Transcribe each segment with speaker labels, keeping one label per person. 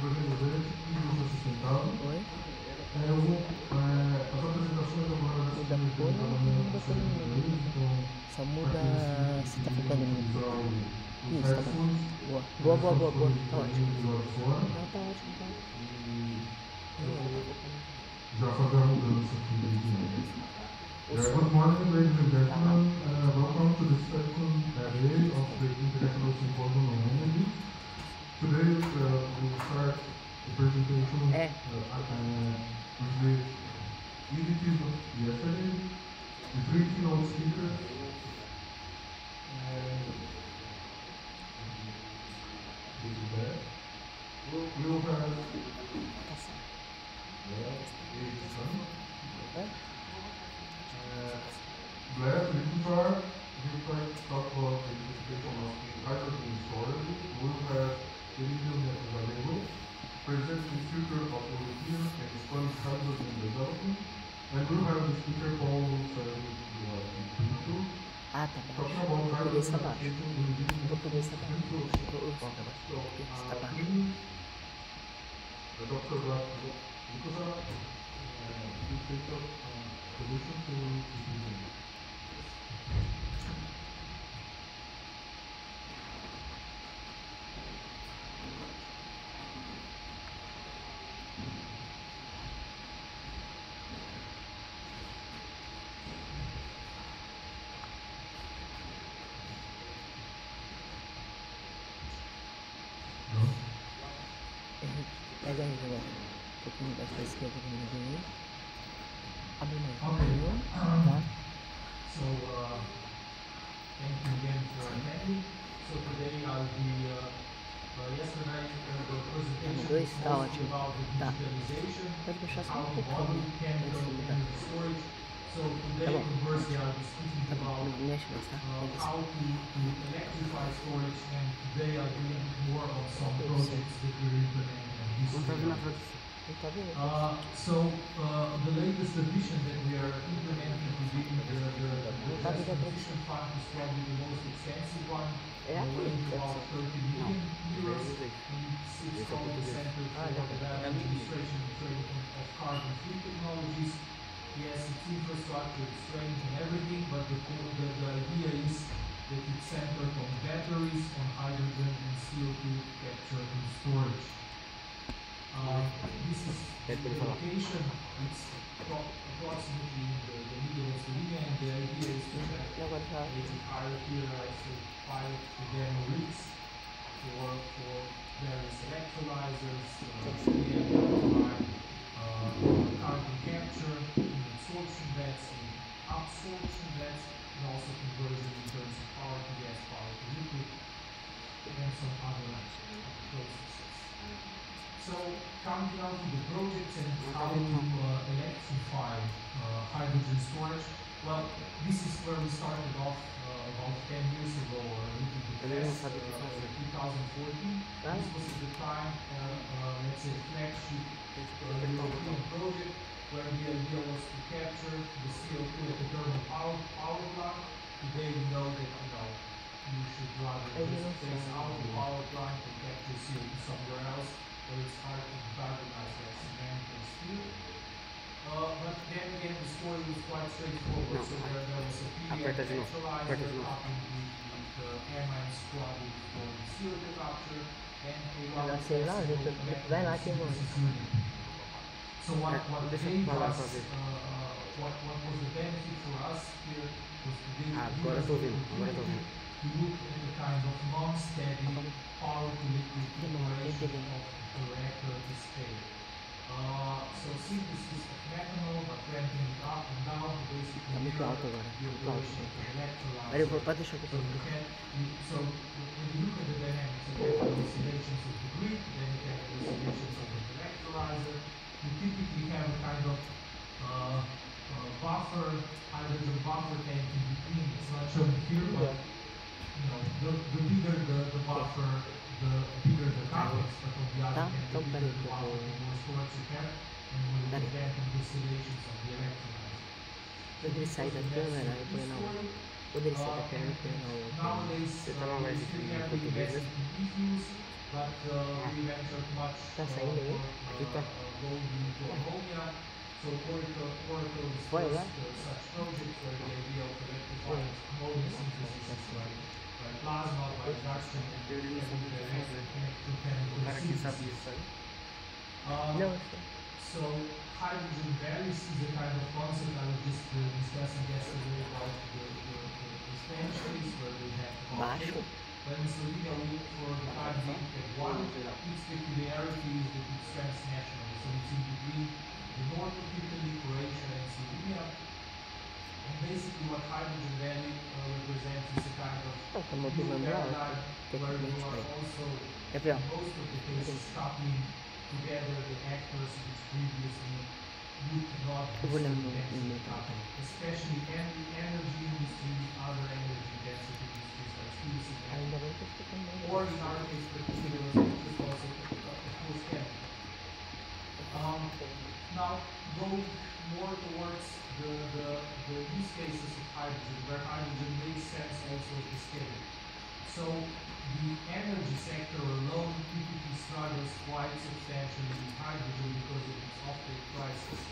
Speaker 1: governo verde e indústria sustentável. Oi? É, eu vou, é, as apresentações agora são da Comunidade da Manhã muda. Você está focando no. Isso, tá bom. Boa, boa, boa, boa. boa. Tá ótimo. Ah, tá ótimo, tá. Já fazer a mudança aqui dentro. Yeah, good morning, ladies and gentlemen. Uh, welcome to the second day of the International Symposium on Energy. Today we we start the presentation eh. uh, uh, with EDTs of yesterday, the three keynote speakers, and this is that. We'll, have yeah, Blair Lindenberg, he'll talk about the participation of hydrogen storage. We'll have illegal methods available, present the future of European and Islamic handles in development, and we have the future power the development. Ah, The doctor brought because of uh, the solution to the każdym um uh, uh, so uh, the latest edition that we are implementing within the, the, the transition fund is probably the most extensive one, going to about 30 million euros. It's called ah, the Center for Development Administration and Trade of carbon free technologies. Yes, its infrastructure it's strange and everything, but the, the, the idea is that it's centered on batteries, on hydrogen and CO2 capture and storage. Uh, this is the location, it's approximately in the, the middle of Slovenia and the idea is to have higher theorized pilot to demo rigs for, for various electrolyzers, uh, carbon uh, um, capture and absorption beds, and absorption beds, and also conversion in terms of power to gas, power to liquid, and some other processes. So coming down to the projects and how to uh, electrify uh, hydrogen storage, well, this is where we started off uh, about 10 years ago or a little bit less. Uh, 2014. This was the time, uh, uh let's say, flagship uh, European project where the idea was to capture the CO2 at the thermal power, power plant. Today we know that you, know, you should rather just phase out the power plant and capture CO2 somewhere else but it's hard to decarbonize like cement and steel. Uh, but then again, the story was quite straightforward. No, so there, there was a PV electrolyzer up in the airmine squadron for the helicopter and a Robert So what, what of was, uh, what, what was the benefit for us here was to be ah, able to look at the kind of non-steady power to liquid of the reactor display. Uh, so since this is कमी क्या होता है अरे वो पता शक You typically have a kind of uh, uh, buffer, hydrogen buffer tank in between. It's not shown here, but you know, the, the bigger the, the buffer, the bigger the complex. But on the other hand, the bigger the buffer, the more storage you have. Peraí.
Speaker 2: Quando ele sair da câmera, né? eu ponho na outra. Quando ele sair da câmera, eu ponho na outra. Você tá na live em português, né?
Speaker 1: Tá saindo aí? Né? Aqui tá. Foi lá? O cara que sabia isso aí. Não, eu sei. So hydrogen varies is a kind of concept I was just uh, discussing yesterday about the, the, the, the Spanish case where we had coffee. When Mussolini looked for the hydrogen at one, its peculiarity is that it's transnational. So it's in between the north of Italy, Croatia, and Slovenia. And basically what hydrogen valley uh, represents is a kind of oh, new paradigm where you are also, in most of the cases, coupling together the actors persons previously would not have especially any energy industry, other energy density industries like steel cement, or in our case particulars, which also of course chemical. Um, now, going more towards the, the, the use cases of hydrogen, where hydrogen makes sense also at the scale. So the energy sector alone typically struggles quite substantially with hydrogen because of its off offtake prices.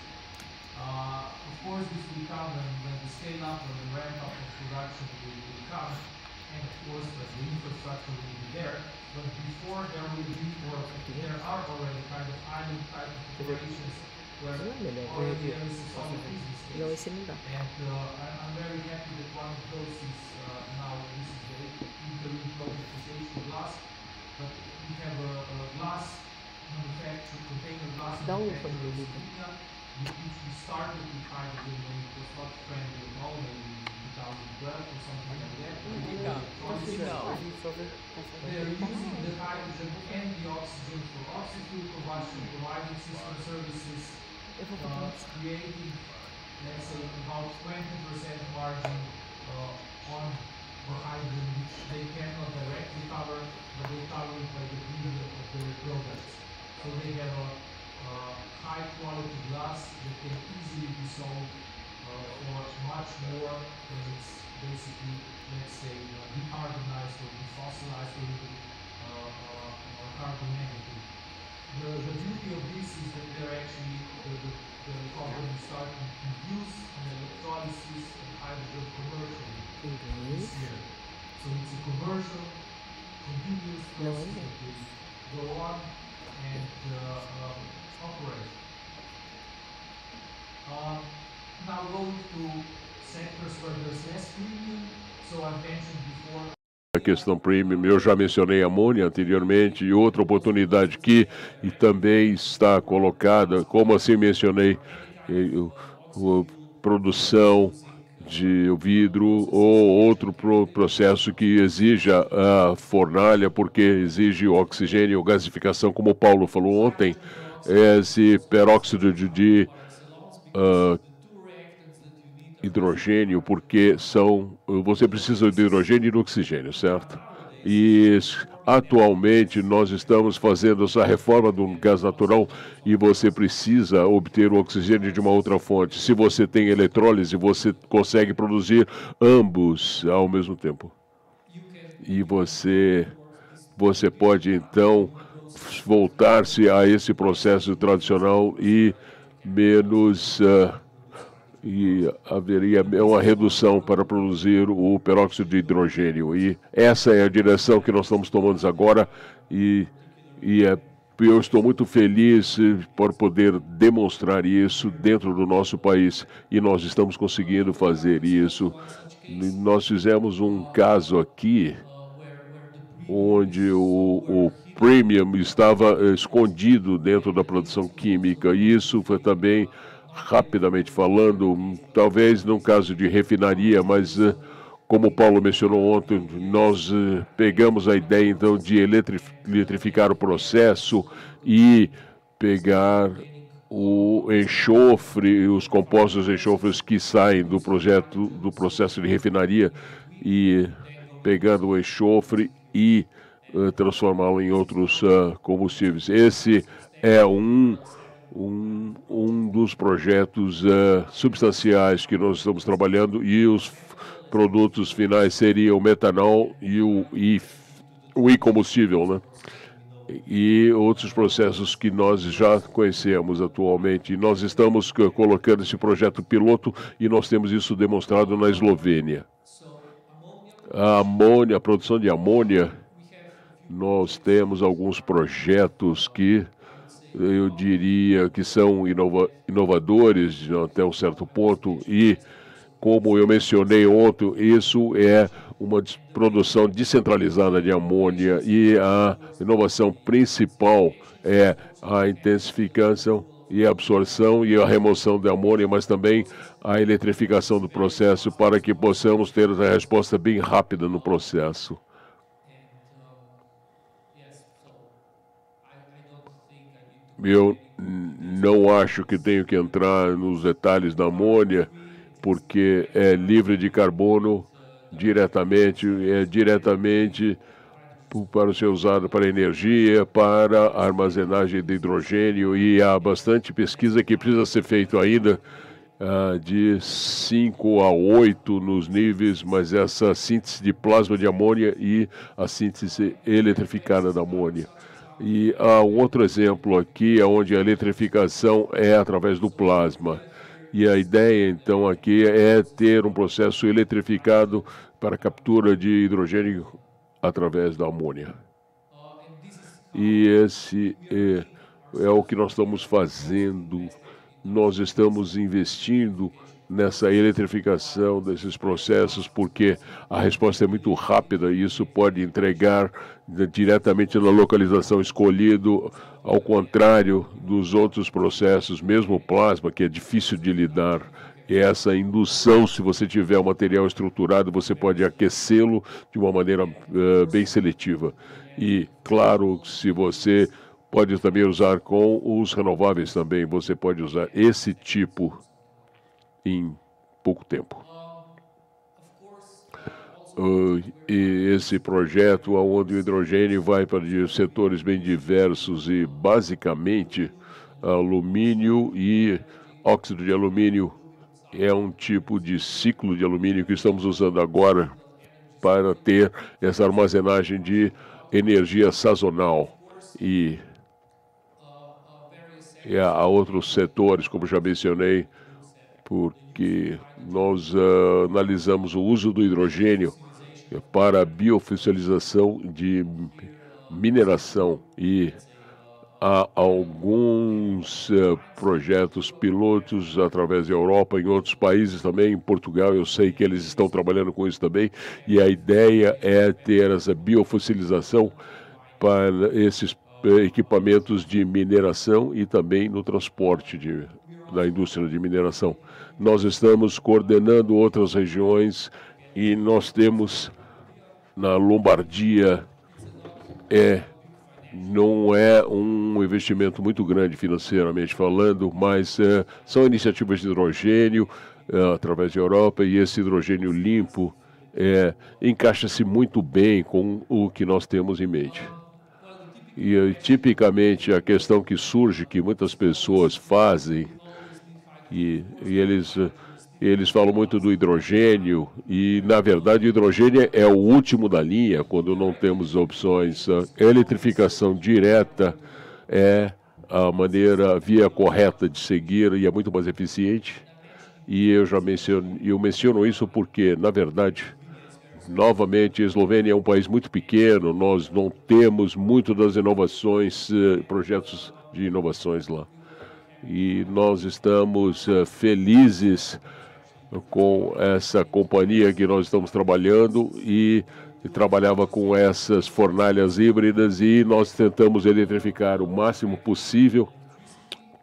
Speaker 1: Uh, of course, this will come when, the scale up or the ramp up of production will, will come, and of course, when the infrastructure will be there. But before there will be, or there are already kind of island type of operations where already there is a solid business case. And uh, I'm very happy that one of those is uh, now this is the interim privatization last, but we have a, a glass manufactured container glass manufacturer in Slovenia, which we started in hydrogen when it was not friendly at all, in 2012 or
Speaker 3: something like that. Mm-hmm. They're using the
Speaker 1: hydrogen and the oxygen for oxygen combustion, providing system services, uh, creating, let's say, about 20% margin uh, on the hydrogen, which they cannot directly cover. They they targeted by the middle of their products. So they have a uh, high quality glass that can easily be sold uh, or much more than it's basically, let's say, uh, decarbonized or defossilized or even uh, carbon negative. The, the beauty of this is that they're actually, the, the, the company to produce an electrolysis and hydrogen commercially okay. this year. So it's a commercial Não
Speaker 2: é a questão premium, eu já mencionei a Mônia anteriormente, e outra oportunidade que e também está colocada, como assim mencionei, eu, eh, eu, produção de vidro ou outro pro processo que exija a fornalha, porque exige oxigênio ou gasificação, como o Paulo falou ontem, esse peróxido de, de uh, hidrogênio, porque são você precisa de hidrogênio e de oxigênio, certo? E Atualmente, nós estamos fazendo essa reforma do gás natural e você precisa obter o oxigênio de uma outra fonte. Se você tem eletrólise, você consegue produzir ambos ao mesmo tempo. E você, você pode, então, voltar-se a esse processo tradicional e menos... Uh, e haveria uma redução para produzir o peróxido de hidrogênio. E essa é a direção que nós estamos tomando agora e, e é, eu estou muito feliz por poder demonstrar isso dentro do nosso país e nós estamos conseguindo fazer isso. Nós fizemos um caso aqui onde o, o premium estava eh, escondido dentro da produção química e isso foi também rapidamente falando, talvez num caso de refinaria, mas eh, como o Paulo mencionou ontem, nós eh, pegamos a ideia então de eletrificar o processo e pegar o enxofre, os compostos enxofres que saem do projeto do processo de refinaria e pegando o enxofre e uh, transformá-lo em outros uh, combustíveis. Esse é um um, um dos projetos uh, substanciais que nós estamos trabalhando e os produtos finais seriam o metanol e o e, o e combustível, né? E outros processos que nós já conhecemos atualmente. Nós estamos colocando esse projeto piloto e nós temos isso demonstrado na Eslovênia. A amônia, a produção de amônia, nós temos alguns projetos que eu diria que são inova inovadores até um certo ponto e, como eu mencionei ontem, isso é uma produção descentralizada de amônia e a inovação principal é a intensificação e a absorção e a remoção de amônia, mas também a eletrificação do processo para que possamos ter a resposta bem rápida no processo. Eu não acho que tenho que entrar nos detalhes da amônia, porque é livre de carbono diretamente, é diretamente para ser usado para energia, para armazenagem de hidrogênio e há bastante pesquisa que precisa ser feita ainda uh, de 5 a 8 nos níveis, mas essa síntese de plasma de amônia e a síntese eletrificada da amônia. E há ah, um outro exemplo aqui, é onde a eletrificação é através do plasma. E a ideia, então, aqui é ter um processo eletrificado para captura de hidrogênio através da amônia. E esse é, é o que nós estamos fazendo. Nós estamos investindo nessa eletrificação desses processos, porque a resposta é muito rápida e isso pode entregar diretamente na localização escolhido, ao contrário dos outros processos, mesmo o plasma, que é difícil de lidar essa indução, se você tiver o um material estruturado, você pode aquecê-lo de uma maneira uh, bem seletiva. E, claro, se você pode também usar com os renováveis também, você pode usar esse tipo em pouco tempo. Uh, e esse projeto onde o hidrogênio vai para setores bem diversos e basicamente alumínio e óxido de alumínio é um tipo de ciclo de alumínio que estamos usando agora para ter essa armazenagem de energia sazonal e, e é, há outros setores, como já mencionei, porque nós uh, analisamos o uso do hidrogênio para a de mineração e há alguns uh, projetos pilotos através da Europa, em outros países também, em Portugal, eu sei que eles estão trabalhando com isso também, e a ideia é ter essa biofossilização para esses uh, equipamentos de mineração e também no transporte de, da indústria de mineração. Nós estamos coordenando outras regiões e nós temos na Lombardia é não é um investimento muito grande financeiramente falando, mas é, são iniciativas de hidrogênio é, através da Europa e esse hidrogênio limpo é, encaixa-se muito bem com o que nós temos em mente. E é, tipicamente a questão que surge, que muitas pessoas fazem, e, e eles eles falam muito do hidrogênio e, na verdade, o hidrogênio é o último da linha quando não temos opções. A eletrificação direta é a maneira, a via correta de seguir e é muito mais eficiente. E eu já menciono, eu menciono isso porque, na verdade, novamente, a Eslovênia é um país muito pequeno, nós não temos muito das inovações, eh, projetos de inovações lá. E nós estamos eh, felizes com essa companhia que nós estamos trabalhando e, e trabalhava com essas fornalhas híbridas e nós tentamos eletrificar o máximo possível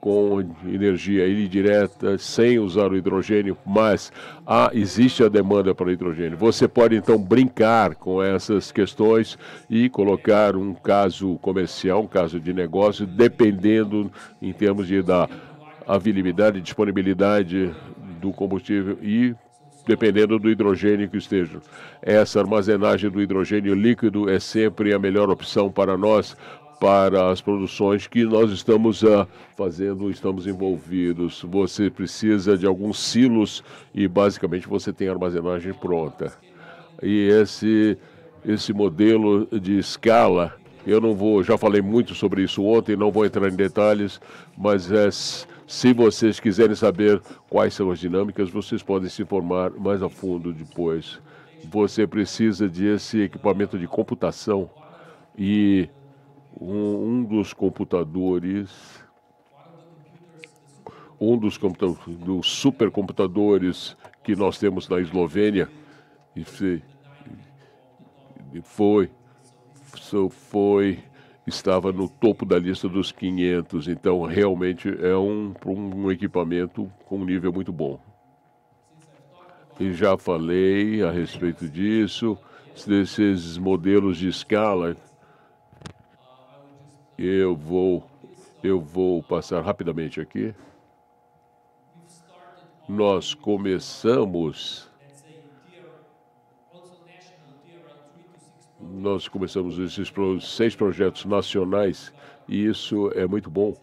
Speaker 2: com energia indireta, sem usar o hidrogênio, mas há, ah, existe a demanda para hidrogênio. Você pode então brincar com essas questões e colocar um caso comercial, um caso de negócio, dependendo em termos de da habilidade e disponibilidade do combustível e dependendo do hidrogênio que estejam. Essa armazenagem do hidrogênio líquido é sempre a melhor opção para nós, para as produções que nós estamos uh, fazendo, estamos envolvidos. Você precisa de alguns silos e basicamente você tem a armazenagem pronta. E esse, esse modelo de escala, eu não vou, já falei muito sobre isso ontem, não vou entrar em detalhes, mas é se vocês quiserem saber quais são as dinâmicas, vocês podem se informar mais a fundo depois. Você precisa desse equipamento de computação e um, um dos computadores, um dos, computa dos supercomputadores que nós temos na Eslovênia, e foi, foi, foi estava no topo da lista dos 500. Então, realmente é um, um equipamento com um nível muito bom. E já falei a respeito disso, desses modelos de escala. Eu vou, eu vou passar rapidamente aqui. Nós começamos nós começamos esses seis projetos nacionais e isso é muito bom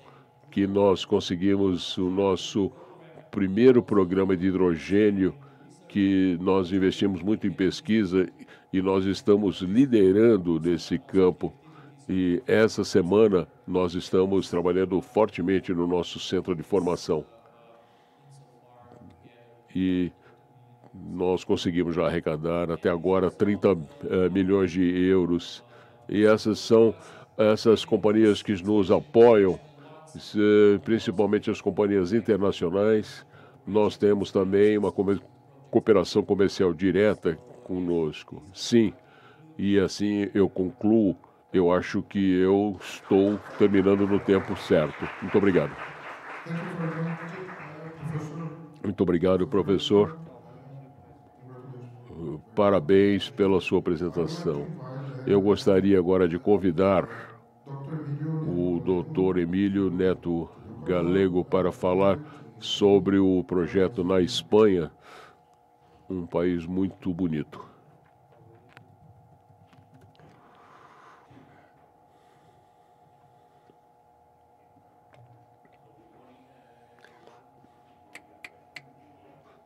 Speaker 2: que nós conseguimos o nosso primeiro programa de hidrogênio que nós investimos muito em pesquisa e nós estamos liderando nesse campo. E essa semana nós estamos trabalhando fortemente no nosso centro de formação. E nós conseguimos já arrecadar até agora 30 eh, milhões de euros. E essas são essas companhias que nos apoiam, principalmente as companhias internacionais. Nós temos também uma cooperação comercial direta conosco. Sim, e assim eu concluo. Eu acho que eu estou terminando no tempo certo. Muito obrigado. Muito obrigado, professor parabéns pela sua apresentação. Eu gostaria agora de convidar o doutor Emílio Neto Galego para falar sobre o projeto na Espanha, um país muito bonito.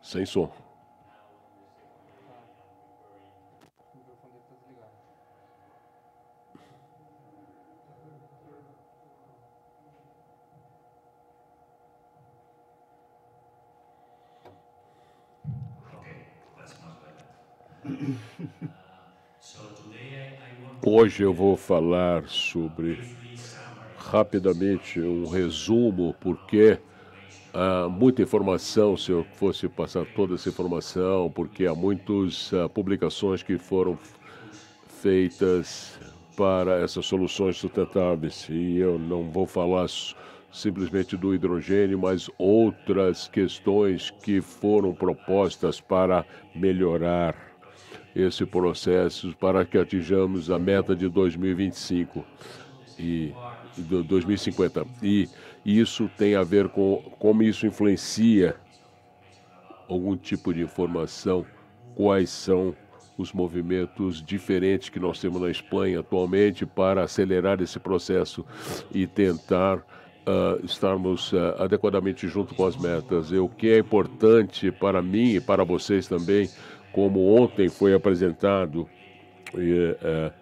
Speaker 2: Sem som. Hoje eu vou falar sobre rapidamente um resumo, porque há muita informação, se eu fosse passar toda essa informação, porque há muitas ah, publicações que foram feitas para essas soluções sustentáveis. E eu não vou falar simplesmente do hidrogênio, mas outras questões que foram propostas para melhorar esse processo para que atinjamos a meta de 2025 e 2050. E isso tem a ver com como isso influencia algum tipo de informação, quais são os movimentos diferentes que nós temos na Espanha atualmente para acelerar esse processo e tentar uh, estarmos uh, adequadamente junto com as metas. E o que é importante para mim e para vocês também como ontem foi apresentado é,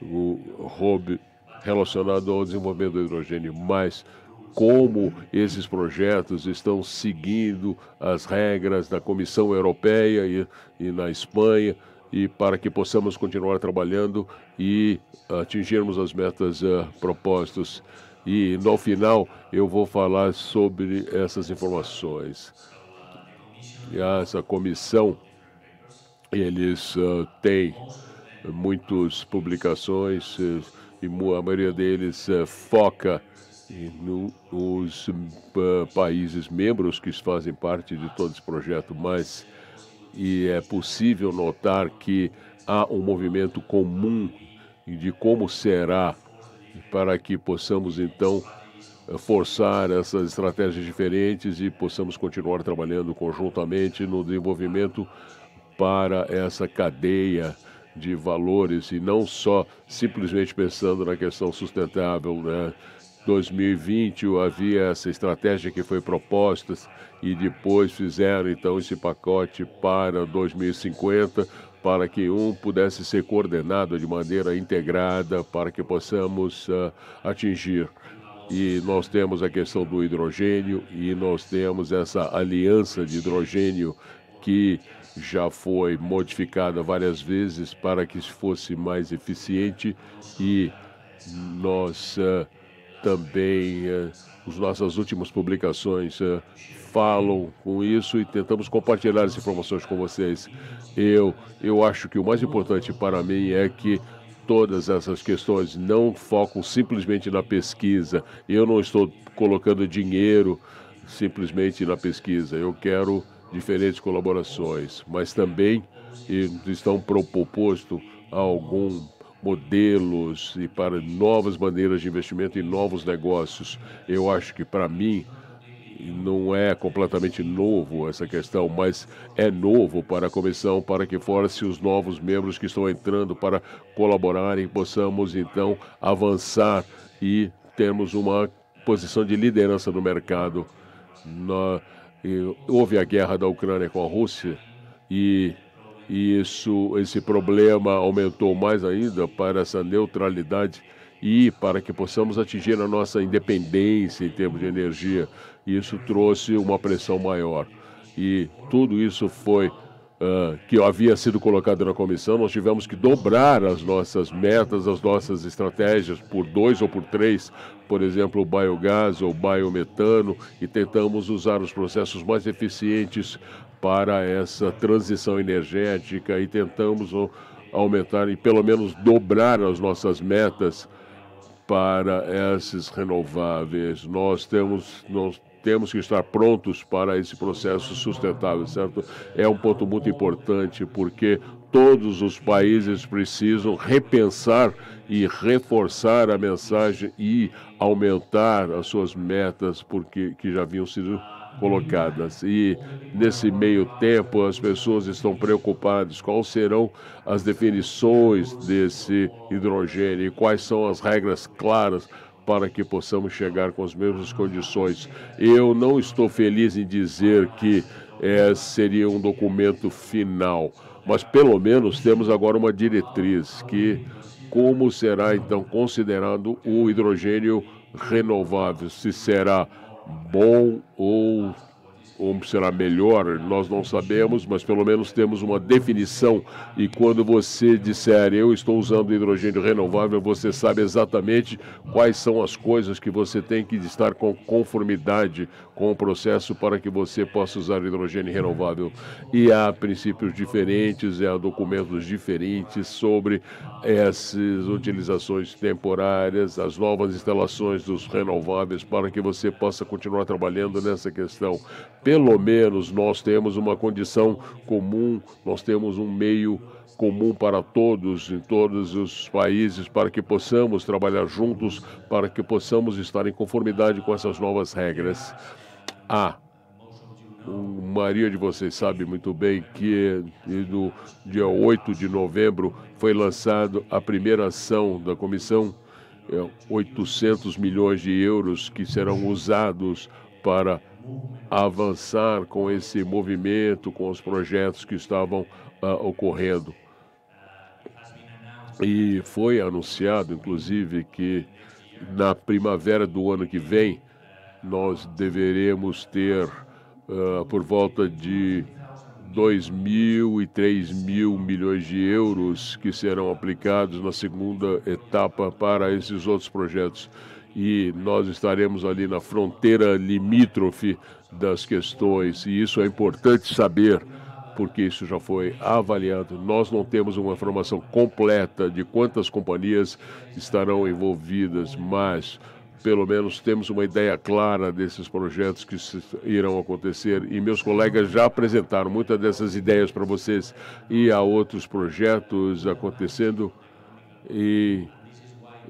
Speaker 2: o ROB relacionado ao desenvolvimento do hidrogênio, mas como esses projetos estão seguindo as regras da Comissão Europeia e, e na Espanha, e para que possamos continuar trabalhando e atingirmos as metas uh, é, propostas. E no final eu vou falar sobre essas informações. E essa comissão eles uh, têm muitas publicações uh, e a maioria deles uh, foca nos países membros que fazem parte de todo esse projeto, mas e é possível notar que há um movimento comum de como será para que possamos então eh, forçar essas estratégias diferentes e possamos continuar trabalhando conjuntamente no desenvolvimento para essa cadeia de valores e não só simplesmente pensando na questão sustentável. Né? 2020 havia essa estratégia que foi proposta e depois fizeram então esse pacote para 2050 para que um pudesse ser coordenado de maneira integrada para que possamos uh, atingir. E nós temos a questão do hidrogênio e nós temos essa aliança de hidrogênio que já foi modificada várias vezes para que fosse mais eficiente e nós uh, também, uh, eh, as nossas últimas publicações uh, falam com isso e tentamos compartilhar as informações com vocês. Eu, eu acho que o mais importante para mim é que todas essas questões não focam simplesmente na pesquisa. Eu não estou colocando dinheiro simplesmente na pesquisa. Eu quero diferentes colaborações, mas também estão proposto algum modelos e para novas maneiras de investimento e novos negócios. Eu acho que para mim não é completamente novo essa questão, mas é novo para a comissão para que fora-se os novos membros que estão entrando para colaborarem, possamos então avançar e termos uma posição de liderança no mercado. E houve a guerra da Ucrânia com a Rússia e, e isso, esse problema aumentou mais ainda para essa neutralidade e para que possamos atingir a nossa independência em termos de energia. Isso trouxe uma pressão maior. E tudo isso foi uh, que havia sido colocado na comissão, nós tivemos que dobrar as nossas metas, as nossas estratégias por dois ou por três, por exemplo, o biogás ou biometano, e tentamos usar os processos mais eficientes para essa transição energética e tentamos aumentar e pelo menos dobrar as nossas metas para esses renováveis. Nós temos, nós temos que estar prontos para esse processo sustentável, certo? É um ponto muito importante, porque todos os países precisam repensar e reforçar a mensagem e aumentar as suas metas, porque que já haviam sido colocadas. E nesse meio tempo, as pessoas estão preocupadas quais serão as definições desse hidrogênio e quais são as regras claras para que possamos chegar com as mesmas condições. Eu não estou feliz em dizer que é, seria um documento final, mas pelo menos temos agora uma diretriz que como será então considerado o hidrogênio renovável, se será bom ou como será melhor, nós não sabemos, mas pelo menos temos uma definição. E quando você disser eu estou usando hidrogênio renovável, você sabe exatamente quais são as coisas que você tem que estar com conformidade com o processo para que você possa usar hidrogênio renovável. E há princípios diferentes, há documentos diferentes sobre essas utilizações temporárias, as novas instalações dos renováveis, para que você possa continuar trabalhando nessa questão. Pelo menos nós temos uma condição comum, nós temos um meio comum para todos, em todos os países, para que possamos trabalhar juntos, para que possamos estar em conformidade com essas novas regras. A. Ah, Maria maioria de vocês sabe muito bem que no dia 8 de novembro foi lançada a primeira ação da comissão, 800 é, milhões de euros que serão usados para avançar com esse movimento, com os projetos que estavam uh, ocorrendo. E foi anunciado, inclusive, que na primavera do ano que vem nós deveremos ter uh, por volta de 2 mil e 3 mil milhões de euros que serão aplicados na segunda etapa para esses outros projetos. E nós estaremos ali na fronteira limítrofe das questões, e isso é importante saber, porque isso já foi avaliado. Nós não temos uma informação completa de quantas companhias estarão envolvidas, mas pelo menos temos uma ideia clara desses projetos que irão acontecer e meus colegas já apresentaram muitas dessas ideias para vocês e há outros projetos acontecendo e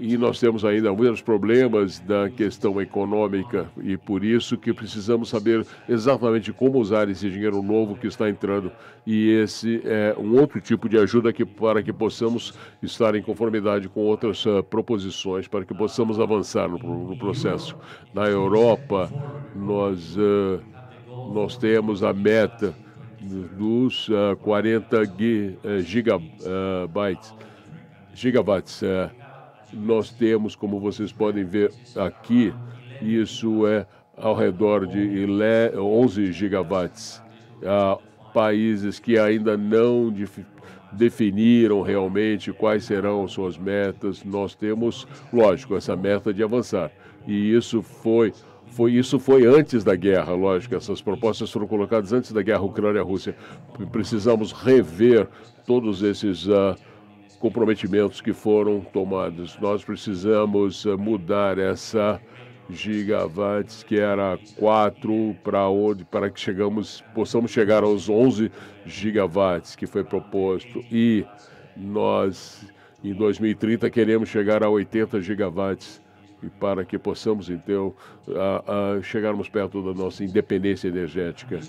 Speaker 2: e nós temos ainda muitos problemas da questão econômica e por isso que precisamos saber exatamente como usar esse dinheiro novo que está entrando e esse é um outro tipo de ajuda que para que possamos estar em conformidade com outras uh, proposições para que possamos avançar no, no processo. Na Europa nós uh, nós temos a meta dos uh, ah, 40 eh, gigabytes gigabytes eh, nós temos, como vocês podem ver aqui, isso é ao redor de 11 gigawatts. Há países que ainda não definiram realmente quais serão suas metas. Nós temos, lógico, essa meta de avançar. E isso foi foi isso foi antes da guerra, lógico. Essas propostas foram colocadas antes da guerra Ucrânia-Rússia. Precisamos rever todos esses uh, comprometimentos que foram tomados. Nós precisamos eh, mudar essa gigawatts que era 4 para onde para que chegamos possamos chegar aos 11 gigawatts que foi proposto e nós em 2030 queremos chegar a 80 gigawatts e para que possamos então a, a chegarmos perto da nossa independência energética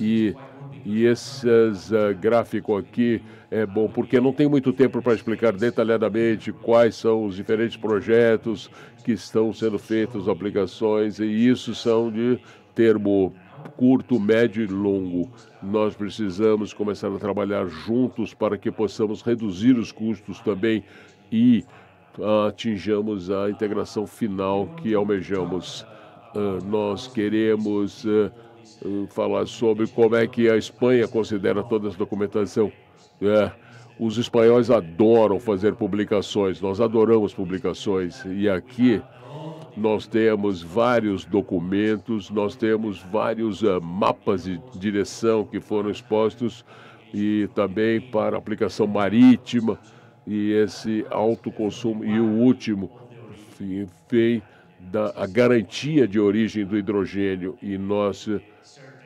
Speaker 2: e e esse uh, gráfico aqui é bom, porque não tem muito tempo para explicar detalhadamente quais são os diferentes projetos que estão sendo feitos, aplicações, e isso são de termo curto, médio e longo. Nós precisamos começar a trabalhar juntos para que possamos reduzir os custos também e uh, atinjamos a integração final que almejamos. Uh, nós queremos uh, falar sobre como é que a Espanha considera toda essa documentação. É, os espanhóis adoram fazer publicações, nós adoramos publicações. E aqui nós temos vários documentos, nós temos vários uh, mapas de direção que foram expostos e também para aplicação marítima e esse alto consumo. E o último vem da a garantia de origem do hidrogênio e nós eh,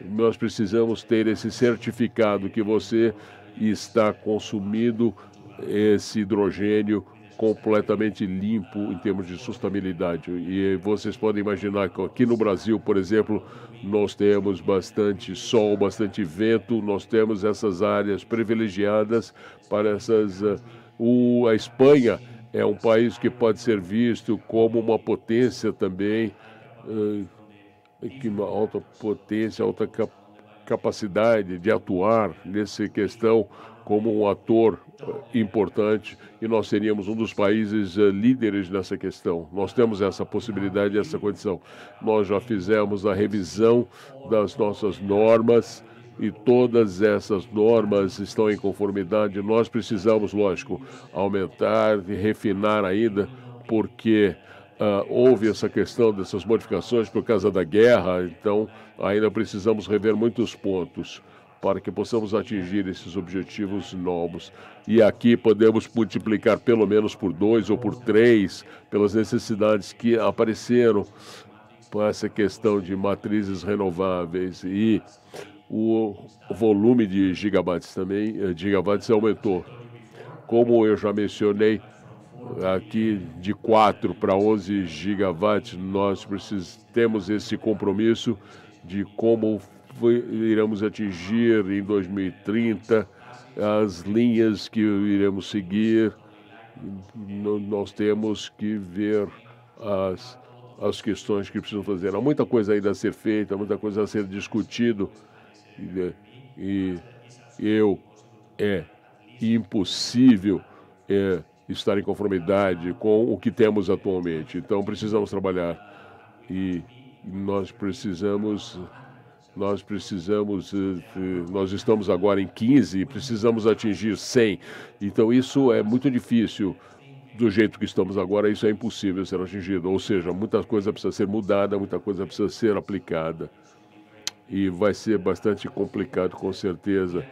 Speaker 2: nós precisamos ter esse certificado que você está consumindo esse hidrogênio completamente limpo em termos de sustentabilidade. E vocês podem imaginar que aqui no Brasil, por exemplo, nós temos bastante sol, bastante vento, nós temos essas áreas privilegiadas para essas. Eh, o, a Espanha é um país que pode ser visto como uma potência também. Uh, que uma alta potência, alta cap capacidade de atuar nessa questão como um ator eh, importante e nós seríamos um dos países eh, líderes nessa questão. Nós temos essa possibilidade, essa condição. Nós já fizemos a revisão das nossas normas e todas essas normas estão em conformidade. Nós precisamos, lógico, aumentar e refinar ainda, porque Uh, houve essa questão dessas modificações por causa da guerra, então ainda precisamos rever muitos pontos para que possamos atingir esses objetivos novos. E aqui podemos multiplicar pelo menos por dois ou por três pelas necessidades que apareceram com essa questão de matrizes renováveis e o volume de gigabytes também, eh, gigabytes aumentou. Como eu já mencionei, aqui de 4 para 11 gigawatts, nós precis temos esse compromisso de como iremos atingir em 2030 as linhas que iremos seguir. nós temos que ver as, as questões que precisam fazer. Há muita coisa ainda a ser feita, muita coisa a ser discutido. E, e eu é impossível é, estar em conformidade com o que temos atualmente. Então precisamos trabalhar e nós precisamos nós precisamos eh, eh, nós estamos agora em 15 e precisamos atingir 100. Então isso é muito difícil. Do jeito que estamos agora, isso é impossível ser atingido. Ou seja, muita coisa precisa ser mudada, muita coisa precisa ser aplicada. E vai ser bastante complicado, com certeza.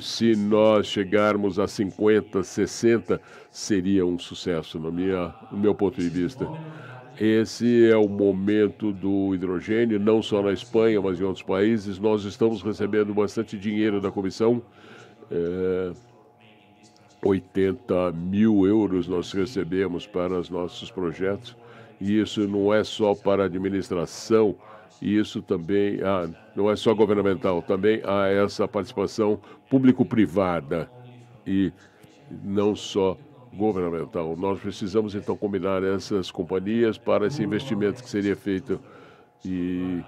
Speaker 2: Se nós chegarmos a 50, 60, seria um sucesso, no, minha, no meu ponto de vista. Esse é o momento do hidrogênio, não só na Espanha, mas em outros países. Nós estamos recebendo bastante dinheiro da comissão. É, 80 mil euros nós recebemos para os nossos projetos. E isso não é só para a administração, e isso também ah, não é só governamental, também há essa participação público-privada e não só governamental. Nós precisamos então combinar essas companhias para esse investimento que seria feito. E,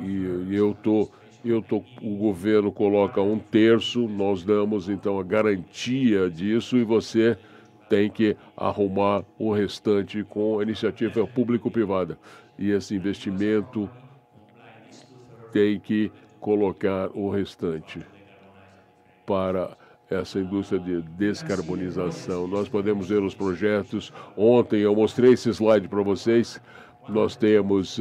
Speaker 2: e, e eu tô, eu tô, o governo coloca um terço, nós damos então a garantia disso e você tem que arrumar o restante com a iniciativa público-privada e esse investimento tem que colocar o restante para essa indústria de descarbonização. Nós podemos ver os projetos. Ontem eu mostrei esse slide para vocês. Nós temos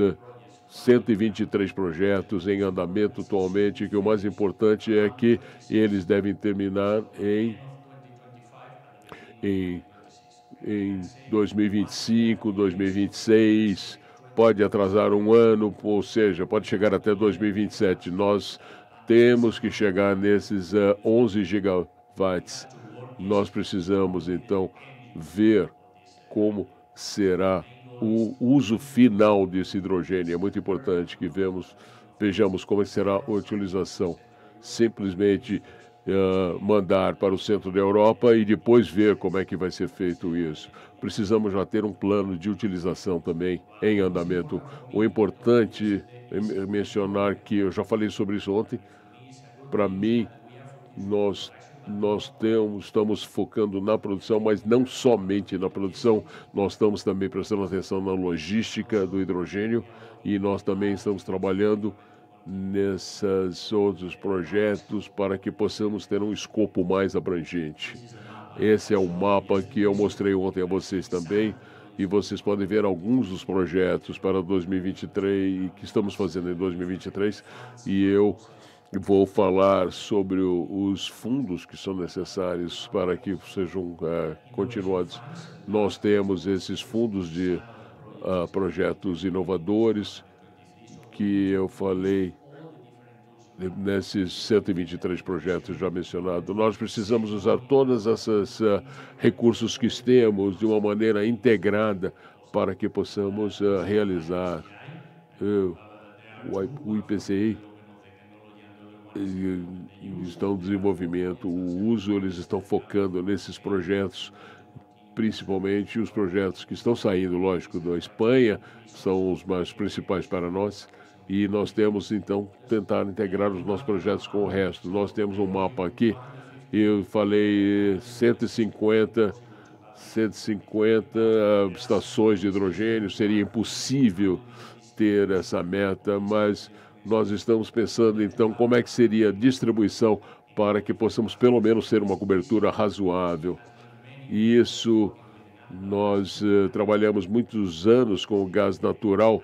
Speaker 2: 123 eh, projetos em andamento atualmente, que o mais importante é que eles devem terminar em, em, em 2025, 2026 pode atrasar um ano, ou seja, pode chegar até 2027. Nós temos que chegar nesses uh, eh, 11 gigawatts. Nós precisamos, então, ver como será o uso final desse hidrogênio. É muito importante que vemos, vejamos como será a utilização. Simplesmente uh, mandar para o centro da Europa e depois ver como é que vai ser feito isso precisamos já ter um plano de utilização também em andamento. O importante é, é mencionar que eu já falei sobre isso ontem. Para mim, nós nós temos, estamos focando na produção, mas não somente na produção, nós estamos também prestando atenção na logística do hidrogênio e nós também estamos trabalhando nesses outros projetos para que possamos ter um escopo mais abrangente. Esse é o mapa que eu mostrei ontem a vocês também. E vocês podem ver alguns dos projetos para 2023 que estamos fazendo em 2023. E eu vou falar sobre os fundos que são necessários para que sejam é, continuados. Nós temos esses fundos de uh, projetos inovadores que eu falei nesses 123 projetos já mencionados. Nós precisamos usar todos esses eh, recursos que temos de uma maneira integrada para que possamos eh, realizar eh, o IPCI estão em desenvolvimento, o uso, eles estão focando nesses projetos, principalmente os projetos que estão saindo, lógico, da Espanha, são os mais principais para nós, e nós temos então tentar integrar os nossos projetos com o resto. Nós temos um mapa aqui, eu falei 150 150 ah, estações de hidrogênio, seria impossível ter essa meta, mas nós estamos pensando então como é que seria a distribuição para que possamos pelo menos ter uma cobertura razoável. E isso nós uh, trabalhamos muitos anos com o gás natural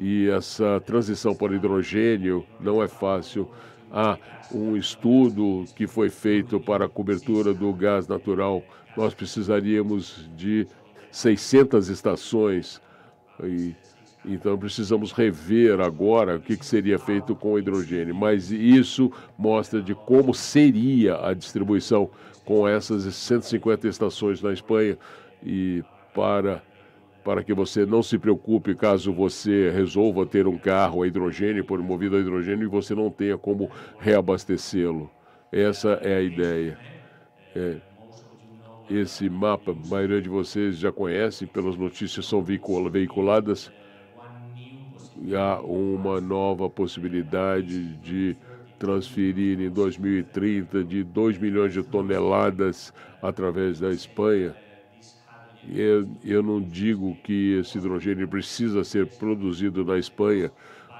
Speaker 2: e essa transição para hidrogênio não é fácil. Há um estudo que foi feito para a cobertura do gás natural. Nós precisaríamos de 600 estações. E, então precisamos rever agora o que, que seria feito com o hidrogênio. Mas isso mostra de como seria a distribuição com essas 150 estações na Espanha e para para que você não se preocupe caso você resolva ter um carro a hidrogênio, por movido a hidrogênio, e você não tenha como reabastecê-lo. Essa é a ideia. É. Esse mapa, a maioria de vocês já conhece, pelas notícias são veiculadas. Há uma nova possibilidade de transferir em 2030 de 2 milhões de toneladas através da Espanha eu, eu não digo que esse hidrogênio precisa ser produzido na Espanha,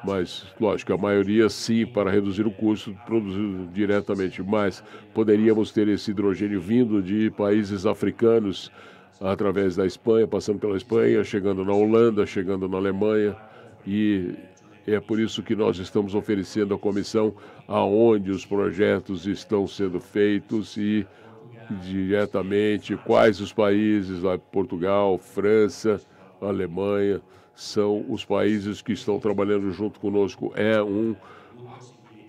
Speaker 2: mas, lógico, a maioria sim, para reduzir o custo produzido diretamente. Mas poderíamos ter esse hidrogênio vindo de países africanos, através da Espanha, passando pela Espanha, chegando na Holanda, chegando na Alemanha. E é por isso que nós estamos oferecendo à comissão aonde os projetos estão sendo feitos e diretamente quais os países, lá, Portugal, França, Alemanha, são os países que estão trabalhando junto conosco. É um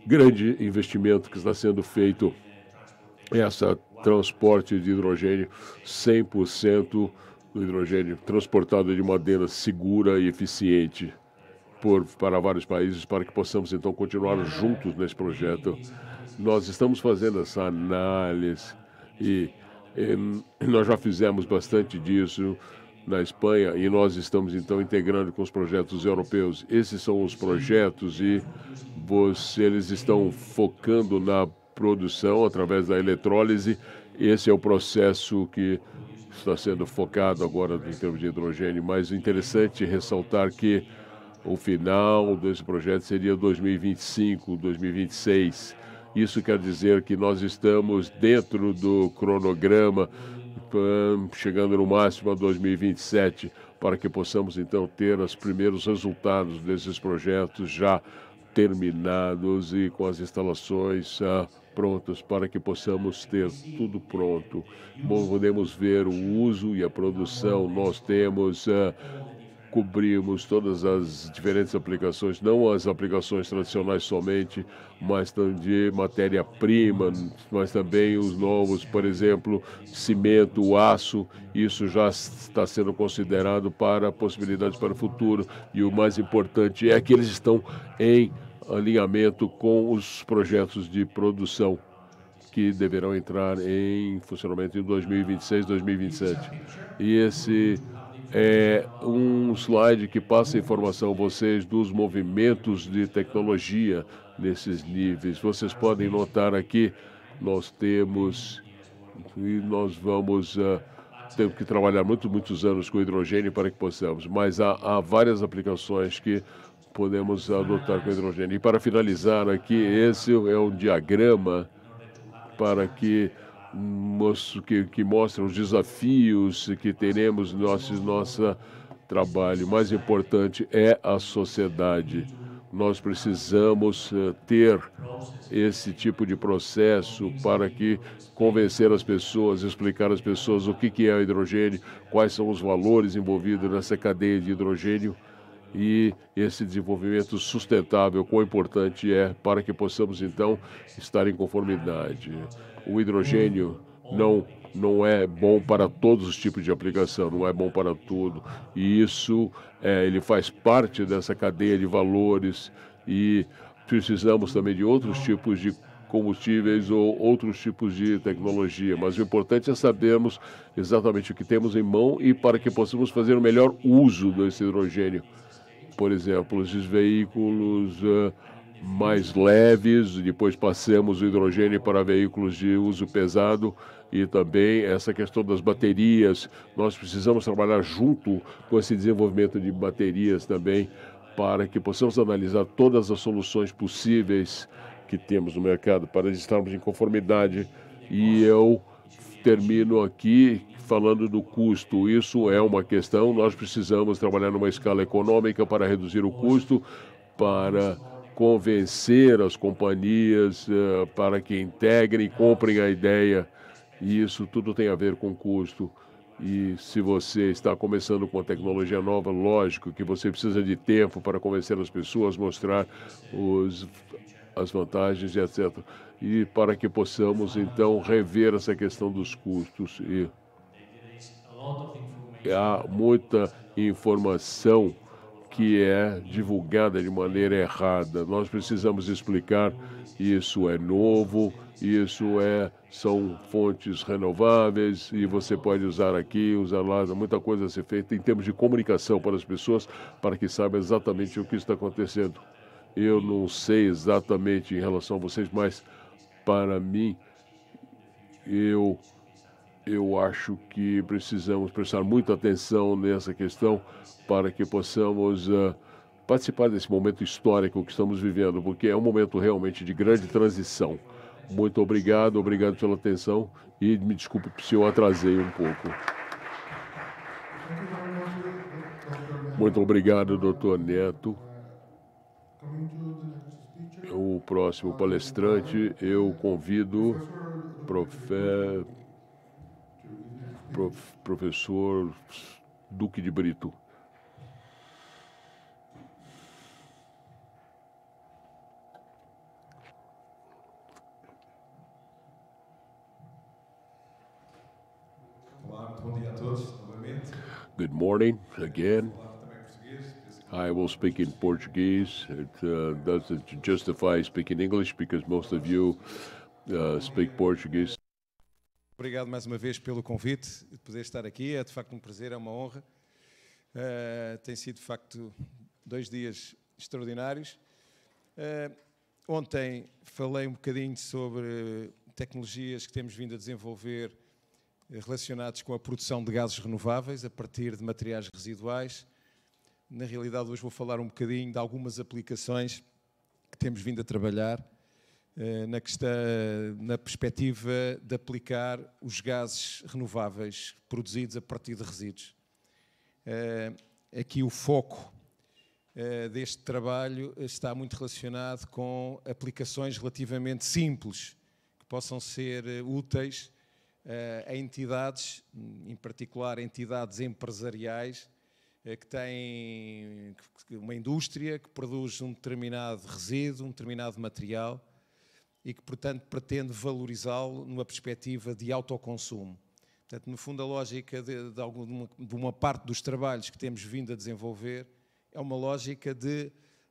Speaker 2: grande investimento que está sendo feito essa transporte de hidrogênio 100% do hidrogênio transportado de maneira segura e eficiente por, para vários países, para que possamos então continuar juntos nesse projeto. Nós estamos fazendo essa análise e, e nós já fizemos bastante disso na Espanha e nós estamos então integrando com os projetos europeus. Esses são os projetos e você, eles estão focando na produção através da eletrólise. Esse é o processo que está sendo focado agora em termos de hidrogênio, mas interessante ressaltar que o final desse projeto seria 2025, 2026. Isso quer dizer que nós estamos dentro do cronograma, hum, chegando no máximo a 2027, para que possamos então ter os primeiros resultados desses projetos já terminados e com as instalações ah, prontas para que possamos ter tudo pronto. Podemos ver o uso e a produção. Nós temos ah, cobrimos todas as diferentes aplicações, não as aplicações tradicionais somente, mas também matéria-prima, mas também os novos, por exemplo, cimento, aço, isso já está sendo considerado para possibilidades para o futuro. E o mais importante é que eles estão em alinhamento com os projetos de produção que deverão entrar em funcionamento em 2026, 2027. E esse é um slide que passa informação a vocês dos movimentos de tecnologia nesses níveis. Vocês podem notar aqui, nós temos e nós vamos uh, ah, ter que trabalhar muito, muitos anos com hidrogênio para que possamos, mas há, há várias aplicações que podemos adotar com hidrogênio. E para finalizar aqui, esse é um diagrama para que que, que os desafios que teremos no nosso, nosso trabalho. O mais importante é a sociedade. Nós precisamos eh, ter esse tipo de processo para que convencer as pessoas, explicar às pessoas o que é o hidrogênio, quais são os valores envolvidos nessa cadeia de hidrogênio e esse desenvolvimento sustentável, quão importante é para que possamos então estar em conformidade o hidrogênio não não é bom para todos os tipos de aplicação, não é bom para tudo. E isso é, ele faz parte dessa cadeia de valores e precisamos também de outros tipos de combustíveis ou outros tipos de tecnologia. Mas o importante é sabermos exatamente o que temos em mão e para que possamos fazer o melhor uso desse hidrogênio. Por exemplo, esses veículos. Uh, mais leves, depois passamos o hidrogênio para veículos de uso pesado e também essa questão das baterias. Nós precisamos trabalhar junto com esse desenvolvimento de baterias também para que possamos analisar todas as soluções possíveis que temos no mercado para estarmos em conformidade. E eu termino aqui falando do custo. Isso é uma questão, nós precisamos trabalhar numa escala econômica para reduzir o custo, para convencer as companhias uh, para que integrem e comprem a ideia. E isso tudo tem a ver com custo. E se você está começando com uma tecnologia nova, lógico que você precisa de tempo para convencer as pessoas, mostrar os, as vantagens e etc. E para que possamos, então, rever essa questão dos custos. E há muita informação que é divulgada de maneira errada. Nós precisamos explicar isso é novo, isso é são fontes renováveis e você pode usar aqui, usar lá, muita coisa a ser feita em termos de comunicação para as pessoas para que saibam exatamente o que está acontecendo. Eu não sei exatamente em relação a vocês, mas para mim eu eu acho que precisamos prestar muita atenção nessa questão para que possamos uh, participar desse momento histórico que estamos vivendo, porque é um momento realmente de grande transição. Muito obrigado, obrigado pela atenção e me desculpe se eu atrasei um pouco. Muito obrigado, doutor Neto. O próximo palestrante eu convido o profe... prof, professor Duque de Brito. Good morning again. I will speak in Portuguese. It uh, doesn't justify speaking English because most of you uh, speak Portuguese.
Speaker 4: Obrigado mais uma vez pelo convite de poder estar aqui. É de facto um prazer, é uma honra. Uh, tem sido de facto dois dias extraordinários. Uh, ontem falei um bocadinho sobre tecnologias que temos vindo a desenvolver relacionadas com a produção de gases renováveis a partir de materiais residuais. Na realidade, hoje vou falar um bocadinho de algumas aplicações que temos vindo a trabalhar eh, na, questão, eh, na perspectiva de aplicar os gases renováveis produzidos a partir de resíduos. Eh, aqui o foco deste trabalho está muito relacionado com aplicações relativamente simples, que possam ser úteis a entidades, em particular entidades empresariais, que têm uma indústria que produz um determinado resíduo, um determinado material e que, portanto, pretende valorizá-lo numa perspectiva de autoconsumo. Portanto, no fundo, a lógica de, de, alguma, de uma parte dos trabalhos que temos vindo a desenvolver é uma lógica de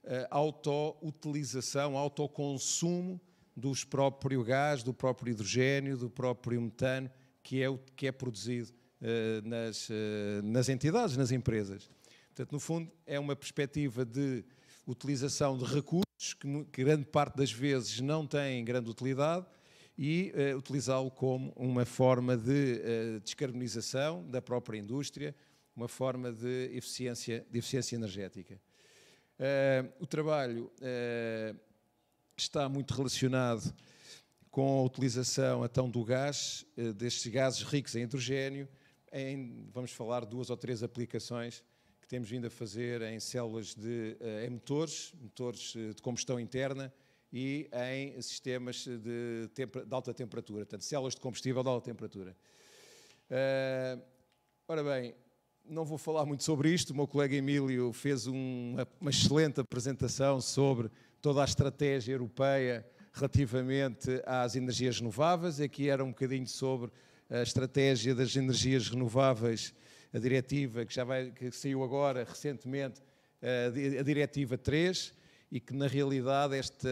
Speaker 4: uh, auto-utilização, autoconsumo dos próprio gás, do próprio hidrogênio, do próprio metano, que é, o, que é produzido uh, nas, uh, nas entidades, nas empresas. Portanto, no fundo, é uma perspectiva de utilização de recursos que, grande parte das vezes não têm grande utilidade e uh, utilizá-lo como uma forma de uh, descarbonização da própria indústria, uma forma de eficiência, de eficiência energética. Uh, o trabalho está muito relacionado com a utilização então do gás, destes gases ricos em hidrogênio, em, vamos falar duas ou três aplicações que temos vindo a fazer em células de eh, em motores, motores eh, de combustão interna e em sistemas de, de alta temperatura, portanto, células de combustível de alta temperatura. Uh, ora bem, não vou falar muito sobre isto, o meu colega Emílio fez uma, uma excelente apresentação sobre toda a estratégia europeia relativamente às energias renováveis, aqui era um bocadinho sobre a estratégia das energias renováveis a diretiva que já vai, que saiu agora recentemente, eh, a diretiva 3, e que na realidade esta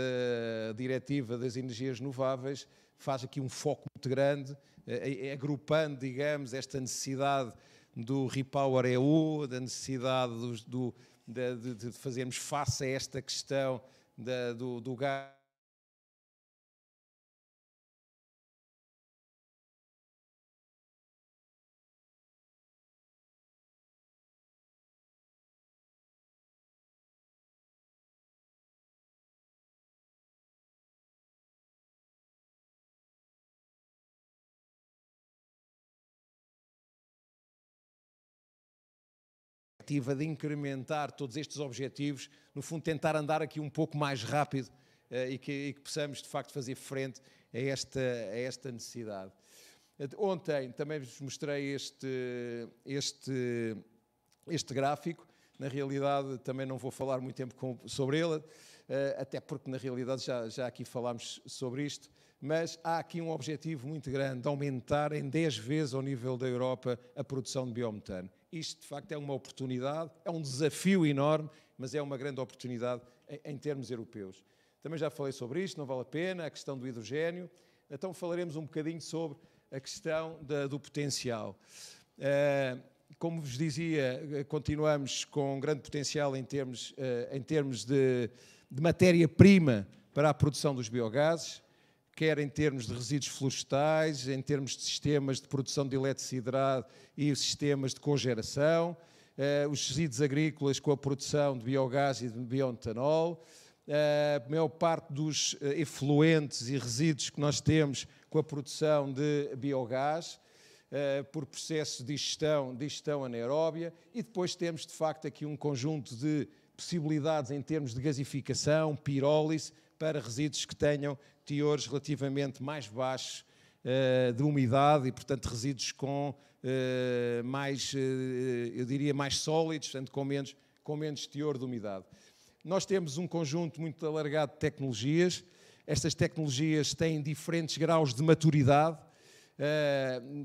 Speaker 4: diretiva das energias renováveis faz aqui um foco muito grande, eh, eh, agrupando, digamos, esta necessidade do Repower EU, da necessidade do, do, de, de, fazermos face a esta questão da, do, do gás perspectiva de incrementar todos estes objetivos, no fundo, tentar andar aqui um pouco mais rápido eh, e que, e que possamos, de facto, fazer frente a esta, a esta necessidade. Ontem também vos mostrei este, este, este gráfico. Na realidade, também não vou falar muito tempo com, sobre ele, eh, até porque, na realidade, já, já aqui falámos sobre isto. Mas há aqui um objetivo muito grande: aumentar em 10 vezes ao nível da Europa a produção de biometano. Isto, de facto, é uma oportunidade, é um desafio enorme, mas é uma grande oportunidade em, em termos europeus. Também já falei sobre isto, não vale a pena, a questão do hidrogênio. Então falaremos um bocadinho sobre a questão da, do potencial. Uh, como vos dizia, eh, continuamos com um grande potencial em termos, uh, em termos de, de matéria-prima para a produção dos biogases quer em termos de resíduos florestais, em termos de sistemas de produção de eletricidade e sistemas de cogeração, eh, os resíduos agrícolas com a produção de biogás e de biometanol, eh, a maior parte dos eh, efluentes e resíduos que nós temos com a produção de biogás, por processo de gestão, de gestão anaeróbia, e depois temos de facto aqui um conjunto de possibilidades em termos de gasificação, pirólise, para resíduos que tenham teores relativamente mais baixos eh, de umidade e, portanto, resíduos com eh, mais, eh, eu diria, mais sólidos, portanto, com menos, com menos teor de umidade. Nós temos um conjunto muito alargado de tecnologias. Estas tecnologias têm diferentes graus de maturidade.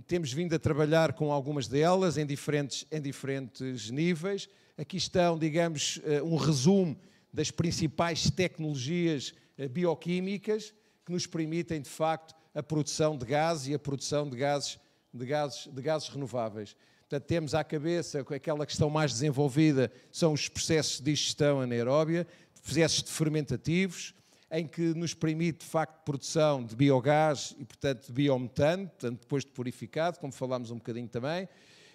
Speaker 4: temos vindo a trabalhar com algumas delas em diferentes, em diferentes níveis. Aqui estão, digamos, um resumo das principais tecnologias bioquímicas nos permitem, de facto, a produção de gás e a produção de gases, de gases, de gases renováveis. Portanto, temos à cabeça aquela questão mais desenvolvida, são os processos de digestão anaeróbia, processos de fermentativos, em que nos permite, de facto, produção de biogás e, portanto, de biometano, portanto, depois de purificado, como falámos um bocadinho também.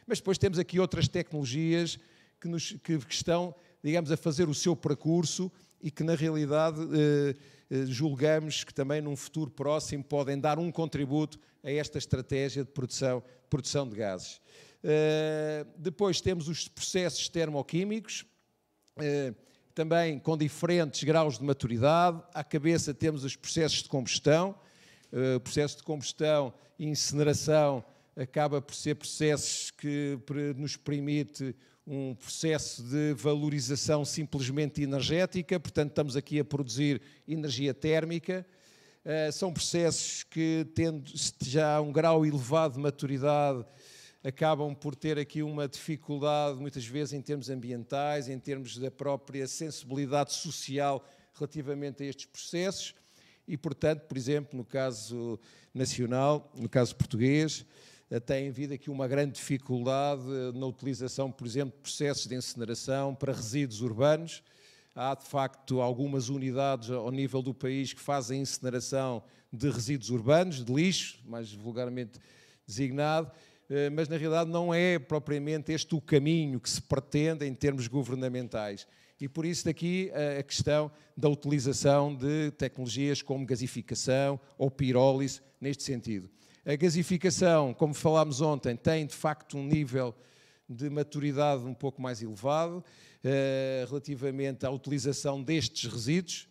Speaker 4: Mas depois temos aqui outras tecnologias que, nos, que estão, digamos, a fazer o seu percurso e que, na realidade, eh, eh, julgamos que também num futuro próximo podem dar um contributo a esta estratégia de produção, produção de gases. Eh, depois temos os processos termoquímicos, eh, também com diferentes graus de maturidade. À cabeça temos os processos de combustão. O processo de combustão e incineração acaba por ser processos que nos permite um processo de valorização simplesmente energética, portanto, estamos aqui a produzir energia térmica. Uh, são processos que, tendo já um grau elevado de maturidade, acabam por ter aqui uma dificuldade, muitas vezes, em termos ambientais, em termos da própria sensibilidade social relativamente a estes processos. E, portanto, por exemplo, no caso nacional, no caso português, eh, tem havido aqui uma grande dificuldade eh, na utilização, por exemplo, de processos de incineração para resíduos urbanos. Há, de facto, algumas unidades ao nível do país que fazem incineração de resíduos urbanos, de lixo, mais vulgarmente designado, eh, mas na realidade não é propriamente este o caminho que se pretende em termos governamentais. E por isso daqui a questão da utilização de tecnologias como gasificação ou pirólise neste sentido. A gasificação, como falámos ontem, tem de facto um nível de maturidade um pouco mais elevado eh, relativamente à utilização destes resíduos,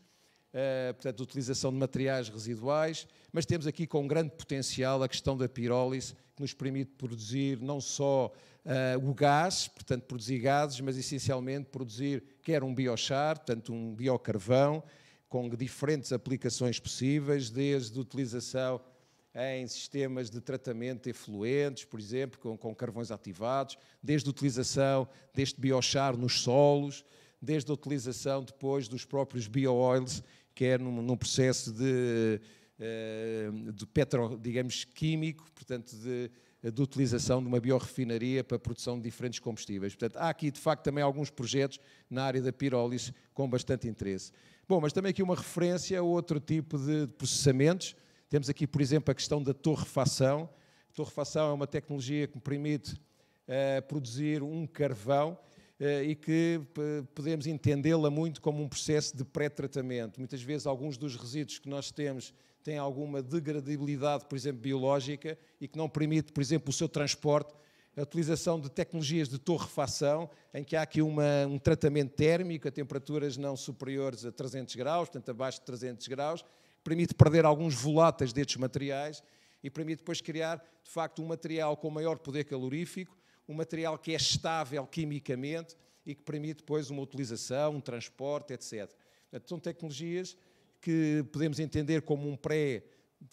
Speaker 4: eh, portanto, utilização de materiais residuais, mas temos aqui com grande potencial a questão da pirólise, que nos permite produzir não só eh, o gás, portanto, produzir gases, mas essencialmente produzir quer um biochar, portanto, um biocarvão, com diferentes aplicações possíveis, desde utilização eh, em sistemas de tratamento de efluentes, por exemplo, com, com carvões ativados, desde a utilização deste biochar nos solos, desde a utilização depois dos próprios biooils, que é num, num processo de, eh, de petro, digamos, químico, portanto, de, de utilização de uma biorrefinaria para a produção de diferentes combustíveis. Portanto, há aqui, de facto, também alguns projetos na área da pirólise com bastante interesse. Bom, mas também aqui uma referência a outro tipo de processamentos, temos aqui, por exemplo, a questão da torrefação. A torrefação é uma tecnologia que permite uh, produzir um carvão eh, e que eh, podemos entendê-la muito como um processo de pré-tratamento. Muitas vezes, alguns dos resíduos que nós temos têm alguma degradabilidade, por exemplo, biológica, e que não permite, por exemplo, o seu transporte. A utilização de tecnologias de torrefação, em que há aqui uma, um tratamento térmico a temperaturas não superiores a 300 graus, portanto abaixo de 300 graus, permite perder alguns voláteis destes materiais e permite depois criar, de facto, um material com maior poder calorífico, um material que é estável quimicamente e que permite depois uma utilização, um transporte, etc. Portanto, são tecnologias que podemos entender como um pré,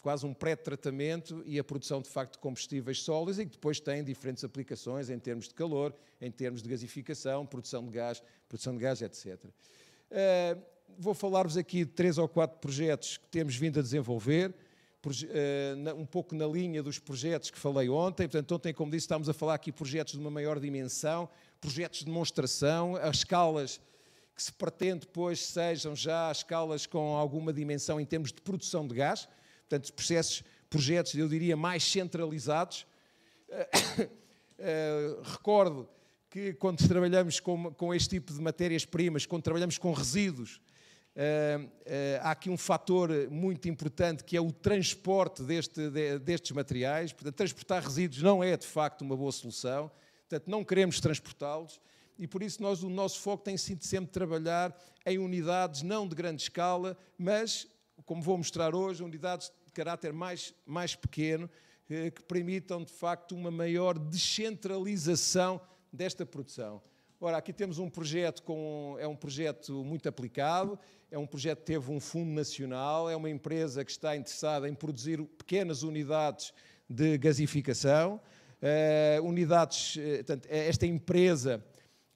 Speaker 4: quase um pré-tratamento e a produção de facto de combustíveis sólidos e que depois têm diferentes aplicações em termos de calor, em termos de gasificação, produção de gás, produção de gás, etc. Uh, eh, vou falar-vos aqui de três ou quatro projetos que temos vindo a desenvolver, eh, um pouco na linha dos projetos que falei ontem. Portanto, ontem, como disse, estamos a falar aqui de projetos de uma maior dimensão, projetos de demonstração, as escalas que se pretende depois sejam já escalas com alguma dimensão em termos de produção de gás, portanto, processos, projetos, eu diria, mais centralizados. Eh, recordo que quando trabalhamos com, com este tipo de matérias-primas, quando trabalhamos com resíduos, eh, eh, há aqui um fator muito importante que é o transporte deste, destes materiais. Portanto, transportar resíduos não é de facto uma boa solução, portanto, não queremos transportá-los e por isso nós, o nosso foco tem sido sempre trabalhar em unidades não de grande escala, mas, como vou mostrar hoje, unidades de caráter mais, mais pequeno, eh, que permitam de facto uma maior descentralização desta produção. Ora, aqui temos um projeto com é um projeto muito aplicado, é um projeto que teve um fundo nacional, é uma empresa que está interessada em produzir pequenas unidades de gasificação, uh, unidades, eh, portanto, eh, esta empresa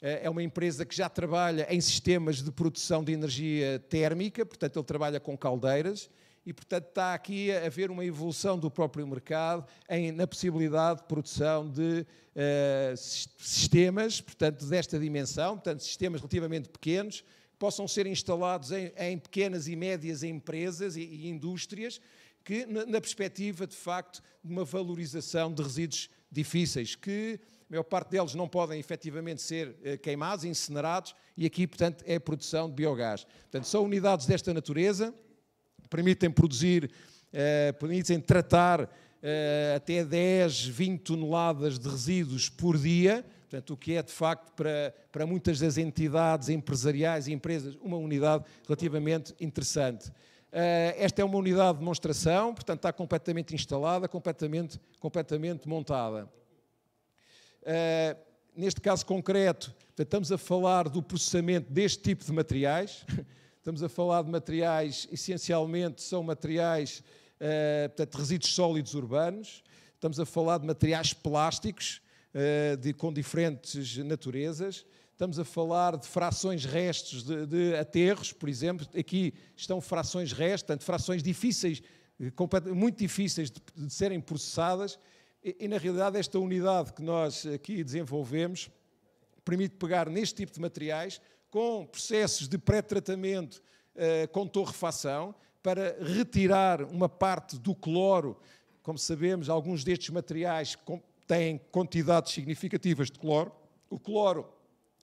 Speaker 4: é uma empresa que já trabalha em sistemas de produção de energia térmica, portanto, ele trabalha com caldeiras e, portanto, está aqui a haver uma evolução do próprio mercado em, na possibilidade de produção de uh, sistemas, portanto, desta dimensão, portanto, sistemas relativamente pequenos, que possam ser instalados em, em pequenas e médias empresas e, e indústrias, que na, na perspectiva, de facto, de uma valorização de resíduos difíceis, que a maior parte deles não podem efetivamente ser eh, queimados, incinerados, e aqui, portanto, é a produção de biogás. Portanto, são unidades desta natureza permitem produzir, eh, permitem tratar eh, até 10, 20 toneladas de resíduos por dia, portanto, o que é de facto para, para muitas das entidades empresariais e empresas uma unidade relativamente interessante. Eh, esta é uma unidade de demonstração, portanto está completamente instalada, completamente, completamente montada. neste caso concreto, estamos a falar do processamento deste tipo de materiais. Estamos a falar de materiais, essencialmente são materiais, uh, portanto, resíduos sólidos urbanos. Estamos a falar de materiais plásticos uh, de, com diferentes naturezas. Estamos a falar de frações restos de, de aterros, por exemplo. Aqui estão frações restos, portanto, frações difíceis, eh, muito difíceis de, de serem processadas. E, e, na realidade, esta unidade que nós aqui desenvolvemos permite pegar neste tipo de materiais, com processos de pré-tratamento eh, com torrefação para retirar uma parte do cloro. Como sabemos, alguns destes materiais têm quantidades significativas de cloro. O cloro,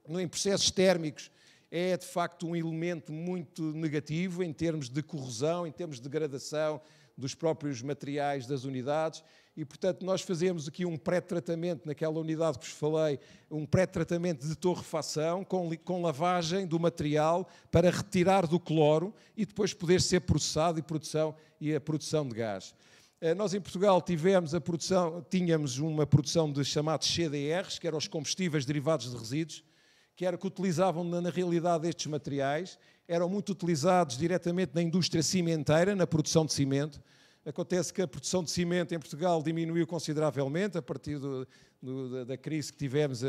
Speaker 4: em processos térmicos, é de facto um elemento muito negativo em termos de corrosão, em termos de degradação dos próprios materiais das unidades e, portanto, nós fazemos aqui um pré-tratamento naquela unidade que vos falei, um pré-tratamento de torrefação com, com lavagem do material para retirar do cloro e depois poder ser processado e, produção, e a produção de gás. Eh, nós em Portugal tivemos a produção, tínhamos uma produção de chamados CDRs, que eram os combustíveis derivados de resíduos, que era que utilizavam na, na realidade estes materiais, eram muito utilizados diretamente na indústria cimenteira, na produção de cimento, Acontece que a produção de cimento em Portugal diminuiu consideravelmente a partir do, do, da crise que tivemos eh,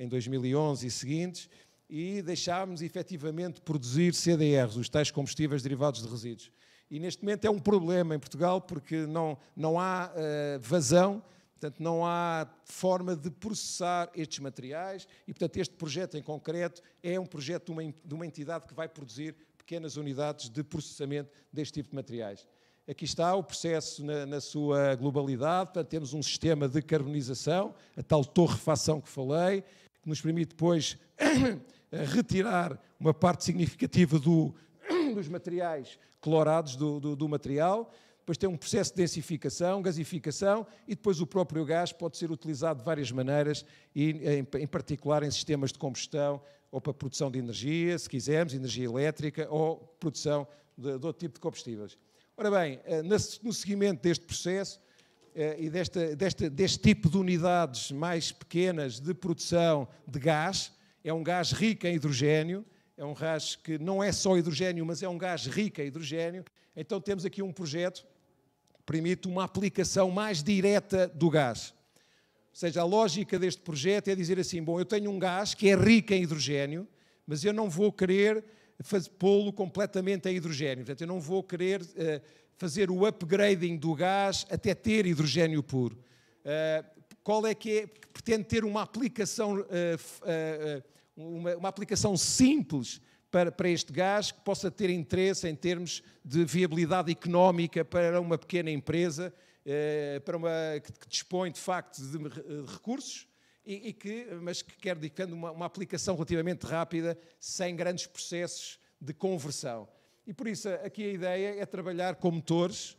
Speaker 4: em 2011 e seguintes e deixámos efetivamente produzir CDRs, os tais combustíveis derivados de resíduos. E neste momento é um problema em Portugal porque não, não há uh, vazão, portanto, não há forma de processar estes materiais e, portanto, este projeto em concreto é um projeto de uma, de uma entidade que vai produzir pequenas unidades de processamento deste tipo de materiais. Aqui está o processo na, na sua globalidade. Portanto, temos um sistema de carbonização, a tal torrefação que falei, que nos permite depois retirar uma parte significativa do, dos materiais clorados do, do, do material depois tem um processo de densificação, gasificação e depois o próprio gás pode ser utilizado de várias maneiras, e, em, particular em sistemas de combustão ou para produção de energia, se quisermos, energia elétrica ou produção de, de outro tipo de combustíveis. Ora bem, eh, no seguimento deste processo eh, e desta, desta, deste tipo de unidades mais pequenas de produção de gás, é um gás rico em hidrogênio, é um gás que não é só hidrogênio, mas é um gás rico em hidrogênio. Então temos aqui um projeto que permite uma aplicação mais direta do gás. Ou seja, a lógica deste projeto é dizer assim: bom, eu tenho um gás que é rico em hidrogênio, mas eu não vou querer pô-lo completamente a hidrogênio. Portanto, eu não vou querer eh, fazer o upgrading do gás até ter hidrogênio puro. Eh, qual é que é? Pretende ter uma aplicação, eh, uma, uma aplicação simples para, para, este gás que possa ter interesse em termos de viabilidade económica para uma pequena empresa, para uma que, que, dispõe de facto de, de recursos e, e que, mas que quer dictando uma, uma aplicação relativamente rápida, sem grandes processos de conversão. E por isso aqui a ideia é trabalhar com motores,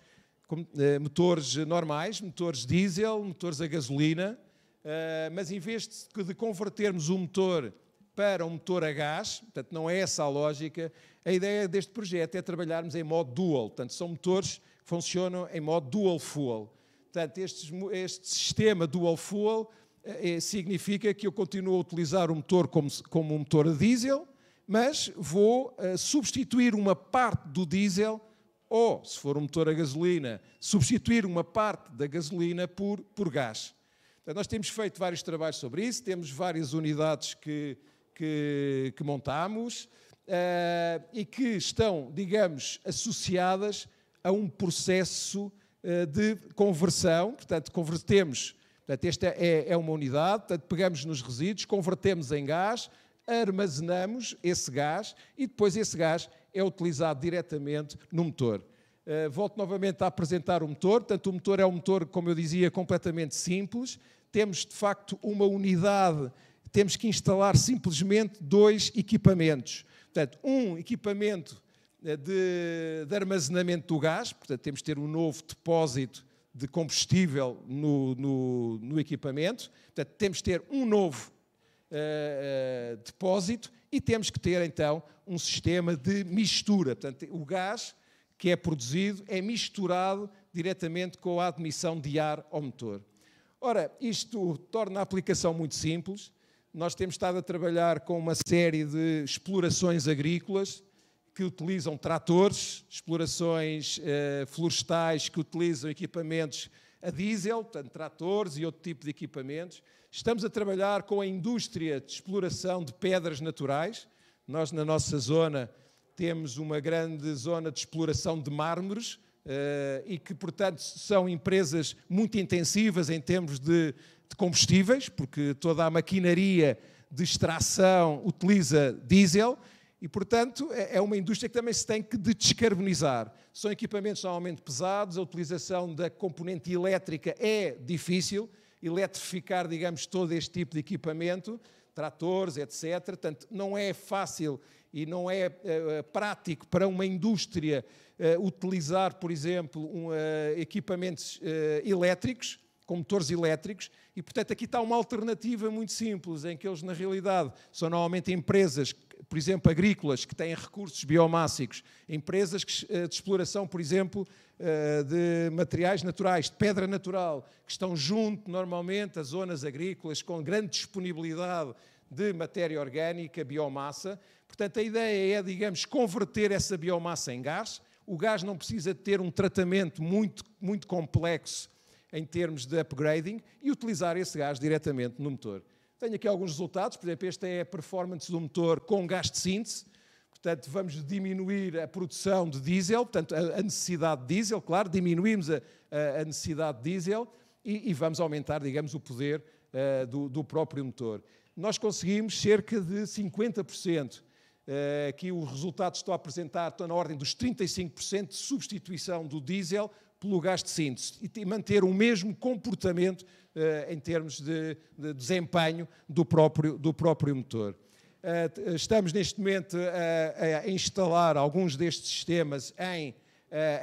Speaker 4: com, eh, motores normais, motores diesel, motores a gasolina, eh, mas em vez de, de convertermos o um motor para um motor a gás, portanto não é essa a lógica, a ideia deste projeto é trabalharmos em modo dual, portanto são motores que funcionam em modo dual fuel. Portanto, este sistema dual fuel eh, eh, significa que eu continuo a utilizar o motor como, como um motor a diesel, mas vou eh, substituir uma parte do diesel, ou, se for um motor a gasolina, substituir uma parte da gasolina por, por gás. nós temos feito vários trabalhos sobre isso, temos várias unidades que, que, que montamos uh, e que estão, digamos, associadas a um processo uh, de conversão. Portanto, convertemos Portanto, esta é, é uma unidade, portanto, pegamos nos resíduos, convertemos em gás, armazenamos esse gás e depois esse gás é utilizado diretamente no motor. Uh, volto novamente a apresentar o motor. Portanto, o motor é um motor, como eu dizia, completamente simples. Temos, de facto, uma unidade, temos que instalar simplesmente dois equipamentos. Portanto, um equipamento eh, de, de armazenamento do gás, portanto, temos que ter um novo depósito de combustível no, no, no equipamento. Portanto, temos que ter um novo uh, depósito e temos que ter, então, um sistema de mistura. Portanto, o gás que é produzido é misturado diretamente com a admissão de ar ao motor. Ora, isto torna a aplicação muito simples. Nós temos estado a trabalhar com uma série de explorações agrícolas que utilizam tratores, explorações eh, florestais que utilizam equipamentos a diesel, portanto, tratores e outro tipo de equipamentos. Estamos a trabalhar com a indústria de exploração de pedras naturais. Nós, na nossa zona, temos uma grande zona de exploração de mármores eh, e que, portanto, são empresas muito intensivas em termos de, de combustíveis, porque toda a maquinaria de extração utiliza diesel e, portanto, é, é uma indústria que também se tem que descarbonizar. São equipamentos normalmente pesados, a utilização da componente elétrica é difícil, eletrificar, digamos, todo este tipo de equipamento, tratores, etc. Portanto, não é fácil e não é uh, prático para uma indústria uh, utilizar, por exemplo, um, uh, equipamentos elétricos, com motores elétricos, e portanto aqui está uma alternativa muito simples, em que eles na realidade são normalmente empresas por exemplo, agrícolas que têm recursos biomássicos, empresas eh, de exploração, por exemplo, eh, de materiais naturais, de pedra natural, que estão junto normalmente a zonas agrícolas com grande disponibilidade de matéria orgânica, biomassa. Portanto, a ideia é, digamos, converter essa biomassa em gás. O gás não precisa ter um tratamento muito, muito complexo em termos de upgrading e utilizar esse gás diretamente no motor. Tenho aqui alguns resultados, por exemplo, esta é a performance do motor com gás de síntese, portanto, vamos diminuir a produção de diesel, portanto, a necessidade de diesel, claro, diminuímos a, a necessidade de diesel e, e, vamos aumentar, digamos, o poder uh, do, do, próprio motor. Nós conseguimos cerca de 50%. Uh, eh, aqui os resultados estão a apresentar, estão na ordem dos 35% de substituição do diesel pelo gás de síntese e manter o mesmo comportamento eh, em termos de, desempenho do próprio, do próprio motor. Eh, estamos neste momento eh, a, instalar alguns destes sistemas em,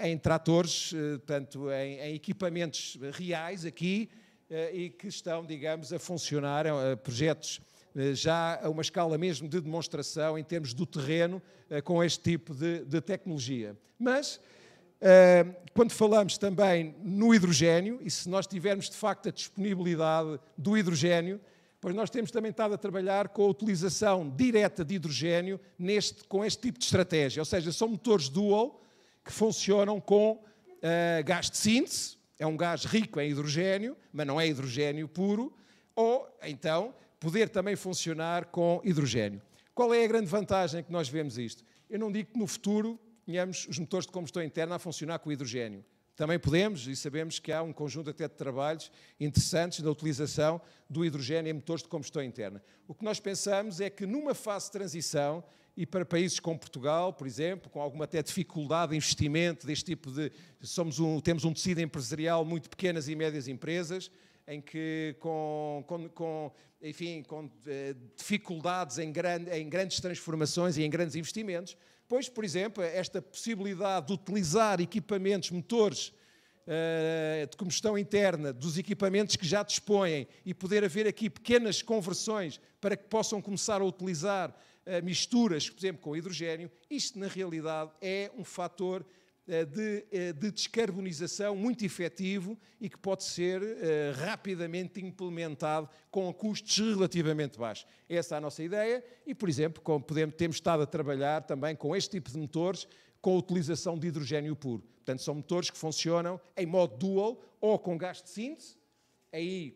Speaker 4: em tratores, tanto em, equipamentos reais aqui, e que estão, digamos, a funcionar, projetos já a uma escala mesmo de demonstração em termos do terreno com este tipo de, de tecnologia. Mas eh, quando falamos também no hidrogênio, e se nós tivermos de facto a disponibilidade do hidrogênio, pois nós temos também estado a trabalhar com a utilização direta de hidrogênio neste, com este tipo de estratégia. Ou seja, são motores dual que funcionam com uh, gás de síntese, é um gás rico em hidrogênio, mas não é hidrogênio puro, ou então poder também funcionar com hidrogênio. Qual é a grande vantagem que nós vemos isto? Eu não digo que no futuro tínhamos os motores de combustão interna a funcionar com hidrogênio. Também podemos e sabemos que há um conjunto até de trabalhos interessantes na utilização do hidrogênio em motores de combustão interna. O que nós pensamos é que numa fase de transição, e para países como Portugal, por exemplo, com alguma até dificuldade de investimento deste tipo de... Somos um, temos um tecido empresarial muito pequenas e médias empresas, em que com, com, com enfim, com eh, dificuldades em, grande, em grandes transformações e em grandes investimentos, depois, por exemplo, esta possibilidade de utilizar equipamentos, motores eh, de combustão interna dos equipamentos que já dispõem e poder haver aqui pequenas conversões para que possam começar a utilizar eh, misturas, por exemplo, com hidrogênio, isto na realidade é um fator eh, de, eh, de descarbonização muito efetivo e que pode ser eh, rapidamente implementado com custos relativamente baixos. Essa é a nossa ideia e, por exemplo, podemos, temos estado a trabalhar também com este tipo de motores com a utilização de hidrogênio puro. Portanto, são motores que funcionam em modo dual ou com gás de síntese, aí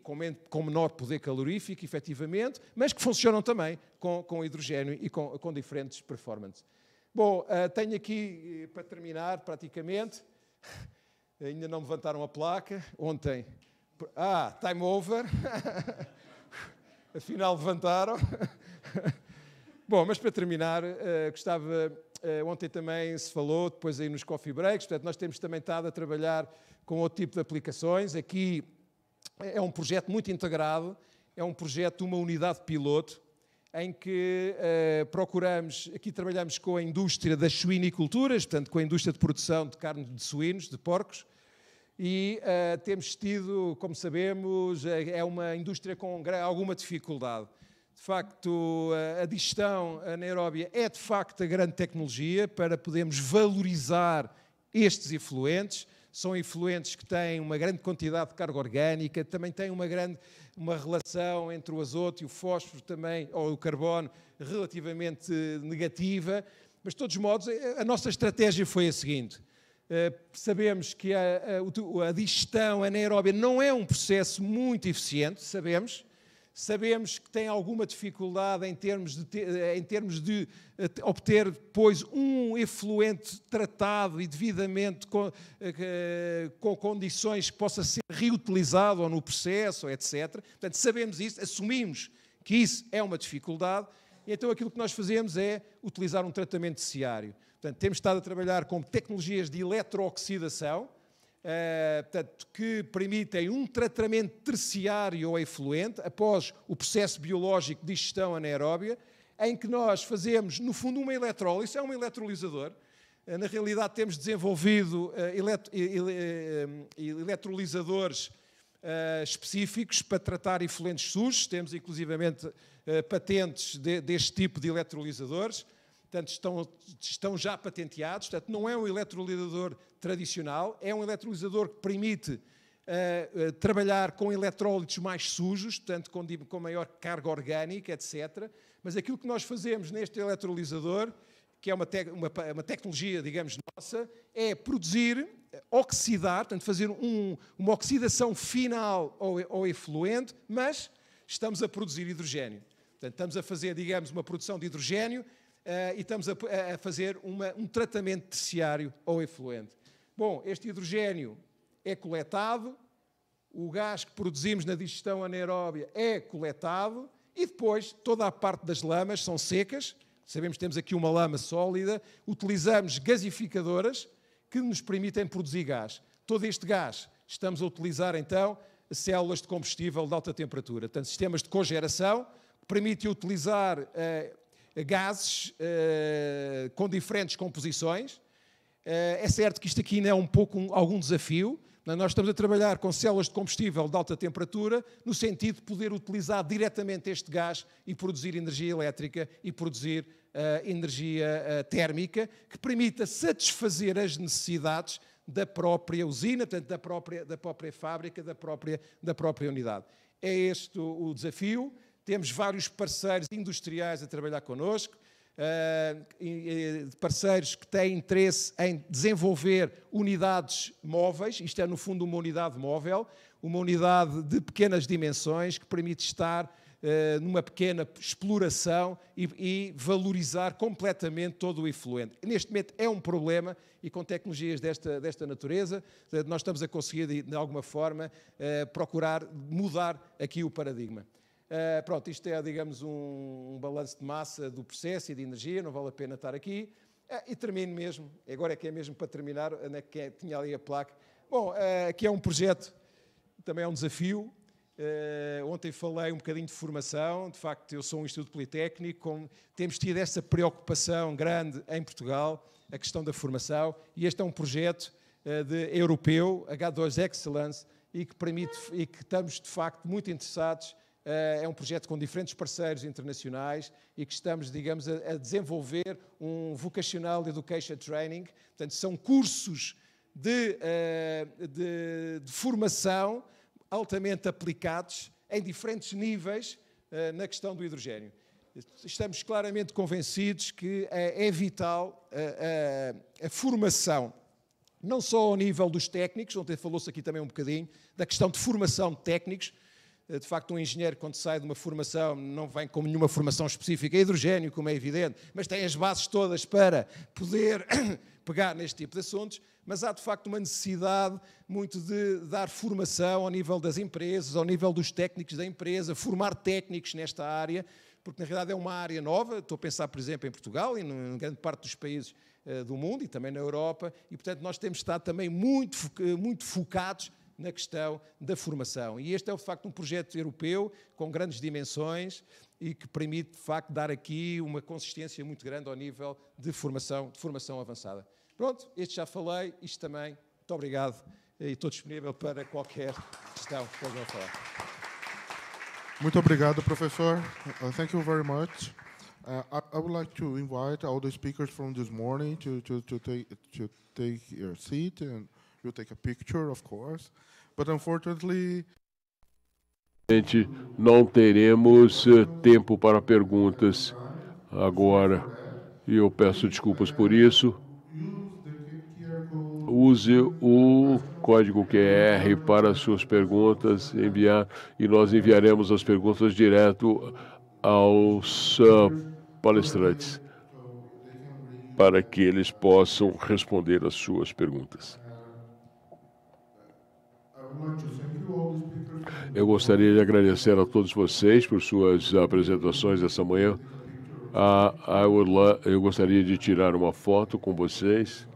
Speaker 4: com menor poder calorífico, efetivamente, mas que funcionam também com, com hidrogênio e com, com diferentes performances. Bom, eh, tenho aqui eh, para terminar praticamente. Ainda não levantaram a placa. Ontem. Ah, time over. Afinal, levantaram. Bom, mas para terminar, eh, gostava. Ontem também se falou, depois aí nos coffee breaks, portanto, nós temos também estado a trabalhar com outro tipo de aplicações. Aqui é um projeto muito integrado, é um projeto de uma unidade piloto em que uh, procuramos, aqui trabalhamos com a indústria das suiniculturas, portanto, com a indústria de produção de carne de suínos, de porcos, e uh, temos tido, como sabemos, eh, é uma indústria com alguma dificuldade. De facto, a digestão anaeróbia é de facto a grande tecnologia para podermos valorizar estes influentes. São influentes que têm uma grande quantidade de carga orgânica, também têm uma grande uma relação entre o azoto e o fósforo também, ou o carbono, relativamente eh, negativa. Mas, de todos modos, eh, a nossa estratégia foi a seguinte. Eh, sabemos que a, a, a digestão anaeróbia não é um processo muito eficiente, sabemos, sabemos que tem alguma dificuldade em termos de, ter, eh, em termos de eh, obter, pois, um efluente tratado e devidamente com, eh, com condições que possa ser reutilizado ou no processo, etc. Portanto, sabemos isso, assumimos que isso é uma dificuldade, e então aquilo que nós fazemos é utilizar um tratamento ciário. Portanto, temos estado a trabalhar com tecnologias de eletrooxidação, eh, portanto, que permitem um tratamento terciário ou efluente, após o processo biológico de digestão anaeróbia, em que nós fazemos, no fundo, uma eletrólise, é um eletrolisador. Eh, na realidade, temos desenvolvido uh, eletrolisadores específicos para tratar efluentes sujos, temos inclusivamente patentes deste tipo de eletrolisadores portanto, estão, estão já patenteados, portanto, não é um eletrolisador tradicional, é um eletrolisador que permite Uh, uh, trabalhar com eletrólitos mais sujos, portanto com, com, maior carga orgânica, etc. Mas aquilo que nós fazemos neste eletrolisador, que é uma, te uma, uma tecnologia, digamos, nossa, é produzir, eh, oxidar, portanto fazer um, uma oxidação final ao, ao efluente, mas estamos a produzir hidrogênio. Portanto, estamos a fazer, digamos, uma produção de hidrogênio uh, e estamos a, a fazer uma, um tratamento terciário ao efluente. Bom, este hidrogênio é coletado, o gás que produzimos na digestão anaeróbia é coletado e depois toda a parte das lamas são secas. Sabemos que temos aqui uma lama sólida. Utilizamos gasificadoras que nos permitem produzir gás. Todo este gás estamos a utilizar então células de combustível de alta temperatura, portanto, sistemas de cogeração que permitem utilizar eh, gases eh, com diferentes composições eh, é certo que isto aqui não é um pouco algum desafio. É? Nós estamos a trabalhar com células de combustível de alta temperatura, no sentido de poder utilizar diretamente este gás e produzir energia elétrica e produzir uh, energia uh, térmica, que permita satisfazer as necessidades da própria usina, portanto, da própria, da própria fábrica, da própria, da própria unidade. É este o desafio. Temos vários parceiros industriais a trabalhar connosco, eh, parceiros que têm interesse em desenvolver unidades móveis, isto é, no fundo, uma unidade móvel, uma unidade de pequenas dimensões que permite estar eh, numa pequena exploração e, e, valorizar completamente todo o efluente. Neste momento é um problema e com tecnologias desta, desta natureza, eh, nós estamos a conseguir, de, alguma forma, procurar mudar aqui o paradigma. Eh, pronto, isto é, digamos, um, um balanço de massa do processo e de energia, não vale a pena estar aqui. Uh, e termino mesmo, agora é que é mesmo para terminar, né, que é, tinha ali a placa. Bom, uh, aqui é um projeto, também é um desafio. ontem falei um bocadinho de formação, de facto eu sou um Instituto Politécnico, com, temos tido essa preocupação grande em Portugal, a questão da formação, e este é um projeto de europeu, H2 Excellence, e que permite, e que estamos de facto muito interessados eh, é um projeto com diferentes parceiros internacionais e que estamos, digamos, a, desenvolver um Vocational Education Training. Portanto, são cursos de, eh, de, de formação altamente aplicados em diferentes níveis eh, na questão do hidrogênio. Estamos claramente convencidos que é, é vital a, a, a formação não só ao nível dos técnicos, ontem falou-se aqui também um bocadinho, da questão de formação de técnicos, eh, de facto, um engenheiro, quando sai de uma formação, não vem com nenhuma formação específica, é hidrogênio, como é evidente, mas tem as bases todas para poder pegar neste tipo de assuntos. Mas há, de facto, uma necessidade muito de dar formação ao nível das empresas, ao nível dos técnicos da empresa, formar técnicos nesta área, porque na realidade é uma área nova. Estou a pensar, por exemplo, em Portugal e em grande parte dos países eh, do mundo e também na Europa, e portanto nós temos estado também muito, muito focados na questão da formação. E este é, de facto, um projeto europeu com grandes dimensões e que permite, de facto, dar aqui uma consistência muito grande ao nível de formação, de formação avançada. Pronto, este já falei, isto também. Muito obrigado eh, e estou disponível para qualquer questão que possam falar.
Speaker 1: Muito obrigado, professor. Uh, thank you very much.
Speaker 4: Uh, I, I, would like to invite
Speaker 5: all the speakers from this morning to, to, to, take, to take your seat and We'll take a picture, of course. But unfortunately,
Speaker 2: não teremos eh, tempo para perguntas agora. E eu peço desculpas por isso. Use o código QR para suas perguntas, enviar, e nós enviaremos as perguntas direto aos uh, palestrantes para que eles possam responder às suas perguntas. Eu gostaria de agradecer a todos vocês por suas apresentações essa manhã. Uh, eu gostaria de tirar uma foto com vocês.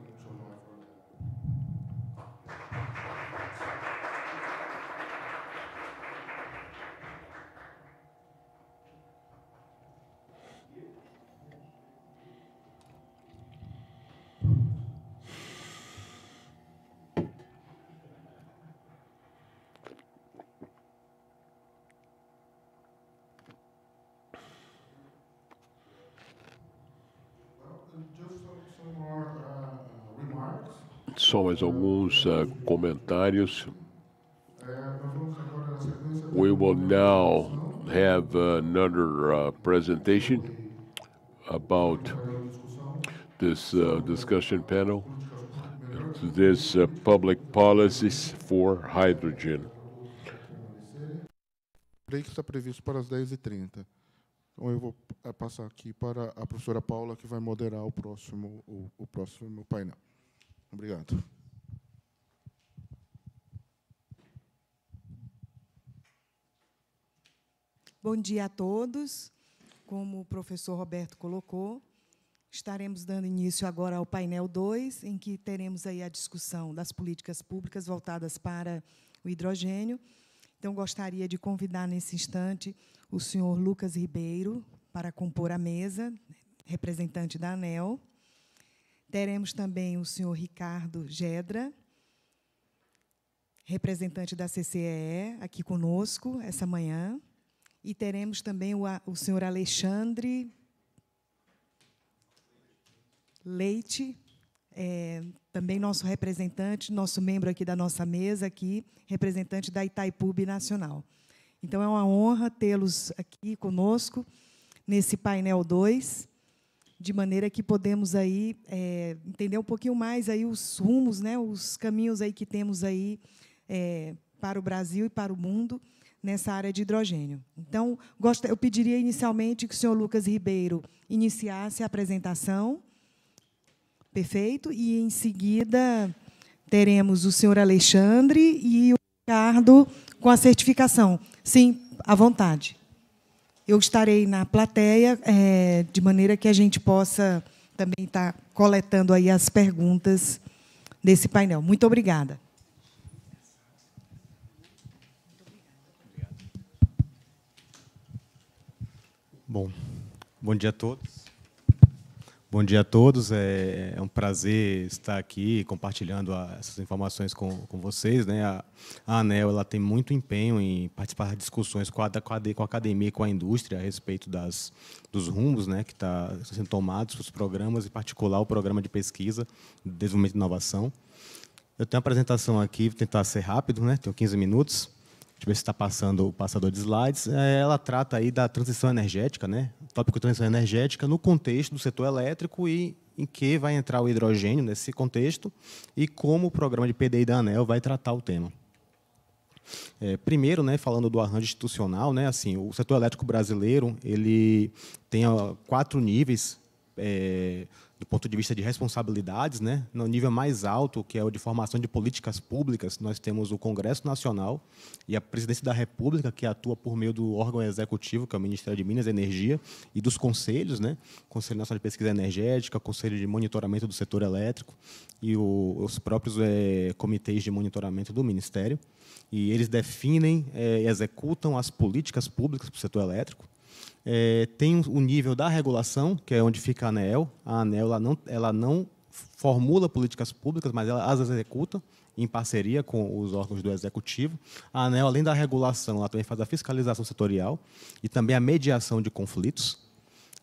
Speaker 2: só mais alguns uh, comentários. We will now have another uh, presentation about this uh, discussion panel. This public policies for hydrogen.
Speaker 5: Break está previsto para as 10h30. Então eu vou eh, passar aqui para a professora Paula, que vai moderar o próximo, o, o próximo painel. Obrigado.
Speaker 6: Bom dia a todos. Como o professor Roberto colocou, estaremos dando início agora ao painel 2, em que teremos aí a discussão das políticas públicas voltadas para o hidrogênio. Então, gostaria de convidar nesse instante o senhor Lucas Ribeiro para compor a mesa, representante da ANEL. Teremos também o senhor Ricardo Gedra, representante da CCEE, aqui conosco essa manhã. E teremos também o, o senhor Alexandre Leite, é, também nosso representante, nosso membro aqui da nossa mesa, aqui, representante da Itaipub Nacional. Então, é uma honra tê-los aqui conosco, nesse painel 2 de maneira que podemos aí é, entender um pouquinho mais aí os rumos, né, os caminhos aí que temos aí é, para o Brasil e para o mundo nessa área de hidrogênio. Então, eu pediria inicialmente que o senhor Lucas Ribeiro iniciasse a apresentação, perfeito, e em seguida teremos o senhor Alexandre e o Ricardo com a certificação. Sim, à vontade. Eu estarei na plateia, é, de maneira que a gente possa também estar tá coletando aí as perguntas desse painel. Muito obrigada.
Speaker 7: Bom, bom dia a todos. Bom dia a todos. É, é, um prazer estar aqui compartilhando essas informações com, com vocês. Né? A, a ANEL ela tem muito empenho em participar de discussões com a, com a academia e com a indústria a respeito das, dos rumos né, que tá, estão sendo tomados para os programas, em particular o programa de pesquisa, desenvolvimento e inovação. Eu tenho a apresentação aqui, vou tentar ser rápido, né? tenho 15 minutos. Deixa eu ver se está passando o passador de slides. É, ela trata aí da transição energética, né? O tópico transição energética no contexto do setor elétrico e em que vai entrar o hidrogênio nesse contexto e como o programa de PDI da ANEL vai tratar o tema. É, primeiro, né, falando do arranjo institucional, né, assim, o setor elétrico brasileiro ele tem ó, quatro níveis é, do ponto de vista de responsabilidades, né? No nível mais alto, que é o de formação de políticas públicas, nós temos o Congresso Nacional e a Presidência da República, que atua por meio do órgão executivo, que é o Ministério de Minas e Energia, e dos conselhos, né? Conselho Nacional de Pesquisa Energética, Conselho de Monitoramento do Setor Elétrico e o, os próprios é, comitês de monitoramento do Ministério. E eles definem eh, e é, executam as políticas públicas para o setor elétrico. É, tem o um, um nível da regulação, que é onde fica a ANEL. A ANEL ela não, ela não formula políticas públicas, mas ela as executa em parceria com os órgãos do executivo. A ANEL, além da regulação, ela também faz a fiscalização setorial e também a mediação de conflitos.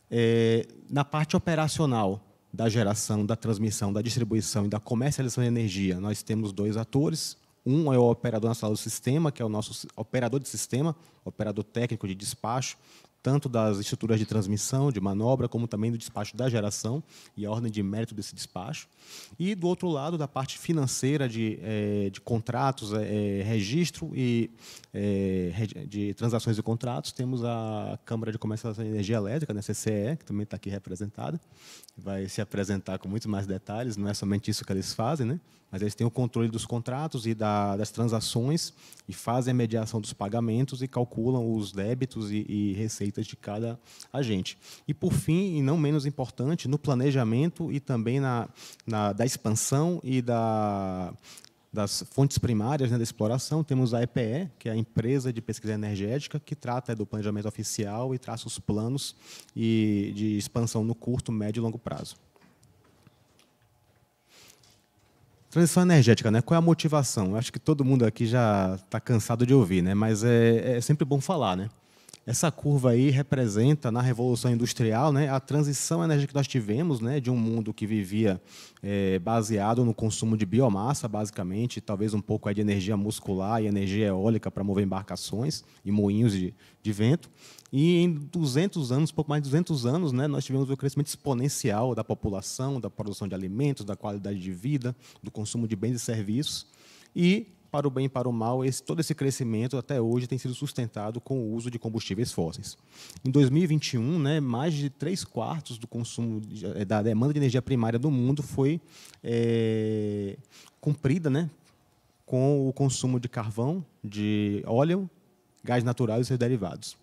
Speaker 7: É, na parte operacional da geração, da transmissão, da distribuição e da comercialização de energia, nós temos dois atores. Um é o operador nacional do sistema, que é o nosso operador de sistema, operador técnico de despacho, tanto das estruturas de transmissão, de manobra, como também do despacho da geração e a ordem de mérito desse despacho. E, do outro lado, da parte financeira de, é, de contratos, é, registro e é, de transações e contratos, temos a Câmara de Comércio de Energia Elétrica, né, CCE, que também está aqui representada, vai se apresentar com muito mais detalhes, não é somente isso que eles fazem, né? mas eles têm o controle dos contratos e da, das transações e fazem a mediação dos pagamentos e calculam os débitos e, e, receitas de cada agente. E, por fim, e não menos importante, no planejamento e também na, na da expansão e da, das fontes primárias né, da exploração, temos a EPE, que é a Empresa de Pesquisa Energética, que trata do planejamento oficial e traça os planos e, de expansão no curto, médio e longo prazo. Transição energética, né? Qual é a motivação? acho que todo mundo aqui já está cansado de ouvir, né? Mas é, é sempre bom falar, né? Essa curva aí representa, na Revolução Industrial, né, a transição energética que nós tivemos né, de um mundo que vivia é, baseado no consumo de biomassa, basicamente, talvez um pouco aí de energia muscular e energia eólica para mover embarcações e moinhos de, de vento, e em 200 anos, pouco mais de 200 anos, né, nós tivemos o crescimento exponencial da população, da produção de alimentos, da qualidade de vida, do consumo de bens e serviços. E, para o bem e para o mal, esse, todo esse crescimento até hoje tem sido sustentado com o uso de combustíveis fósseis. Em 2021, né, mais de 3 quartos do consumo, de, eh, da demanda de energia primária do mundo foi é, cumprida né, com o consumo de carvão, de óleo, gás natural e seus derivados.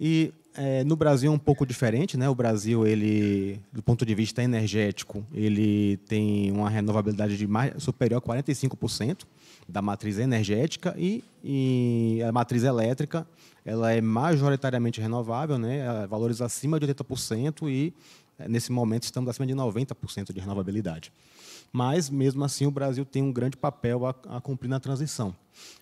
Speaker 7: E é, no Brasil é um pouco diferente, né? O Brasil, ele, do ponto de vista energético, ele tem uma renovabilidade de mais, superior a 45% da matriz energética e, e, a matriz elétrica, ela é majoritariamente renovável, né? valores acima de 80% e é, nesse momento estamos acima de 90% de renovabilidade. Mas mesmo assim o Brasil tem um grande papel a, a cumprir na transição.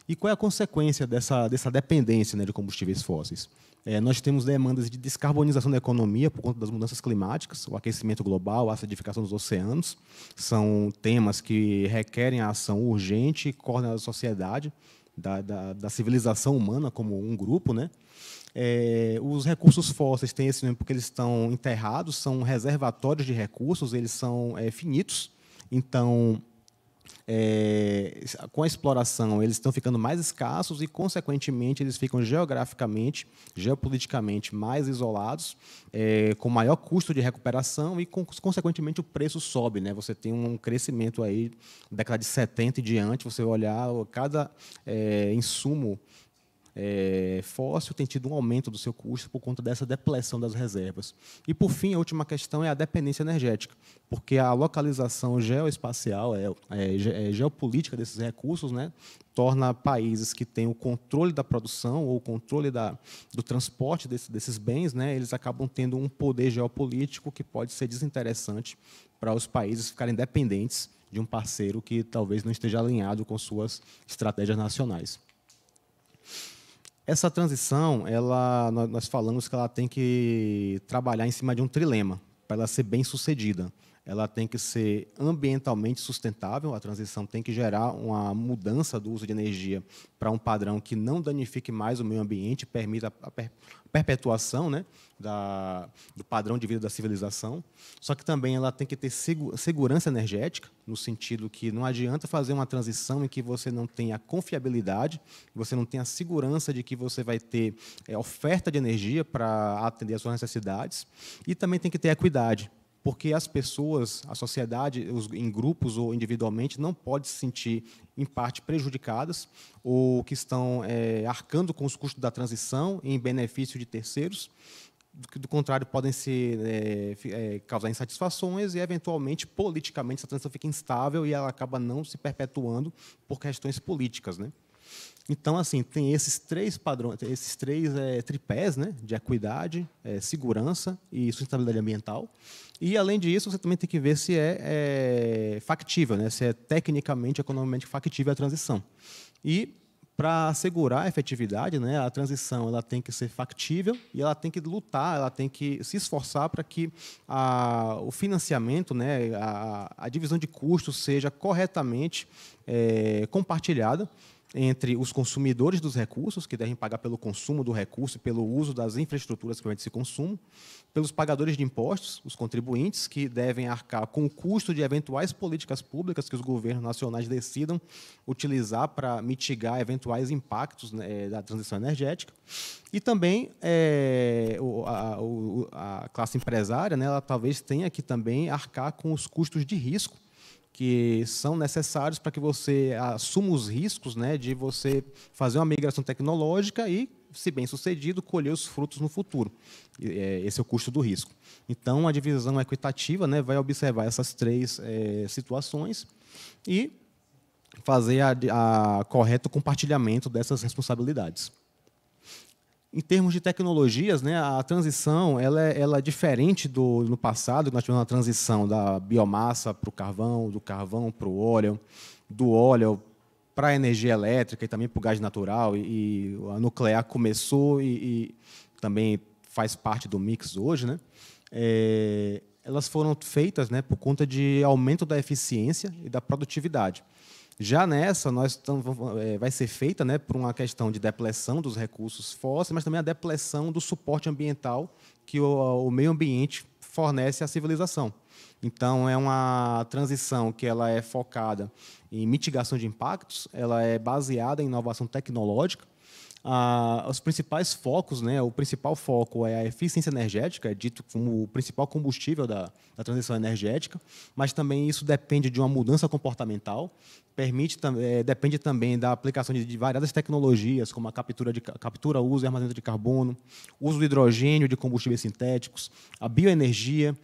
Speaker 7: E qual é a consequência dessa, dessa dependência né, de combustíveis fósseis? É, nós temos demandas de descarbonização da economia por conta das mudanças climáticas, o aquecimento global, a acidificação dos oceanos. São temas que requerem a ação urgente e coordenada da sociedade, da, da, da civilização humana como um grupo, né? É, os recursos fósseis têm esse nome porque eles estão enterrados, são reservatórios de recursos, eles são é, finitos. Então, é, com a exploração, eles estão ficando mais escassos e, consequentemente, eles ficam geograficamente, geopoliticamente mais isolados, é, com maior custo de recuperação e, consequentemente, o preço sobe. Né? Você tem um crescimento aí, década de 70 e diante, você olhar cada é, insumo é, fóssil tem tido um aumento do seu custo por conta dessa depleção das reservas. E, por fim, a última questão é a dependência energética, porque a localização geoespacial, é, é, é geopolítica desses recursos, né, torna países que têm o controle da produção ou o controle da, do transporte desse, desses bens, né, eles acabam tendo um poder geopolítico que pode ser desinteressante para os países ficarem dependentes de um parceiro que talvez não esteja alinhado com suas estratégias nacionais. Essa transição, ela, nós falamos que ela tem que trabalhar em cima de um trilema para ela ser bem sucedida ela tem que ser ambientalmente sustentável, a transição tem que gerar uma mudança do uso de energia para um padrão que não danifique mais o meio ambiente, permita a perpetuação né, da, do padrão de vida da civilização. Só que também ela tem que ter segurança energética, no sentido que não adianta fazer uma transição em que você não tenha a confiabilidade, você não tenha a segurança de que você vai ter é, oferta de energia para atender às suas necessidades. E também tem que ter equidade porque as pessoas, a sociedade, os, em grupos ou individualmente, não pode se sentir, em parte, prejudicadas ou que estão é, arcando com os custos da transição em benefício de terceiros. Do, do contrário, podem se, é, é, causar insatisfações e, eventualmente, politicamente, essa transição fica instável e ela acaba não se perpetuando por questões políticas. Né? Então, assim, tem esses três padrões, esses três é, tripés, né, de equidade, é, segurança e sustentabilidade ambiental. E além disso, você também tem que ver se é, é factível, né, se é tecnicamente, economicamente factível a transição. E para assegurar a efetividade, né, a transição ela tem que ser factível e ela tem que lutar, ela tem que se esforçar para que a, o financiamento, né, a, a, divisão de custos seja corretamente é, compartilhada entre os consumidores dos recursos, que devem pagar pelo consumo do recurso, e pelo uso das infraestruturas que vão esse consumo, pelos pagadores de impostos, os contribuintes, que devem arcar com o custo de eventuais políticas públicas que os governos nacionais decidam utilizar para mitigar eventuais impactos né, eh, da transição energética, e também é, a, a, classe empresária, né, ela talvez tenha que também arcar com os custos de risco que são necessários para que você assuma os riscos né, de você fazer uma migração tecnológica e, se bem sucedido, colher os frutos no futuro. É, esse é o custo do risco. Então, a divisão equitativa né, vai observar essas três é, situações e fazer a, a correto compartilhamento dessas responsabilidades em termos de tecnologias, né, a transição ela é, ela é diferente do no passado, que nós tivemos uma transição da biomassa para o carvão, do carvão para o óleo, do óleo para a energia elétrica e também para o gás natural. E, e a nuclear começou e, e, também faz parte do mix hoje. Né? É, elas foram feitas né, por conta de aumento da eficiência e da produtividade. Já nessa, nós estamos, é, vai ser feita né, por uma questão de depleção dos recursos fósseis, mas também a depleção do suporte ambiental que o, o meio ambiente fornece à civilização. Então, é uma transição que ela é focada em mitigação de impactos, ela é baseada em inovação tecnológica, os principais focos, né, o principal foco é a eficiência energética, é dito como o principal combustível da, da transição energética, mas também isso depende de uma mudança comportamental, permite, eh, depende também da aplicação de, várias variadas tecnologias, como a captura, de, captura uso e armazenamento de carbono, uso de hidrogênio, de combustíveis sintéticos, a bioenergia,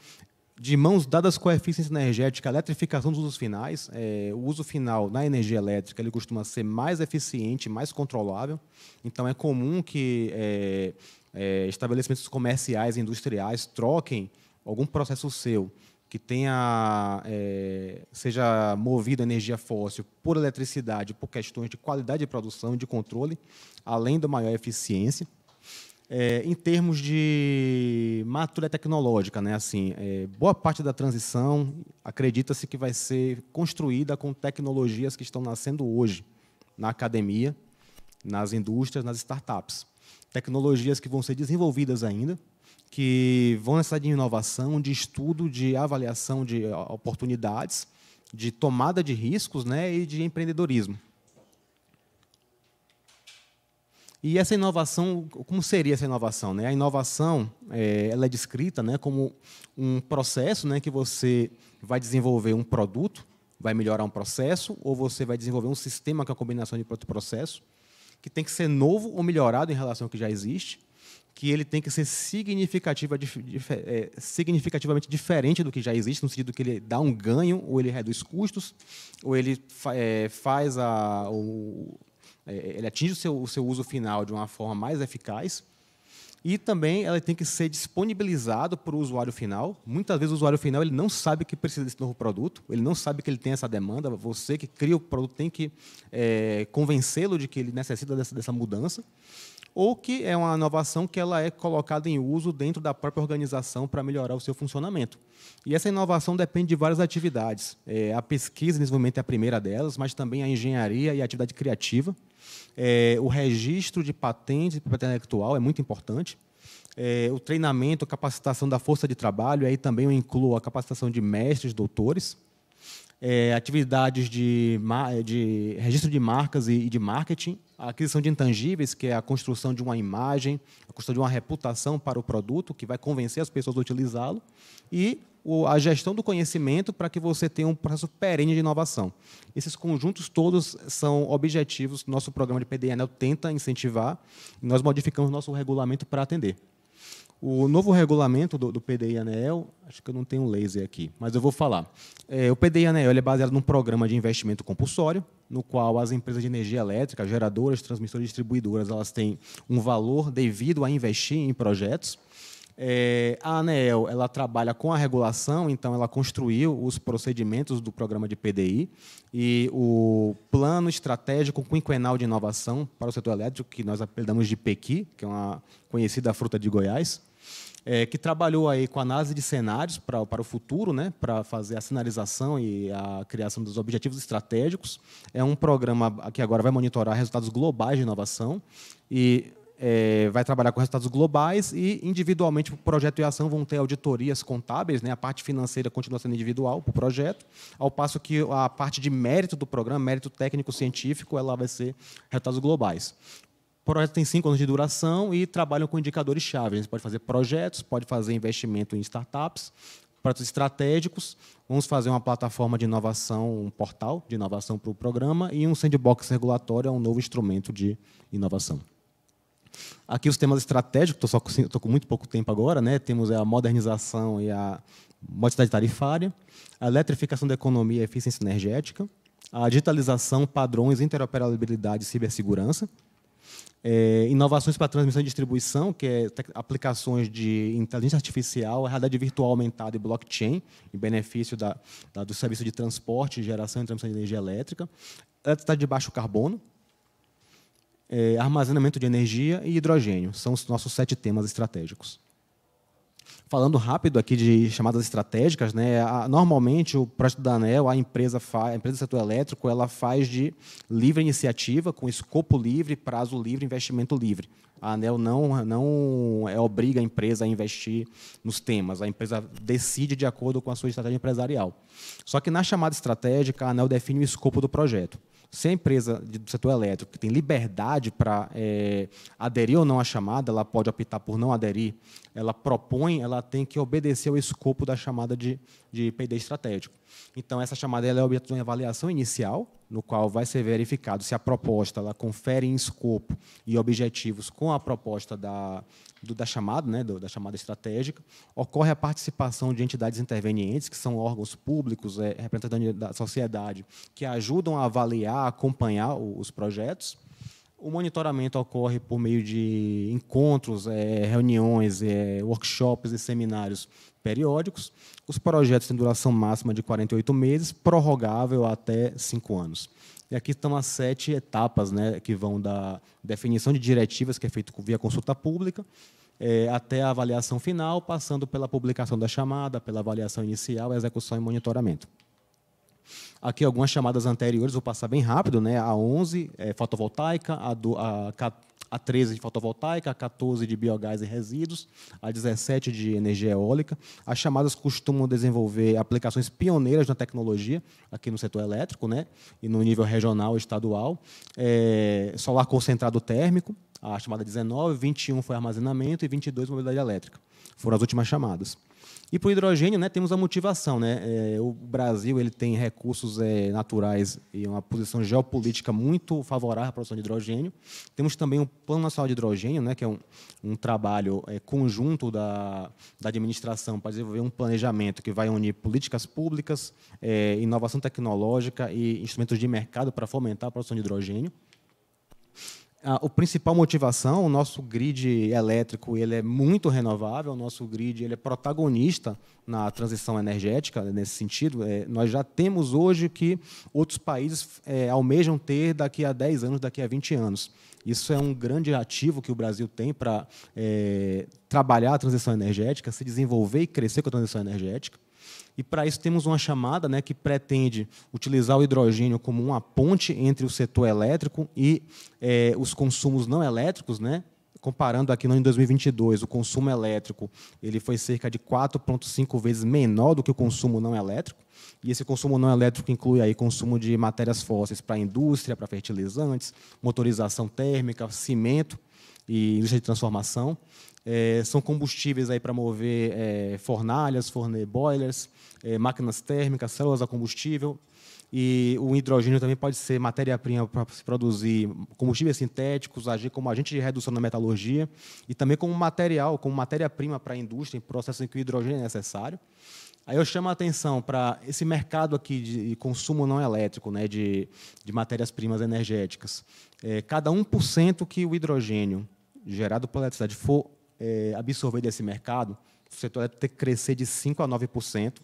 Speaker 7: de mãos dadas com a eficiência energética, a eletrificação dos usos finais. É, o uso final na energia elétrica ele costuma ser mais eficiente, mais controlável. Então, é comum que é, é, estabelecimentos comerciais e industriais troquem algum processo seu que tenha é, seja movido a energia fóssil por eletricidade por questões de qualidade de produção, de controle, além da maior eficiência. É, em termos de matura tecnológica, né? assim, é, boa parte da transição acredita-se que vai ser construída com tecnologias que estão nascendo hoje na academia, nas indústrias, nas startups. Tecnologias que vão ser desenvolvidas ainda, que vão necessitar de inovação, de estudo, de avaliação de oportunidades, de tomada de riscos né? e de empreendedorismo. E essa inovação, como seria essa inovação? Né? A inovação é, ela é descrita né, como um processo né, que você vai desenvolver um produto, vai melhorar um processo, ou você vai desenvolver um sistema que é uma combinação de e processo, que tem que ser novo ou melhorado em relação ao que já existe, que ele tem que ser significativa, dif, é, significativamente diferente do que já existe, no sentido que ele dá um ganho, ou ele reduz custos, ou ele fa, é, faz a, o, é, é, ele atinge o seu, o seu uso final de uma forma mais eficaz. E também ela tem que ser disponibilizado para o usuário final. Muitas vezes o usuário final ele não sabe que precisa desse novo produto, ele não sabe que ele tem essa demanda. Você que cria o produto tem que é, convencê-lo de que ele necessita dessa, dessa mudança ou que é uma inovação que ela é colocada em uso dentro da própria organização para melhorar o seu funcionamento. E essa inovação depende de várias atividades. É, a pesquisa e desenvolvimento é a primeira delas, mas também a engenharia e a atividade criativa. É, o registro de patentes e patente intelectual é muito importante. É, o treinamento, a capacitação da força de trabalho, aí também eu incluo a capacitação de mestres, doutores. É, atividades de, de registro de marcas e, e de marketing a aquisição de intangíveis, que é a construção de uma imagem, a construção de uma reputação para o produto, que vai convencer as pessoas a utilizá-lo, e a gestão do conhecimento para que você tenha um processo perene de inovação. Esses conjuntos todos são objetivos que nosso programa de PDNL tenta incentivar, e nós modificamos nosso regulamento para atender. O novo regulamento do, do PDI Anel, acho que eu não tenho um laser aqui, mas eu vou falar. É, o PDI Anel é baseado num programa de investimento compulsório, no qual as empresas de energia elétrica, geradoras, transmissoras e distribuidoras, elas têm um valor devido a investir em projetos. É, a ANEEL ela trabalha com a regulação, então ela construiu os procedimentos do programa de PDI e o plano estratégico quinquenal de inovação para o setor elétrico, que nós apelidamos de PEQI, que é uma conhecida fruta de Goiás é, que trabalhou aí com análise de cenários pra, para o futuro, né, para fazer a sinalização e a criação dos objetivos estratégicos. É um programa que agora vai monitorar resultados globais de inovação e é, vai trabalhar com resultados globais e, individualmente, o projeto e a ação vão ter auditorias contábeis, né? a parte financeira continua sendo individual para o projeto, ao passo que a parte de mérito do programa, mérito técnico-científico, ela vai ser resultados globais projeto tem cinco anos de duração e trabalham com indicadores-chave. A gente pode fazer projetos, pode fazer investimento em startups, projetos estratégicos. Vamos fazer uma plataforma de inovação, um portal de inovação para o programa e um sandbox regulatório é um novo instrumento de inovação. Aqui os temas estratégicos, estou com muito pouco tempo agora, né? temos a modernização e a modicidade tarifária, a eletrificação da economia e eficiência energética, a digitalização, padrões, interoperabilidade e cibersegurança, é, inovações para transmissão e distribuição, que é aplicações de inteligência artificial, realidade virtual aumentada e blockchain, em benefício da, da, do serviço de transporte, geração e transmissão de energia elétrica, eletricidade de baixo carbono, é, armazenamento de energia e hidrogênio. São os nossos sete temas estratégicos. Falando rápido aqui de chamadas estratégicas, né? normalmente o projeto da ANEL, a empresa, a empresa do setor elétrico, ela faz de livre iniciativa, com escopo livre, prazo livre, investimento livre. A ANEL não, não é, obriga a empresa a investir nos temas, a empresa decide de acordo com a sua estratégia empresarial. Só que na chamada estratégica, a ANEL define o escopo do projeto. Se a empresa do setor elétrico tem liberdade para é, aderir ou não à chamada, ela pode optar por não aderir, ela propõe, ela tem que obedecer ao escopo da chamada de, de PD estratégico. Então, essa chamada ela é objeto de uma avaliação inicial, no qual vai ser verificado se a proposta ela confere em escopo e objetivos com a proposta da, do, da chamada, né, do, da chamada estratégica. Ocorre a participação de entidades intervenientes, que são órgãos públicos, é, representantes da sociedade, que ajudam a avaliar, acompanhar o, os projetos. O monitoramento ocorre por meio de encontros, é, reuniões, é, workshops e seminários periódicos, os projetos têm duração máxima de 48 meses, prorrogável até 5 anos. E aqui estão as sete etapas né, que vão da definição de diretivas, que é feito via consulta pública, é, até a avaliação final, passando pela publicação da chamada, pela avaliação inicial, execução e monitoramento. Aqui algumas chamadas anteriores, vou passar bem rápido, né? A 11 é eh, fotovoltaica, a, do, a a 13 de fotovoltaica, a 14 de biogás e resíduos, a 17 de energia eólica. As chamadas costumam desenvolver aplicações pioneiras na tecnologia, aqui no setor elétrico, né? e no nível regional e estadual. É, solar concentrado térmico, a chamada 19, 21 foi armazenamento e 22 mobilidade elétrica. Foram as últimas chamadas. E para o hidrogênio, né, temos a motivação. Né? É, o Brasil ele tem recursos é, naturais e uma posição geopolítica muito favorável à produção de hidrogênio. Temos também o Plano Nacional de Hidrogênio, né, que é um, um trabalho é, conjunto da, da administração para desenvolver um planejamento que vai unir políticas públicas, é, inovação tecnológica e instrumentos de mercado para fomentar a produção de hidrogênio a, a principal motivação, o nosso grid elétrico ele é muito renovável, o nosso grid ele é protagonista na transição energética, nesse sentido. É, nós já temos hoje que outros países é, almejam ter daqui a 10 anos, daqui a 20 anos. Isso é um grande ativo que o Brasil tem para é, trabalhar a transição energética, se desenvolver e crescer com a transição energética e para isso temos uma chamada né, que pretende utilizar o hidrogênio como uma ponte entre o setor elétrico e é, os consumos não elétricos, né? Comparando aqui no ano 2022, o consumo elétrico ele foi cerca de 4,5 vezes menor do que o consumo não elétrico. E esse consumo não elétrico inclui aí consumo de matérias fósseis para a indústria, para fertilizantes, motorização térmica, cimento e indústria de transformação. É, são combustíveis aí para mover é, fornalhas, forne boilers, é, máquinas térmicas, células a combustível. E o hidrogênio também pode ser matéria-prima para se produzir combustíveis sintéticos, agir como agente de redução na metalurgia e também como material, como matéria-prima para a indústria, em processos em que o hidrogênio é necessário. Aí eu chamo a atenção para esse mercado aqui de consumo não elétrico, né, de, de matérias-primas energéticas. É, cada 1% que o hidrogênio gerado pela eletricidade for é, absorver desse mercado, o setor elétrico tem que crescer de 5% a 9%,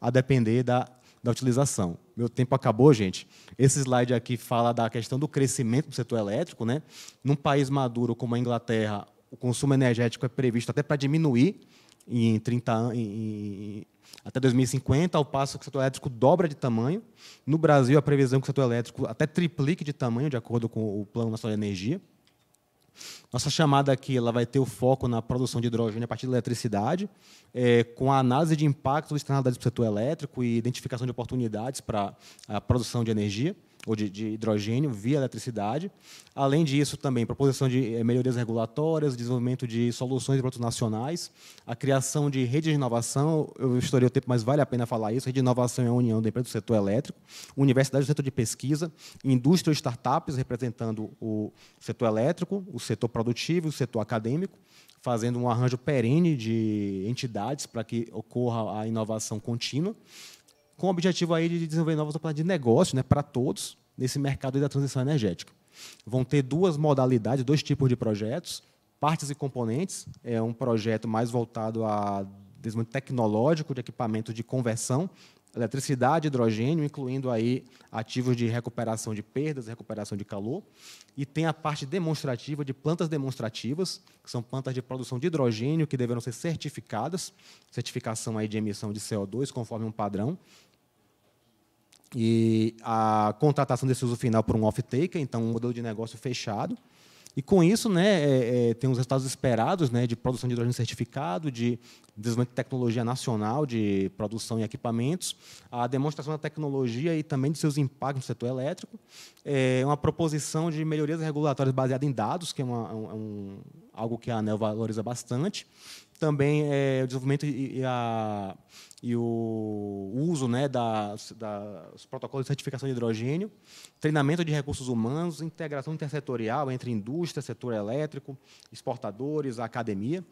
Speaker 7: a depender da, da utilização. Meu tempo acabou, gente. Esse slide aqui fala da questão do crescimento do setor elétrico. Né? Num país maduro como a Inglaterra, o consumo energético é previsto até para diminuir em 30 em, até 2050, ao passo que o setor elétrico dobra de tamanho. No Brasil, a previsão é que o setor elétrico até triplique de tamanho, de acordo com o Plano Nacional de Energia. Nossa chamada aqui ela vai ter o foco na produção de hidrogênio a partir da eletricidade, é, com a análise de impactos e externalidades para o setor elétrico e identificação de oportunidades para a produção de energia ou de, de hidrogênio via eletricidade. Além disso, também proposição de eh, melhorias regulatórias, desenvolvimento de soluções de produtos nacionais, a criação de redes de inovação. Eu estourei o tempo, mas vale a pena falar isso. A rede de inovação é a união da empresa do setor elétrico, universidade do setor de pesquisa, indústria e startups representando o setor elétrico, o setor produtivo, o setor acadêmico fazendo um arranjo perene de entidades para que ocorra a inovação contínua com o objetivo aí de desenvolver novas oportunidades de negócio né, para todos nesse mercado da transição energética. Vão ter duas modalidades, dois tipos de projetos, partes e componentes. É um projeto mais voltado a desenvolvimento tecnológico de equipamento de conversão eletricidade, hidrogênio, incluindo aí ativos de recuperação de perdas, recuperação de calor, e tem a parte demonstrativa de plantas demonstrativas, que são plantas de produção de hidrogênio que deverão ser certificadas, certificação aí de emissão de CO2 conforme um padrão. E a contratação desse uso final por um off-taker, então um modelo de negócio fechado. E com isso, né, é, é, tem os resultados esperados né, de produção de hidrogênio certificado, de desenvolvimento de tecnologia nacional, de produção e equipamentos, a demonstração da tecnologia e também de seus impactos no setor elétrico, é, uma proposição de melhorias regulatórias baseada em dados, que é, uma, é é um, algo que a ANEL valoriza bastante, também é, o desenvolvimento e, e a e o uso né, dos da, protocolos de certificação de hidrogênio, treinamento de recursos humanos, integração intersetorial entre indústria, setor elétrico, exportadores, academia,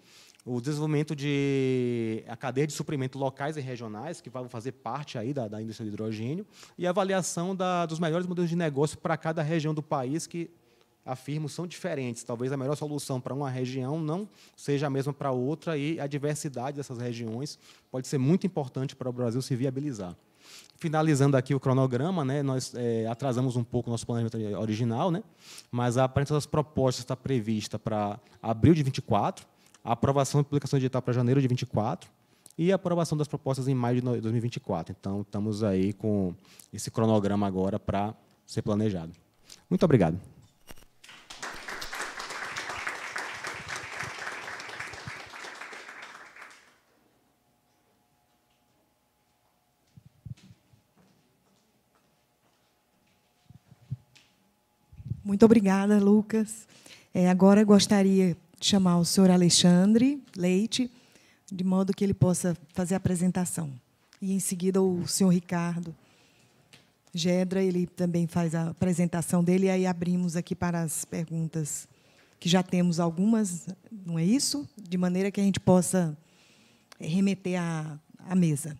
Speaker 7: o desenvolvimento de a cadeia de suprimento locais e regionais, que vão fazer parte aí da, da indústria de hidrogênio, e a avaliação da, dos melhores modelos de negócio para cada região do país que afirmo, são diferentes. Talvez a melhor solução para uma região não seja a mesma para outra, e a diversidade dessas regiões pode ser muito importante para o Brasil se viabilizar. Finalizando aqui o cronograma, né, nós é, atrasamos um pouco o nosso planejamento original, né, mas a apresentação das propostas está prevista para abril de 24, a aprovação e publicação digital para janeiro de 24 e a aprovação das propostas em maio de 2024. Então, estamos aí com esse cronograma agora para ser planejado. Muito obrigado.
Speaker 6: Muito obrigada, Lucas. É, agora gostaria de chamar o senhor Alexandre Leite, de modo que ele possa fazer a apresentação. E, em seguida, o senhor Ricardo Gedra, ele também faz a apresentação dele, e aí abrimos aqui para as perguntas, que já temos algumas, não é isso? De maneira que a gente possa remeter à, à mesa.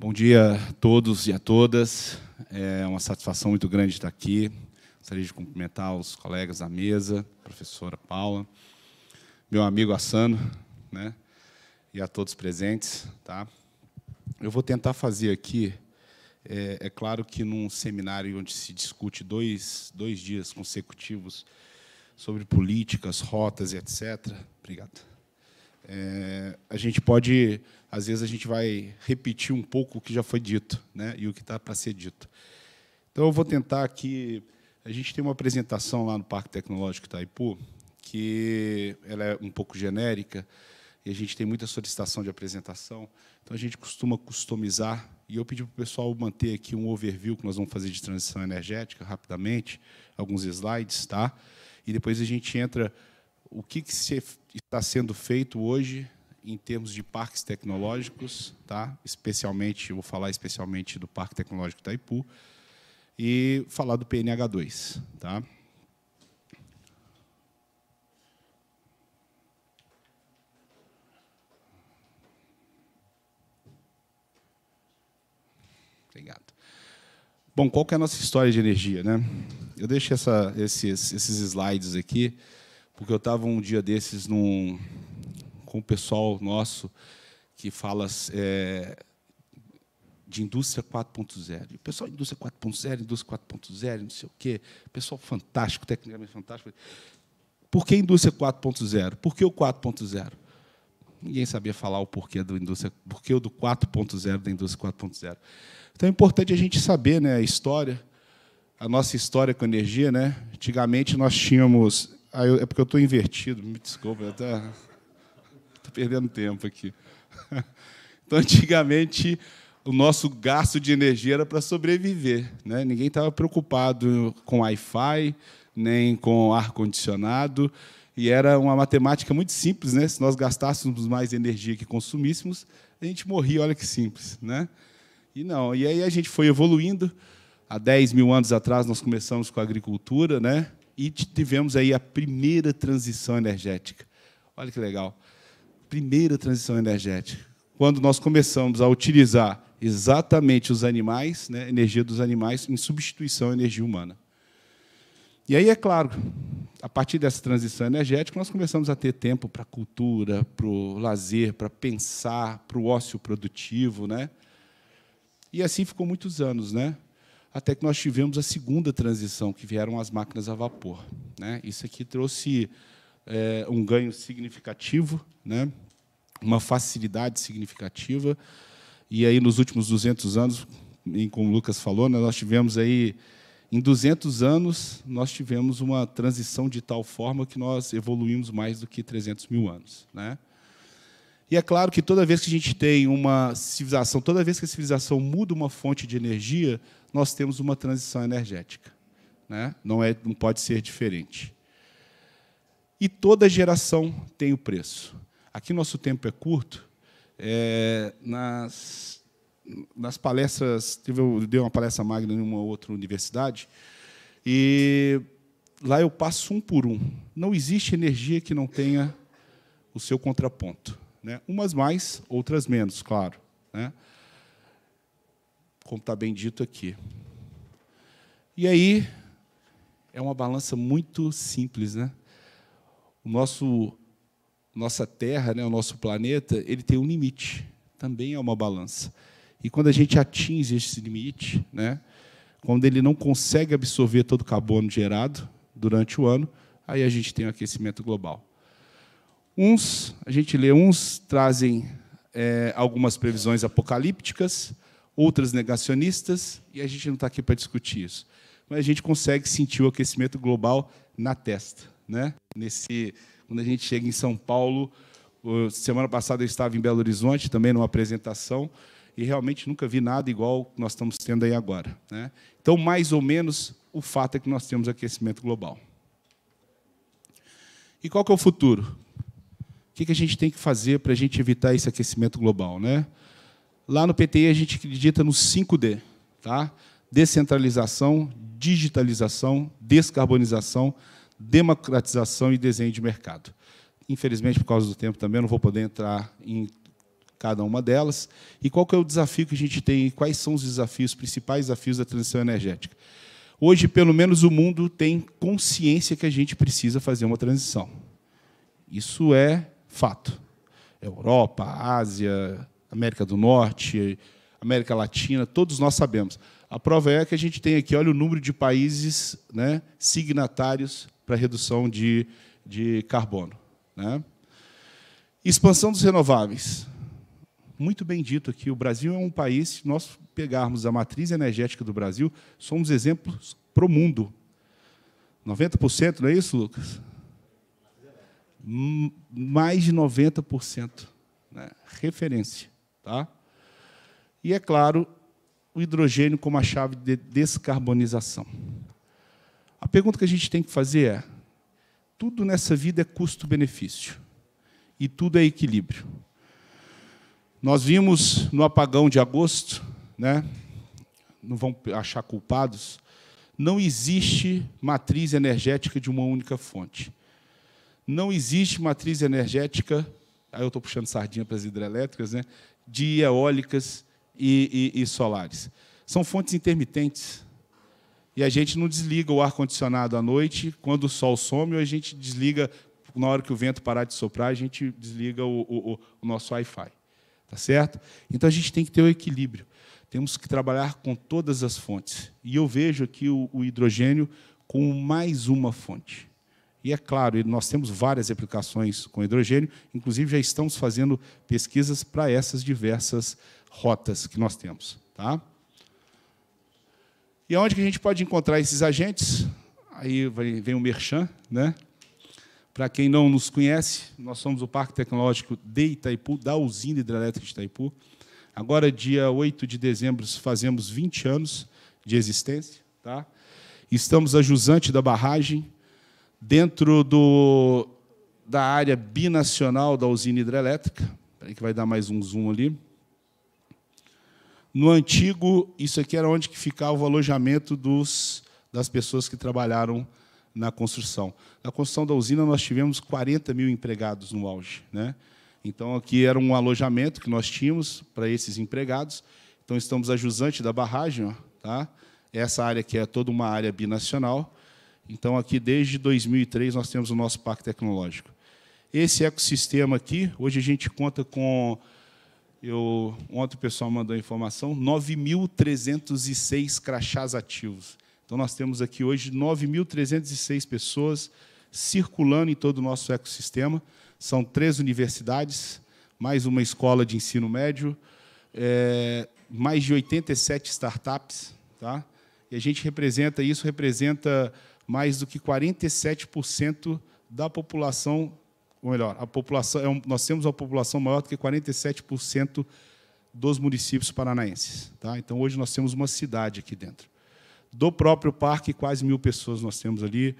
Speaker 5: Bom dia a todos e a todas. É uma satisfação muito grande estar aqui. Gostaria de cumprimentar os colegas da mesa, a professora Paula, meu amigo Assano, né? E a todos presentes, tá? Eu vou tentar fazer aqui. É, é claro que num seminário onde se discute dois, dois dias consecutivos sobre políticas, rotas e etc. Obrigado é, a gente pode, às vezes, a gente vai repetir um pouco o que já foi dito né, e o que está para ser dito. Então, eu vou tentar aqui. A gente tem uma apresentação lá no Parque Tecnológico Itaipu, que ela é um pouco genérica, e a gente tem muita solicitação de apresentação, então a gente costuma customizar. E eu pedi para o pessoal manter aqui um overview que nós vamos fazer de transição energética rapidamente, alguns slides, tá? E depois a gente entra o que, que se, está sendo feito hoje em termos de parques tecnológicos, tá? Especialmente, vou falar especialmente do Parque Tecnológico Itaipu e falar do PNH2, tá? Obrigado. Bom, qual que é a nossa história de energia, né? Eu deixei essa, esses, esses slides aqui porque eu estava um dia desses num, com o pessoal nosso que fala é, de indústria 4.0. O pessoal indústria 4.0, indústria 4.0, não sei o quê. Pessoal fantástico, tecnicamente fantástico. Por que indústria 4.0? Por que o 4.0? Ninguém sabia falar o porquê do indústria, porquê do 4.0 da indústria 4.0. Então é importante a gente saber, né, a história, a nossa história com energia, né? Antigamente nós tínhamos ah, eu, é porque eu estou invertido, me desculpa, eu perdendo tempo aqui. Então, antigamente, o nosso gasto de energia era para sobreviver. Né? Ninguém estava preocupado com Wi-Fi, nem com ar-condicionado. E era uma matemática muito simples, né? Se nós gastássemos mais energia que consumíssemos, a gente morria, olha que simples, né? E não, e aí a gente foi evoluindo. Há 10 mil anos atrás nós começamos com a agricultura, né? e tivemos aí a primeira transição energética. Olha que legal. Primeira transição energética. Quando nós começamos a utilizar exatamente os animais, né, a energia dos animais, em substituição à energia humana. E aí, é claro, a partir dessa transição energética, nós começamos a ter tempo para a cultura, para o lazer, para pensar, para o ócio produtivo. Né? E assim ficou muitos anos. Né? até que nós tivemos a segunda transição, que vieram as máquinas a vapor. Né? Isso aqui trouxe é, um ganho significativo, né? uma facilidade significativa. E aí, nos últimos 200 anos, como o Lucas falou, né, nós tivemos aí, em 200 anos, nós tivemos uma transição de tal forma que nós evoluímos mais do que 300 mil anos. Né? E é claro que toda vez que a gente tem uma civilização, toda vez que a civilização muda uma fonte de energia, nós temos uma transição energética. Né? Não, é, não pode ser diferente. E toda geração tem o preço. Aqui nosso tempo é curto. É, nas, nas palestras, eu dei uma palestra magna em uma outra universidade, e lá eu passo um por um. Não existe energia que não tenha o seu contraponto. Né? Umas mais, outras menos, claro. Né? como está bem dito aqui. E aí, é uma balança muito simples, né? O nosso, nossa Terra, né, o nosso planeta, ele tem um limite, também é uma balança. E quando a gente atinge esse limite, né, quando ele não consegue absorver todo o carbono gerado durante o ano, aí a gente tem o um aquecimento global. Uns, a gente lê, uns trazem é, algumas previsões apocalípticas, outras negacionistas, e a gente não está aqui para discutir isso. Mas a gente consegue sentir o aquecimento global na testa. Né? Nesse, quando a gente chega em São Paulo, semana passada eu estava em Belo Horizonte, também numa apresentação, e realmente nunca vi nada igual que nós estamos tendo aí agora. Né? Então, mais ou menos, o fato é que nós temos aquecimento global. E qual que é o futuro? O que, que a gente tem que fazer para a gente evitar esse aquecimento global? Né? Lá no PTI a gente acredita no 5D, tá? Descentralização, digitalização, descarbonização, democratização e desenho de mercado. Infelizmente, por causa do tempo também, não vou poder entrar em cada uma delas. E qual que é o desafio que a gente tem? Quais são os desafios, principais desafios da transição energética? Hoje, pelo menos, o mundo tem consciência que a gente precisa fazer uma transição. Isso é fato. Europa, Ásia, América do Norte, América Latina, todos nós sabemos. A prova é que a gente tem aqui, olha o número de países né, signatários para redução de, de carbono. Né? Expansão dos renováveis. Muito bem dito aqui, o Brasil é um país, se nós pegarmos a matriz energética do Brasil, somos exemplos para o mundo. 90%, não é isso, Lucas? Mais de 90%. Né? Referência. Tá? E, é claro, o hidrogênio como a chave de descarbonização. A pergunta que a gente tem que fazer é: tudo nessa vida é custo-benefício e tudo é equilíbrio. Nós vimos no apagão de agosto, né? não vão achar culpados, não existe matriz energética de uma única fonte. Não existe matriz energética aí eu estou puxando sardinha para as hidrelétricas, né? de eólicas e, e, e solares. São fontes intermitentes. E a gente não desliga o ar-condicionado à noite, quando o sol some, ou a gente desliga, na hora que o vento parar de soprar, a gente desliga o, o, o nosso Wi-Fi. Tá certo? Então a gente tem que ter o equilíbrio. Temos que trabalhar com todas as fontes. E eu vejo aqui o, o hidrogênio com mais uma fonte. E é claro, nós temos várias aplicações com hidrogênio, inclusive já estamos fazendo pesquisas para essas diversas rotas que nós temos. Tá? E onde que a gente pode encontrar esses agentes? Aí vem o Merchan, né? Para quem não nos conhece, nós somos o Parque Tecnológico de Itaipu, da usina hidrelétrica de Itaipu. Agora, dia 8 de dezembro, fazemos 20 anos de existência. Tá? Estamos a jusante da barragem, dentro do, da área binacional da usina hidrelétrica, que vai dar mais um zoom ali. No antigo, isso aqui era onde que ficava o alojamento dos, das pessoas que trabalharam na construção. Na construção da usina, nós tivemos 40 mil empregados no auge. Né? Então, aqui era um alojamento que nós tínhamos para esses empregados. Então, estamos a jusante da barragem. Ó, tá? Essa área aqui é toda uma área binacional. Então, aqui desde 2003 nós temos o nosso parque tecnológico. Esse ecossistema aqui, hoje a gente conta com, eu, ontem o pessoal mandou a informação, 9.306 crachás ativos. Então, nós temos aqui hoje 9.306 pessoas circulando em todo o nosso ecossistema. São três universidades, mais uma escola de ensino médio, é, mais de 87 startups. Tá? E a gente representa, isso representa mais do que 47% da população, ou melhor, a população, é nós temos uma população maior do que 47% dos municípios paranaenses. Tá? Então, hoje nós temos uma cidade aqui dentro. Do próprio parque, quase mil pessoas nós temos ali,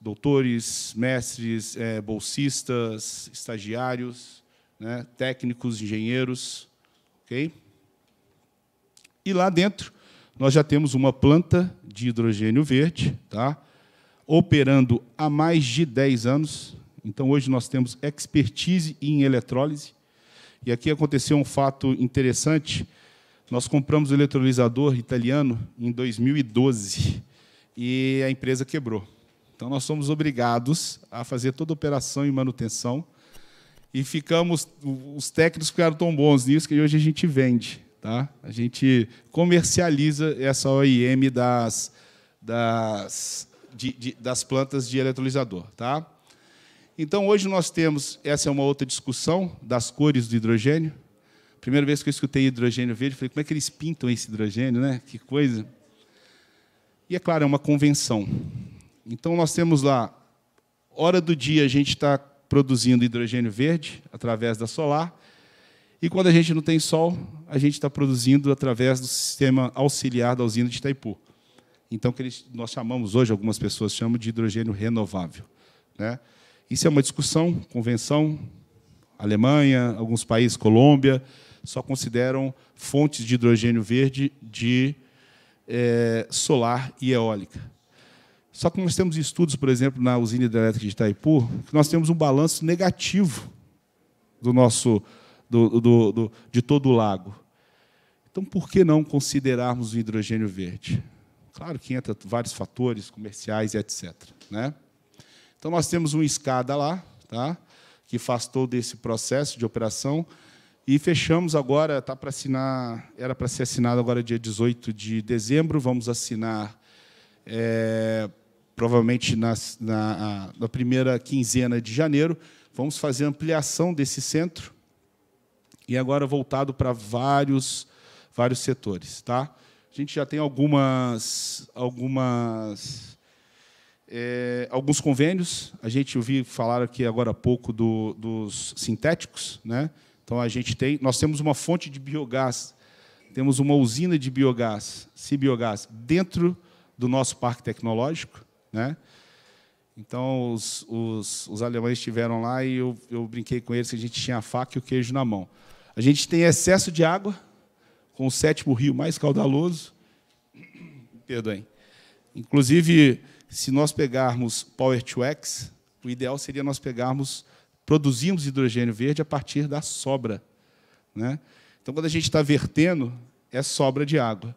Speaker 5: doutores, mestres, é, bolsistas, estagiários, né, técnicos, engenheiros. Okay? E lá dentro, nós já temos uma planta de hidrogênio verde, tá? operando há mais de 10 anos. Então, hoje nós temos expertise em eletrólise. E aqui aconteceu um fato interessante. Nós compramos o eletrolizador italiano em 2012 e a empresa quebrou. Então, nós somos obrigados a fazer toda a operação e manutenção. E ficamos, os técnicos ficaram tão bons nisso que hoje a gente vende. Tá? A gente comercializa essa OIM das, das de, de, das plantas de eletrolisador. Tá? Então, hoje nós temos, essa é uma outra discussão, das cores do hidrogênio. Primeira vez que eu escutei hidrogênio verde, falei, como é que eles pintam esse hidrogênio, né? Que coisa. E, é claro, é uma convenção. Então, nós temos lá, hora do dia a gente está produzindo hidrogênio verde através da solar, e quando a gente não tem sol, a gente está produzindo através do sistema auxiliar da usina de Itaipu. Então, que eles, nós chamamos hoje, algumas pessoas chamam de hidrogênio renovável. Né? Isso é uma discussão, convenção, Alemanha, alguns países, Colômbia, só consideram fontes de hidrogênio verde de é, solar e eólica. Só que nós temos estudos, por exemplo, na usina hidrelétrica de Itaipu, que nós temos um balanço negativo do nosso, do, do, do, de todo o lago. Então, por que não considerarmos o hidrogênio verde? Claro que entra vários fatores comerciais e etc. Né? Então, nós temos uma escada lá, tá? que faz todo esse processo de operação. E fechamos agora, tá para assinar, era para ser assinado agora dia 18 de dezembro, vamos assinar é, provavelmente na, na, na, primeira quinzena de janeiro. Vamos fazer ampliação desse centro e agora voltado para vários, vários setores. Tá? a gente já tem algumas, algumas, é, alguns convênios. A gente ouviu falar aqui agora há pouco do, dos sintéticos, né? Então a gente tem, nós temos uma fonte de biogás, temos uma usina de biogás, Cibiogás, dentro do nosso parque tecnológico, né? Então, os, os, os, alemães estiveram lá e eu, eu brinquei com eles que a gente tinha a faca e o queijo na mão. A gente tem excesso de água, com o sétimo rio mais caudaloso. Perdoem. Inclusive, se nós pegarmos Power to X, o ideal seria nós pegarmos, produzirmos hidrogênio verde a partir da sobra. Né? Então, quando a gente está vertendo, é sobra de água.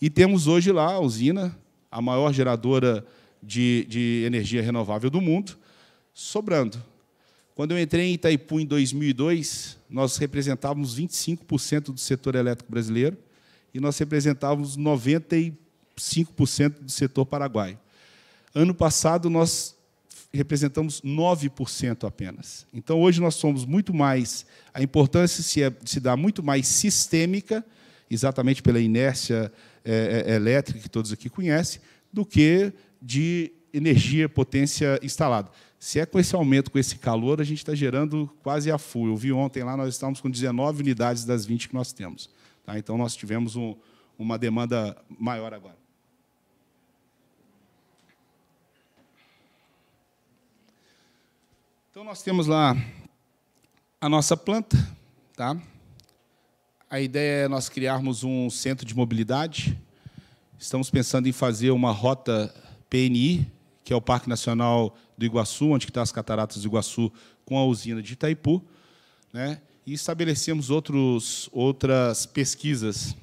Speaker 5: E temos hoje lá a usina, a maior geradora de, de energia renovável do mundo, sobrando. Quando eu entrei em Itaipu em 2002, nós representávamos 25% do setor elétrico brasileiro e nós representávamos 95% do setor paraguaio. Ano passado, nós representamos 9% apenas. Então, hoje nós somos muito mais, a importância se, é, se dá muito mais sistêmica, exatamente pela inércia é, é, é elétrica que todos aqui conhecem, do que de energia, potência instalada. Se é com esse aumento, com esse calor, a gente está gerando quase a full. Eu vi ontem lá, nós estávamos com 19 unidades das 20 que nós temos. Tá? Então, nós tivemos um, uma demanda maior agora. Então, nós temos lá a nossa planta. Tá? A ideia é nós criarmos um centro de mobilidade. Estamos pensando em fazer uma rota PNI, que é o Parque Nacional do Iguaçu, onde estão tá as cataratas do Iguaçu, com a usina de Itaipu, né? e estabelecemos outros, outras pesquisas.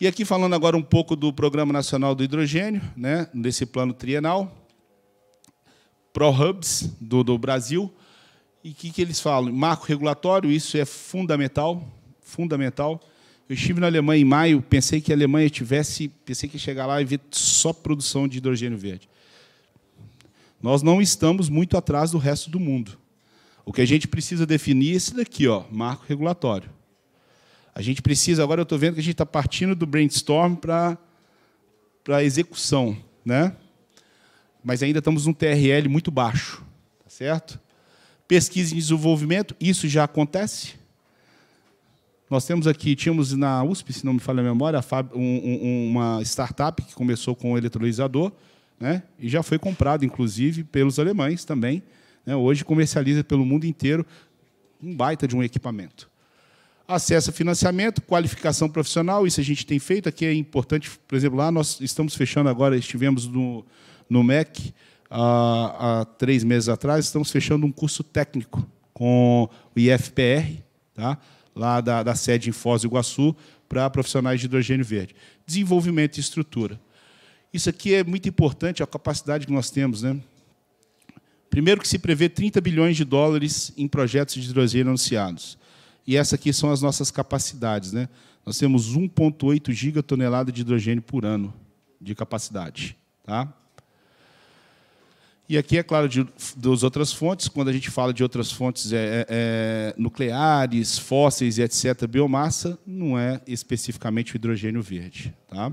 Speaker 5: E aqui falando agora um pouco do Programa Nacional do Hidrogênio, né? desse plano trienal, ProHubs do, do Brasil, e o que, que eles falam? Marco regulatório, isso é fundamental, fundamental, eu estive na Alemanha em maio, pensei que a Alemanha tivesse, pensei que ia chegar lá e ver só produção de hidrogênio verde. Nós não estamos muito atrás do resto do mundo. O que a gente precisa definir é esse daqui, ó, marco regulatório. A gente precisa, agora eu estou vendo que a gente está partindo do brainstorm para a execução, né? mas ainda estamos num TRL muito baixo, tá certo? Pesquisa em desenvolvimento, isso já acontece? Nós temos aqui, tínhamos na USP, se não me falha a memória, uma startup que começou com um eletrolisador, né? e já foi comprado, inclusive, pelos alemães também. Né? Hoje comercializa pelo mundo inteiro um baita de um equipamento. Acesso a financiamento, qualificação profissional, isso a gente tem feito. Aqui é importante, por exemplo, lá nós estamos fechando agora, estivemos no, no MEC há, ah, há três meses atrás, estamos fechando um curso técnico com o IFPR, tá? lá da, da sede em Foz do Iguaçu para profissionais de hidrogênio verde. Desenvolvimento e estrutura. Isso aqui é muito importante, a capacidade que nós temos. Né? Primeiro que se prevê 30 bilhões de dólares em projetos de hidrogênio anunciados. E essas aqui são as nossas capacidades. Né? Nós temos 1,8 gigatonelada de hidrogênio por ano de capacidade. Tá? E aqui, é claro, de, das outras fontes, quando a gente fala de outras fontes é, é, é nucleares, fósseis e etc., biomassa, não é especificamente o hidrogênio verde. Tá?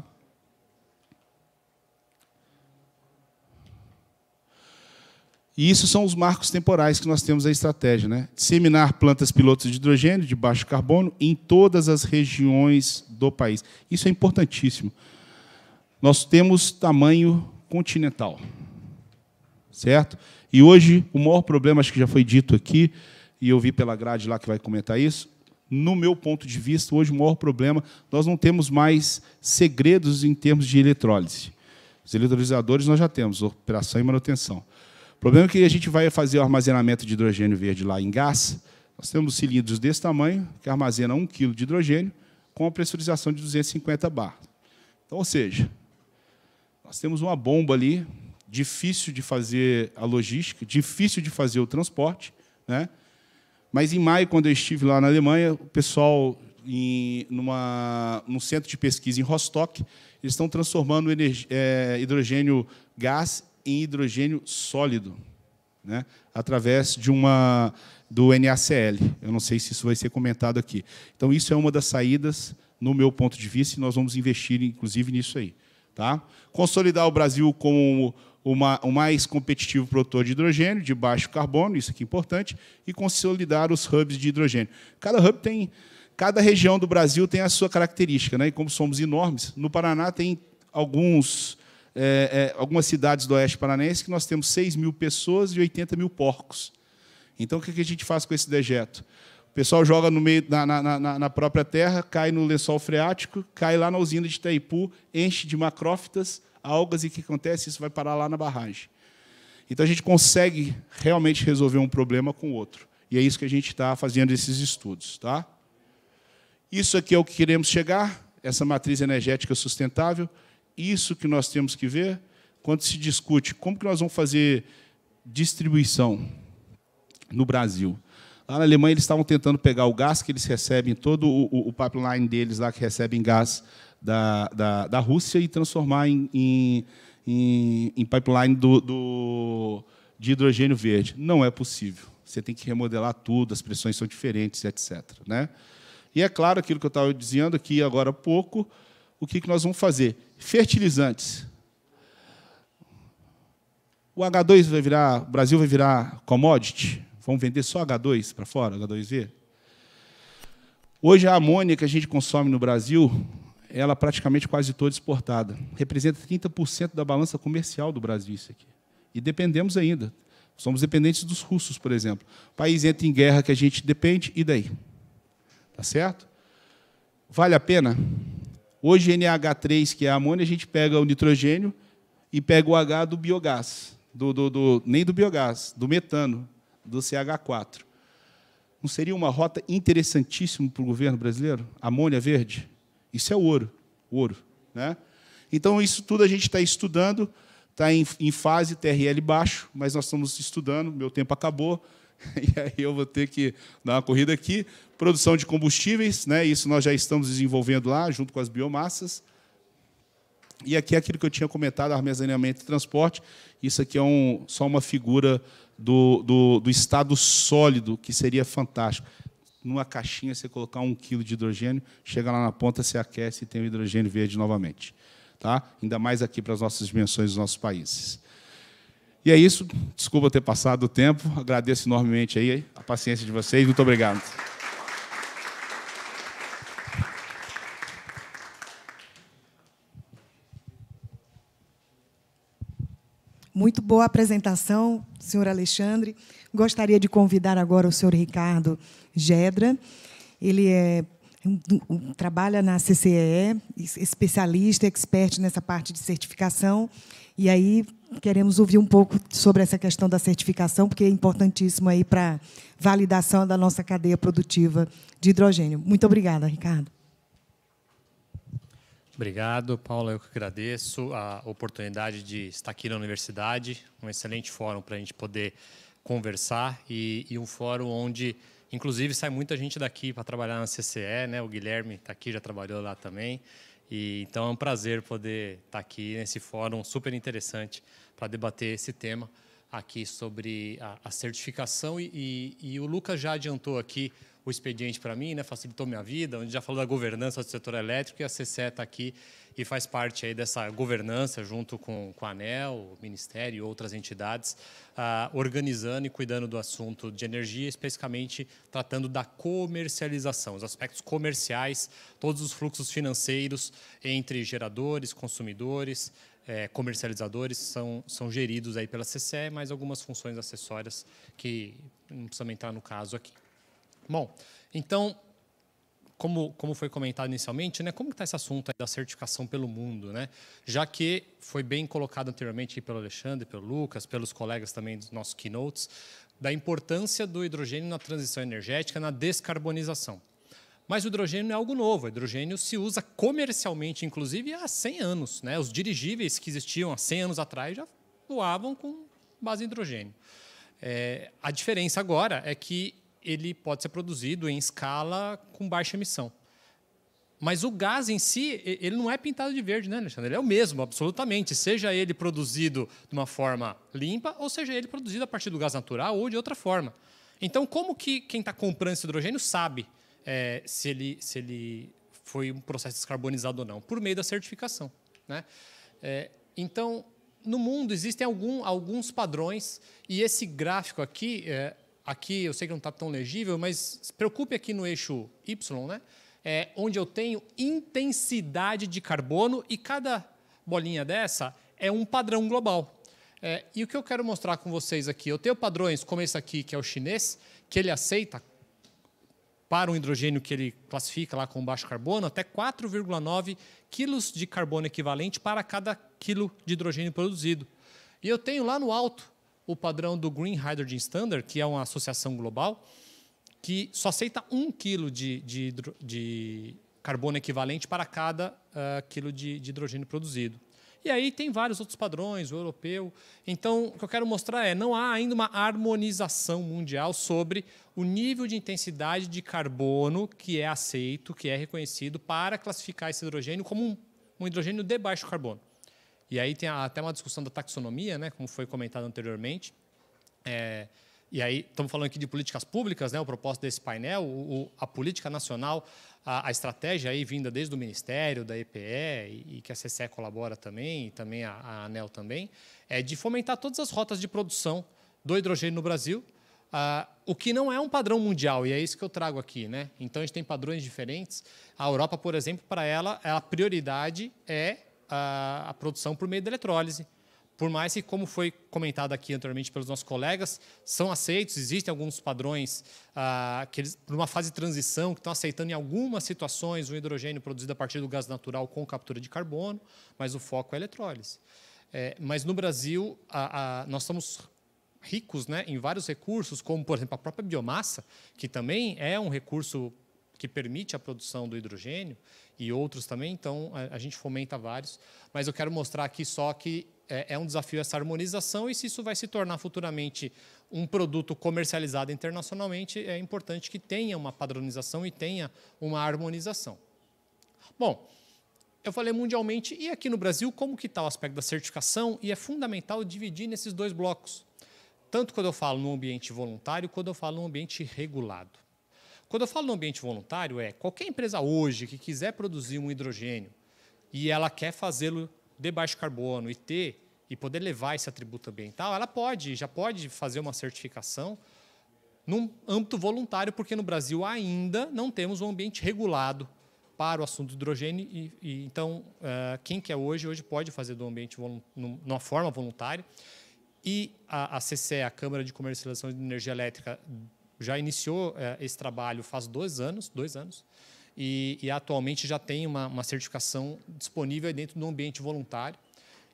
Speaker 5: E isso são os marcos temporais que nós temos a estratégia, né? Disseminar plantas pilotos de hidrogênio de baixo carbono em todas as regiões do país. Isso é importantíssimo. Nós temos tamanho continental certo? E hoje, o maior problema, acho que já foi dito aqui, e eu vi pela grade lá que vai comentar isso, no meu ponto de vista, hoje o maior problema, nós não temos mais segredos em termos de eletrólise. Os eletrolizadores nós já temos, operação e manutenção. O problema é que a gente vai fazer o armazenamento de hidrogênio verde lá em gás, nós temos cilindros desse tamanho, que armazena 1 kg de hidrogênio, com a pressurização de 250 bar. Então, ou seja, nós temos uma bomba ali, difícil de fazer a logística, difícil de fazer o transporte, né? Mas em maio, quando eu estive lá na Alemanha, o pessoal em numa, num centro de pesquisa em Rostock, eles estão transformando energia, é, hidrogênio gás em hidrogênio sólido, né? através de uma do NaCl. Eu não sei se isso vai ser comentado aqui. Então isso é uma das saídas, no meu ponto de vista, e nós vamos investir inclusive nisso aí, tá? Consolidar o Brasil como uma, o mais competitivo produtor de hidrogênio, de baixo carbono, isso aqui é importante, e consolidar os hubs de hidrogênio. Cada hub tem, cada região do Brasil tem a sua característica, né? e como somos enormes, no Paraná tem alguns, é, é, algumas cidades do oeste paranaense que nós temos 6 mil pessoas e 80 mil porcos. Então, o que a gente faz com esse dejeto? O pessoal joga no meio, na, na, na, na própria terra, cai no lençol freático, cai lá na usina de Itaipu, enche de macrófitas, algas e o que acontece? Isso vai parar lá na barragem. Então a gente consegue realmente resolver um problema com o outro. E é isso que a gente está fazendo esses estudos. Tá? Isso aqui é o que queremos chegar, essa matriz energética sustentável. Isso que nós temos que ver quando se discute como que nós vamos fazer distribuição no Brasil. Lá na Alemanha, eles estavam tentando pegar o gás que eles recebem, todo o, o, o pipeline deles lá que recebem gás da, da, da Rússia e transformar em, em, em, em pipeline do, do, de hidrogênio verde. Não é possível. Você tem que remodelar tudo, as pressões são diferentes, etc. Né? E é claro aquilo que eu estava dizendo aqui agora há pouco, o que, que nós vamos fazer? Fertilizantes. O H2 vai virar, o Brasil vai virar commodity? Vão vender só H2 para fora, H2V? Hoje a amônia que a gente consome no Brasil, ela praticamente quase toda exportada. Representa 30% da balança comercial do Brasil isso aqui. E dependemos ainda. Somos dependentes dos russos, por exemplo. O país entra em guerra que a gente depende, e daí? Tá certo? Vale a pena? Hoje, NH3, que é a amônia, a gente pega o nitrogênio e pega o H do biogás. Do, do, do, nem do biogás, do metano, do CH4. Não seria uma rota interessantíssima para o governo brasileiro? Amônia verde? Isso é ouro, ouro. Né? Então, isso tudo a gente está estudando, está em, em, fase TRL baixo, mas nós estamos estudando, meu tempo acabou, e aí eu vou ter que dar uma corrida aqui. Produção de combustíveis, né? isso nós já estamos desenvolvendo lá, junto com as biomassas. E aqui é aquilo que eu tinha comentado, armazenamento e transporte. Isso aqui é um, só uma figura do, do, do estado sólido, que seria fantástico numa caixinha, você colocar um quilo de hidrogênio, chega lá na ponta, você aquece e tem o hidrogênio verde novamente. Tá? Ainda mais aqui para as nossas dimensões os nossos países. E é isso. Desculpa ter passado o tempo. Agradeço enormemente aí a paciência de vocês. Muito obrigado.
Speaker 6: Muito boa apresentação, senhor Alexandre. Gostaria de convidar agora o senhor Ricardo Gedra. Ele é trabalha na CCE, especialista, expert nessa parte de certificação. E aí queremos ouvir um pouco sobre essa questão da certificação, porque é importantíssimo aí para validação da nossa cadeia produtiva de hidrogênio. Muito obrigada, Ricardo.
Speaker 8: Obrigado, Paula. Eu que agradeço a oportunidade de estar aqui na universidade. Um excelente fórum para a gente poder conversar e, e um fórum onde Inclusive, sai muita gente daqui para trabalhar na CCE, né? O Guilherme está aqui, já trabalhou lá também. E, então, é um prazer poder estar tá aqui nesse fórum super interessante para debater esse tema aqui sobre a, a certificação. E, e, e, o Lucas já adiantou aqui o expediente para mim, né? facilitou minha vida, onde já falou da governança do setor elétrico e a CCE está aqui e faz parte aí dessa governança junto com, com a ANEL, o Ministério e outras entidades, ah, organizando e cuidando do assunto de energia, especificamente tratando da comercialização, os aspectos comerciais, todos os fluxos financeiros entre geradores, consumidores, eh, comercializadores são, são geridos aí pela CCE, mais algumas funções acessórias que não precisamos entrar no caso aqui. Bom, então como, como foi comentado inicialmente, né, como está esse assunto da certificação pelo mundo, né? Já que foi bem colocado anteriormente pelo Alexandre, pelo Lucas, pelos colegas também dos nossos keynotes, da importância do hidrogênio na transição energética, na descarbonização. Mas o hidrogênio é algo novo. O hidrogênio se usa comercialmente, inclusive, há 100 anos. Né? Os dirigíveis que existiam há 100 anos atrás já voavam com base em hidrogênio. É, a diferença agora é que ele pode ser produzido em escala com baixa emissão. Mas o gás em si, ele não é pintado de verde, né, Alexandre? Ele é o mesmo, absolutamente. Seja ele produzido de uma forma limpa, ou seja ele produzido a partir do gás natural ou de outra forma. Então, como que quem está comprando esse hidrogênio sabe é, se, ele, se ele foi um processo descarbonizado ou não? Por meio da certificação. Né? É, então, no mundo existem algum, alguns padrões, e esse gráfico aqui, é, aqui, eu sei que não está tão legível, mas se preocupe aqui no eixo Y, né? É, onde eu tenho intensidade de carbono e cada bolinha dessa é um padrão global. É, e o que eu quero mostrar com vocês aqui, eu tenho padrões como esse aqui, que é o chinês, que ele aceita para um hidrogênio que ele classifica lá com baixo carbono, até 4,9 quilos de carbono equivalente para cada quilo de hidrogênio produzido. E eu tenho lá no alto o padrão do Green Hydrogen Standard, que é uma associação global, que só aceita um quilo de, de, de carbono equivalente para cada uh, quilo de, de hidrogênio produzido. E aí tem vários outros padrões, o europeu. Então, o que eu quero mostrar é não há ainda uma harmonização mundial sobre o nível de intensidade de carbono que é aceito, que é reconhecido para classificar esse hidrogênio como um, um hidrogênio de baixo carbono. E aí tem até uma discussão da taxonomia, né, como foi comentado anteriormente. É, e aí estamos falando aqui de políticas públicas, né, o propósito desse painel, o, a política nacional, a, a, estratégia aí vinda desde o Ministério, da EPE, e, e que a CCE colabora também, e também a, a, ANEL também, é de fomentar todas as rotas de produção do hidrogênio no Brasil, o que não é um padrão mundial, e é isso que eu trago aqui. Né? Então, a gente tem padrões diferentes. A Europa, por exemplo, para ela, a prioridade é a, a produção por meio da eletrólise. Por mais que, como foi comentado aqui anteriormente pelos nossos colegas, são aceitos, existem alguns padrões ah, que eles, por uma fase de transição, que estão aceitando em algumas situações o hidrogênio produzido a partir do gás natural com captura de carbono, mas o foco é a eletrólise. É, mas no Brasil, a, a, nós estamos ricos né, em vários recursos, como, por exemplo, a própria biomassa, que também é um recurso que permite a produção do hidrogênio e outros também, então a, a gente fomenta vários, mas eu quero mostrar aqui só que é, é um desafio essa harmonização e se isso vai se tornar futuramente um produto comercializado internacionalmente, é importante que tenha uma padronização e tenha uma harmonização. Bom, eu falei mundialmente e aqui no Brasil, como que está o aspecto da certificação? E é fundamental dividir nesses dois blocos, tanto quando eu falo no ambiente voluntário, quanto eu falo no ambiente regulado. Quando eu falo no ambiente voluntário, é qualquer empresa hoje que quiser produzir um hidrogênio e ela quer fazê-lo de baixo carbono e ter e poder levar esse atributo ambiental, ela pode, já pode fazer uma certificação num âmbito voluntário, porque no Brasil ainda não temos um ambiente regulado para o assunto do hidrogênio. E, e então, uh, quem quer hoje, hoje pode fazer do ambiente numa forma voluntária. E a, a CCE, a Câmara de Comercialização de Energia Elétrica já iniciou é, esse trabalho faz dois anos, dois anos, e, e atualmente já tem uma, uma, certificação disponível dentro do ambiente voluntário.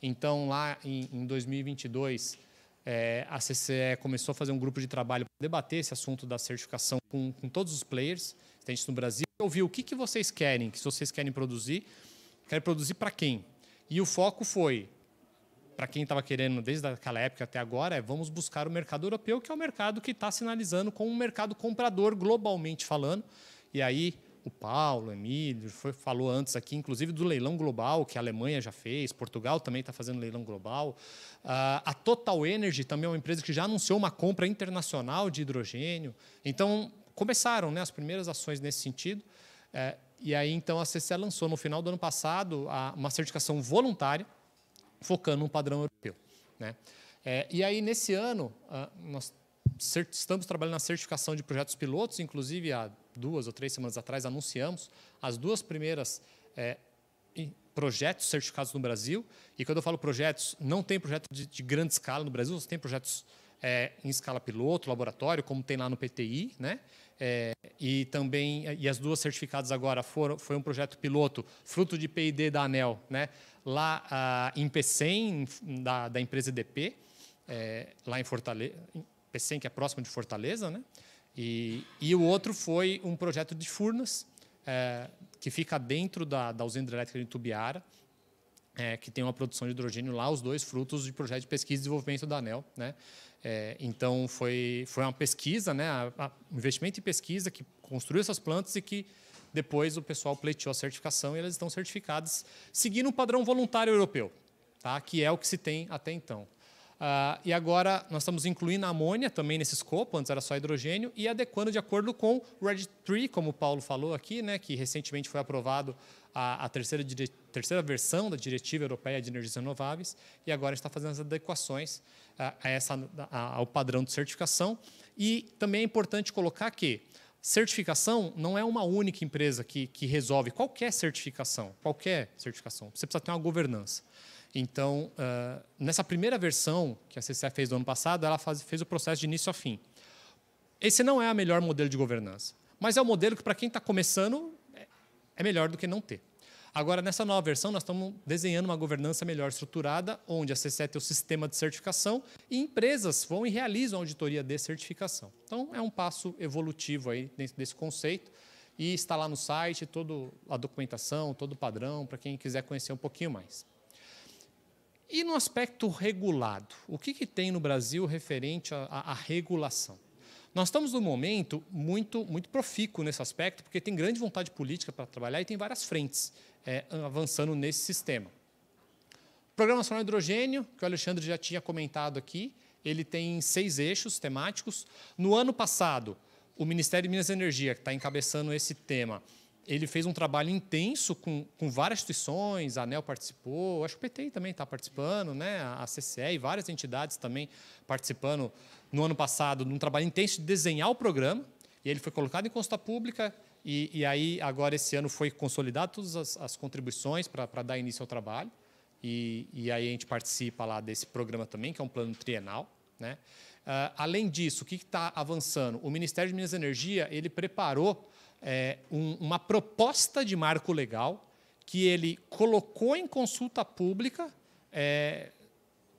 Speaker 8: Então, lá em, em 2022, é, a CCE começou a fazer um grupo de trabalho para debater esse assunto da certificação com, com todos os players existentes no Brasil, ouvir o que, que vocês querem, que vocês querem produzir, querem produzir para quem. E o foco foi para quem estava querendo desde aquela época até agora, é vamos buscar o mercado europeu, que é o mercado que está sinalizando como um mercado comprador globalmente falando. E aí o Paulo, o Emílio, foi, falou antes aqui, inclusive do leilão global que a Alemanha já fez, Portugal também está fazendo leilão global. Uh, a Total Energy também é uma empresa que já anunciou uma compra internacional de hidrogênio. Então, começaram né, as primeiras ações nesse sentido. É, e aí, então, a CCE lançou no final do ano passado uma certificação voluntária focando um padrão europeu. Né? É, e aí, nesse ano, ah, nós estamos trabalhando na certificação de projetos pilotos, inclusive há duas ou três semanas atrás anunciamos as duas primeiras é, projetos certificados no Brasil. E quando eu falo projetos, não tem projeto de, de grande escala no Brasil, só tem projetos é, em escala piloto, laboratório, como tem lá no PTI, né? É, e também e as duas certificadas agora foram foi um projeto piloto fruto de P&D da Anel, né? lá uh, em PECEM, da, da empresa EDP, é, lá em Fortaleza, PECEM, que é próximo de Fortaleza, né? E, e o outro foi um projeto de Furnas, é, que fica dentro da, da usina hidrelétrica de Tubiara, é, que tem uma produção de hidrogênio lá, os dois frutos de projeto de pesquisa e desenvolvimento da ANEL. Né? É, então, foi, foi uma pesquisa, né? A, a, investimento em pesquisa que construiu essas plantas e que depois o pessoal pleiteou a certificação e elas estão certificadas seguindo o padrão voluntário europeu, tá? que é o que se tem até então. Ah, e agora nós estamos incluindo a amônia também nesse escopo, antes era só hidrogênio, e adequando de acordo com o RED3, como o Paulo falou aqui, né, que recentemente foi aprovado a, a terceira, dire, terceira versão da Diretiva Europeia de Energias Renováveis, e agora está fazendo as adequações a, ah, a essa, a, ao padrão de certificação. E também é importante colocar que Certificação não é uma única empresa que, que resolve qualquer certificação, qualquer certificação. Você precisa ter uma governança. Então, uh, nessa primeira versão que a CCA fez do ano passado, ela faz, fez o processo de início a fim. Esse não é o melhor modelo de governança, mas é o um modelo que, para quem está começando, é, é melhor do que não ter. Agora, nessa nova versão, nós estamos desenhando uma governança melhor estruturada, onde a C7 é o sistema de certificação e empresas vão e realizam a auditoria de certificação. Então, é um passo evolutivo aí dentro desse conceito e está lá no site toda a documentação, todo o padrão, para quem quiser conhecer um pouquinho mais. E no aspecto regulado, o que, que tem no Brasil referente à regulação? Nós estamos num momento muito, muito profícuo nesse aspecto, porque tem grande vontade política para trabalhar e tem várias frentes é, avançando nesse sistema. O Programa Nacional de Hidrogênio, que o Alexandre já tinha comentado aqui, ele tem seis eixos temáticos. No ano passado, o Ministério de Minas e Energia, que está encabeçando esse tema, ele fez um trabalho intenso com, com, várias instituições, a ANEL participou, acho que o PTI também está participando, né? a CCE e várias entidades também participando no ano passado num trabalho intenso de desenhar o programa, e ele foi colocado em consulta pública, e, e aí, agora, esse ano foi consolidado todas as, as contribuições para dar início ao trabalho. E, e, aí a gente participa lá desse programa também, que é um plano trienal. Né? Uh, além disso, o que está avançando? O Ministério de Minas e Energia ele preparou é, um, uma proposta de marco legal que ele colocou em consulta pública é,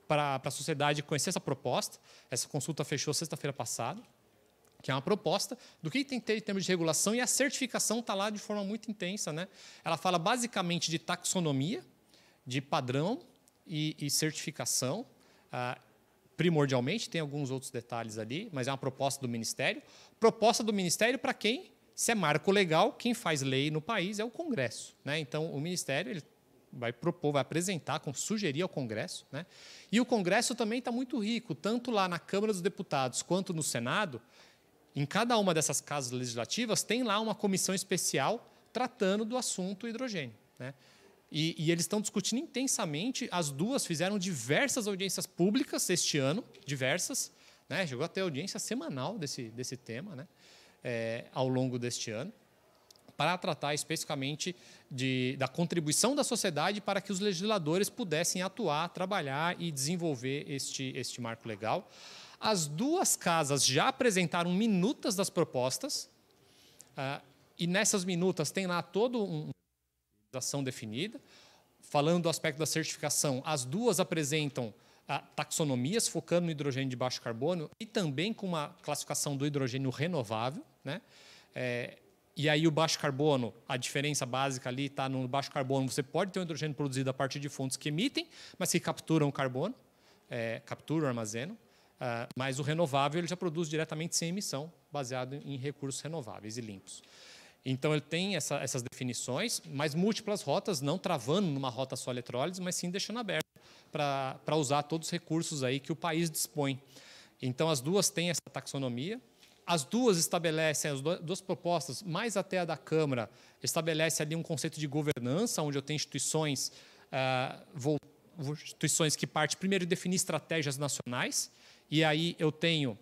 Speaker 8: para a sociedade conhecer essa proposta. Essa consulta fechou sexta-feira passada que é uma proposta do que tem que ter em termos de regulação, e a certificação está lá de forma muito intensa. Né? Ela fala basicamente de taxonomia, de padrão e, e certificação, ah, primordialmente, tem alguns outros detalhes ali, mas é uma proposta do Ministério. Proposta do Ministério para quem? Se é marco legal, quem faz lei no país é o Congresso. Né? Então, o Ministério ele vai propor, vai apresentar, sugerir ao Congresso. Né? E o Congresso também está muito rico, tanto lá na Câmara dos Deputados quanto no Senado, em cada uma dessas casas legislativas tem lá uma comissão especial tratando do assunto hidrogênio. Né? E, e, eles estão discutindo intensamente. As duas fizeram diversas audiências públicas este ano, diversas. Né? Chegou até audiência semanal desse, desse tema, né? É, ao longo deste ano, para tratar especificamente de, da contribuição da sociedade para que os legisladores pudessem atuar, trabalhar e desenvolver este, este marco legal. As duas casas já apresentaram minutas das propostas, uh, e nessas minutas tem lá toda uma ação definida. Falando do aspecto da certificação, as duas apresentam uh, taxonomias focando no hidrogênio de baixo carbono e também com uma classificação do hidrogênio renovável. Né? É, e aí o baixo carbono, a diferença básica ali está no baixo carbono. Você pode ter um hidrogênio produzido a partir de fontes que emitem, mas que capturam o carbono, é, capturam, armazenam. Ah, mas o renovável ele já produz diretamente sem emissão, baseado em recursos renováveis e limpos. Então, ele tem essa, essas definições, mas múltiplas rotas, não travando numa rota só eletrólise, mas sim deixando aberto para usar todos os recursos aí que o país dispõe. Então, as duas têm essa taxonomia. As duas estabelecem, as duas propostas, mais até a da Câmara, estabelece ali um conceito de governança, onde eu tenho instituições, ah, vou, instituições que partem primeiro de definir estratégias nacionais, e aí eu tenho.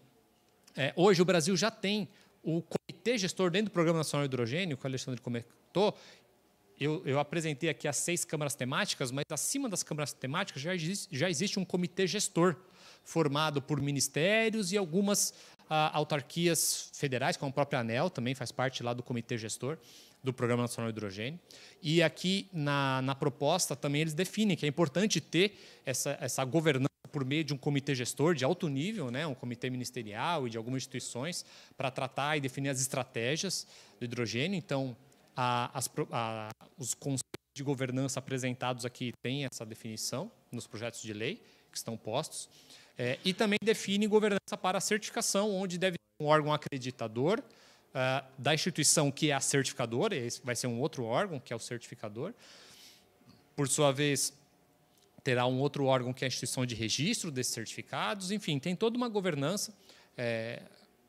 Speaker 8: É, hoje o Brasil já tem o comitê gestor dentro do Programa Nacional de Hidrogênio, que o Alexandre comentou. Eu, eu apresentei aqui as seis câmaras temáticas, mas acima das câmaras temáticas já existe, já existe um comitê gestor formado por ministérios e algumas ah, autarquias federais, como a própria ANEL, também faz parte lá do comitê gestor do Programa Nacional de Hidrogênio. E aqui na, na proposta também eles definem que é importante ter essa, essa governança por meio de um comitê gestor de alto nível, né, um comitê ministerial e de algumas instituições, para tratar e definir as estratégias do hidrogênio. Então, a, as, a, os conceitos de governança apresentados aqui têm essa definição nos projetos de lei que estão postos. É, e também define governança para certificação, onde deve ter um órgão acreditador, Uh, da instituição que é a certificadora, esse vai ser um outro órgão que é o certificador. Por sua vez, terá um outro órgão que é a instituição de registro desses certificados, enfim, tem toda uma governança é,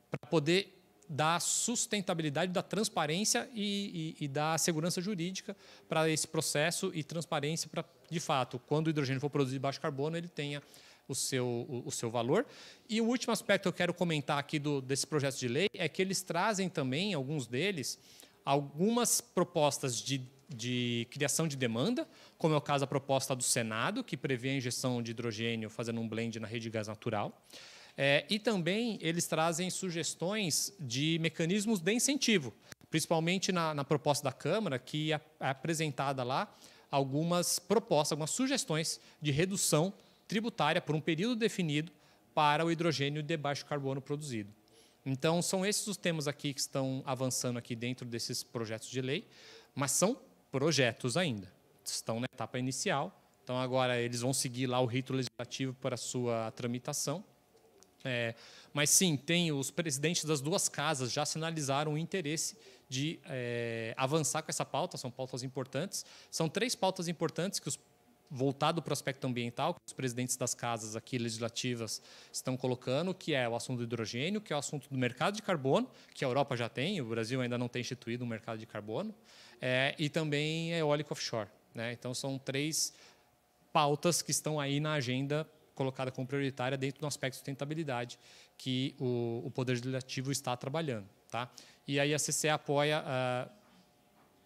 Speaker 8: para poder dar sustentabilidade, da transparência e, e, e da segurança jurídica para esse processo e transparência para, de fato, quando o hidrogênio for produzido de baixo carbono, ele tenha o seu, o, o, seu valor. E o último aspecto que eu quero comentar aqui do, desse projeto de lei é que eles trazem também, alguns deles, algumas propostas de de criação de demanda, como é o caso da proposta do Senado, que prevê a injeção de hidrogênio fazendo um blend na rede de gás natural. É, e também eles trazem sugestões de mecanismos de incentivo, principalmente na, na proposta da Câmara, que é, é apresentada lá algumas propostas, algumas sugestões de redução tributária por um período definido para o hidrogênio de baixo carbono produzido. Então, são esses os temas aqui que estão avançando aqui dentro desses projetos de lei, mas são projetos ainda. Estão na etapa inicial, então agora eles vão seguir lá o rito legislativo para sua tramitação. É, mas sim, tem os presidentes das duas casas já sinalizaram o interesse de é, avançar com essa pauta. São pautas importantes. São três pautas importantes que os voltado para o aspecto ambiental, que os presidentes das casas aqui legislativas estão colocando, que é o assunto do hidrogênio, que é o assunto do mercado de carbono, que a Europa já tem, o Brasil ainda não tem instituído um mercado de carbono, é, e também eólico offshore. Né? Então, são três pautas que estão aí na agenda colocada como prioritária dentro do aspecto de sustentabilidade que o, o Poder Legislativo está trabalhando. Tá? E aí a CCE apoia ah,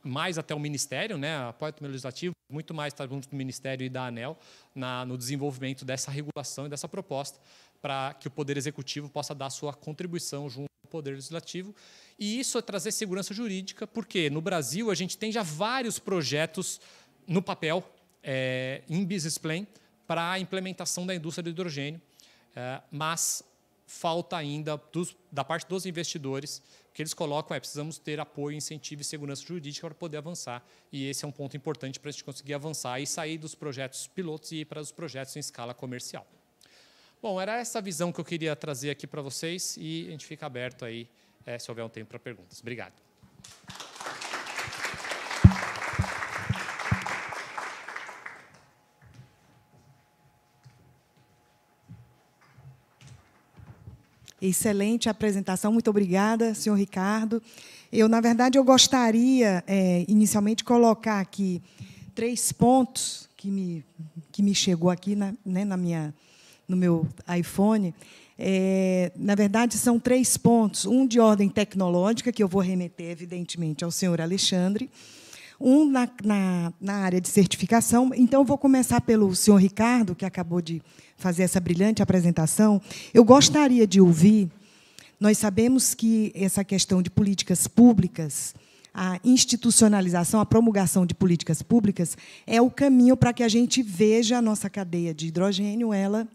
Speaker 8: mais até o Ministério, né? apoia o Legislativo, muito mais está junto do Ministério e da ANEL na, no desenvolvimento dessa regulação e dessa proposta para que o Poder Executivo possa dar sua contribuição junto Poder Legislativo. E isso é trazer segurança jurídica, porque no Brasil a gente tem já vários projetos no papel, é, em business plan, para a implementação da indústria do hidrogênio, é, mas falta ainda dos, da parte dos investidores, que eles colocam é precisamos ter apoio, incentivo e segurança jurídica para poder avançar. E esse é um ponto importante para a gente conseguir avançar e sair dos projetos pilotos e ir para os projetos em escala comercial. Bom, era essa a visão que eu queria trazer aqui para vocês e a gente fica aberto aí é, se houver um tempo para perguntas. Obrigado.
Speaker 6: Excelente apresentação, muito obrigada, senhor Ricardo. Eu, na verdade, eu gostaria, é, inicialmente, colocar aqui três pontos que me, que me chegou aqui na, né, na minha no meu iPhone, é, na verdade, são três pontos: um de ordem tecnológica, que eu vou remeter, evidentemente, ao senhor Alexandre, um na, na, na área de certificação. Então, vou começar pelo senhor Ricardo, que acabou de fazer essa brilhante apresentação. Eu gostaria de ouvir. Nós sabemos que essa questão de políticas públicas, a institucionalização, a promulgação de políticas públicas é o caminho para que a gente veja a nossa cadeia de hidrogênio ela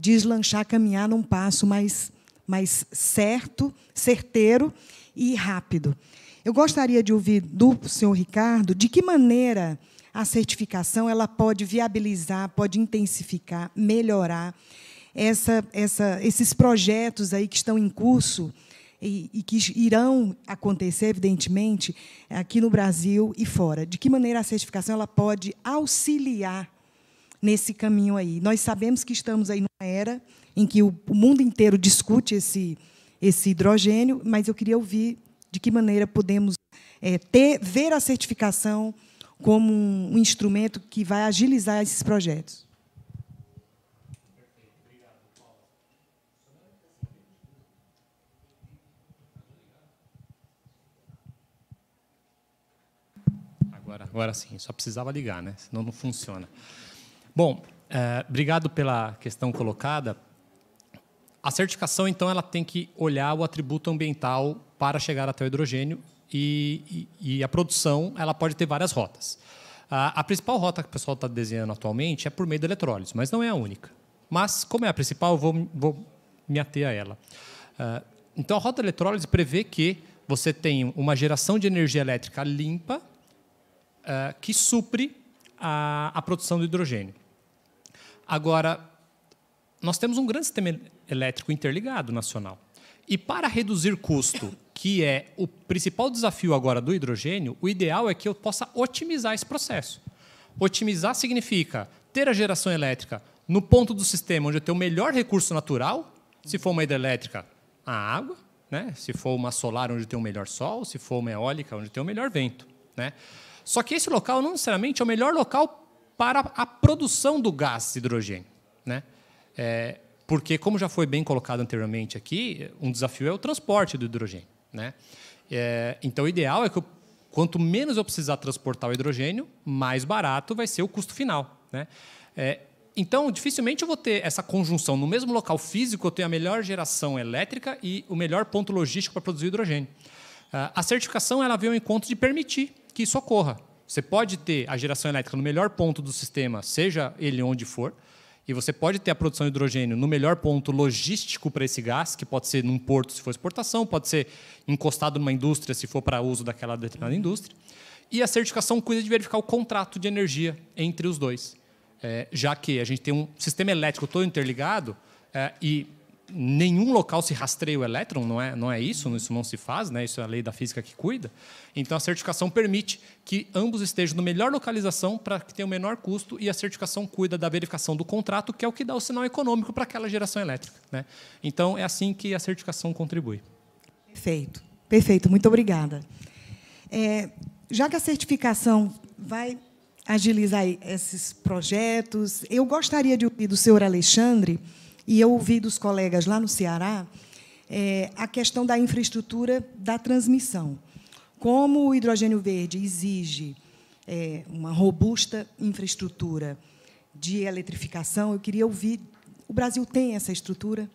Speaker 6: deslanchar, caminhar num passo mais, mais certo, certeiro e rápido. Eu gostaria de ouvir do senhor Ricardo de que maneira a certificação ela pode viabilizar, pode intensificar, melhorar essa, essa, esses projetos aí que estão em curso e, e, que irão acontecer, evidentemente, aqui no Brasil e fora. De que maneira a certificação ela pode auxiliar nesse caminho aí. Nós sabemos que estamos aí numa era em que o mundo inteiro discute esse, esse hidrogênio, mas eu queria ouvir de que maneira podemos é, ter, ver a certificação como um instrumento que vai agilizar esses projetos.
Speaker 8: Agora, agora sim, só precisava ligar, né? senão não funciona. Bom, é, obrigado pela questão colocada. A certificação, então, ela tem que olhar o atributo ambiental para chegar até o hidrogênio e, e, e a produção ela pode ter várias rotas. A, a principal rota que o pessoal está desenhando atualmente é por meio da eletrólise, mas não é a única. Mas, como é a principal, eu vou, vou me ater a ela. Eh, então, a rota da eletrólise prevê que você tem uma geração de energia elétrica limpa eh, que supre a, a produção do hidrogênio. Agora, nós temos um grande sistema elétrico interligado nacional. E para reduzir custo, que é o principal desafio agora do hidrogênio, o ideal é que eu possa otimizar esse processo. Otimizar significa ter a geração elétrica no ponto do sistema onde eu tenho o melhor recurso natural, se for uma hidrelétrica, a água, né? se for uma solar onde tem o melhor sol, se for uma eólica onde tem o melhor vento. Né? Só que esse local não necessariamente é o melhor local para a produção do gás hidrogênio. Né? É, porque, como já foi bem colocado anteriormente aqui, um desafio é o transporte do hidrogênio. Né? É, então, o ideal é que eu, quanto menos eu precisar transportar o hidrogênio, mais barato vai ser o custo final. Né? É, então, dificilmente eu vou ter essa conjunção. No mesmo local físico, eu tenho a melhor geração elétrica e o melhor ponto logístico para produzir hidrogênio. Ah, a certificação ela veio ao encontro de permitir que isso ocorra. Você pode ter a geração elétrica no melhor ponto do sistema, seja ele onde for, e você pode ter a produção de hidrogênio no melhor ponto logístico para esse gás, que pode ser num porto se for exportação, pode ser encostado numa indústria se for para uso daquela determinada indústria. E a certificação cuida de verificar o contrato de energia entre os dois. É, já que a gente tem um sistema elétrico todo interligado é, e nenhum local se rastreia o elétron, não é, não é isso, isso não se faz, né? isso é a lei da física que cuida. Então a certificação permite que ambos estejam na melhor localização para que tenha o menor custo e a certificação cuida da verificação do contrato, que é o que dá o sinal econômico para aquela geração elétrica. Né? Então é assim que a certificação contribui. Perfeito,
Speaker 6: perfeito, muito obrigada. É, já que a certificação vai agilizar esses projetos, eu gostaria de ouvir do senhor Alexandre e eu ouvi dos colegas lá no Ceará é, a questão da infraestrutura da transmissão. Como o hidrogênio verde exige é, uma robusta infraestrutura de eletrificação, eu queria ouvir. O Brasil tem essa estrutura?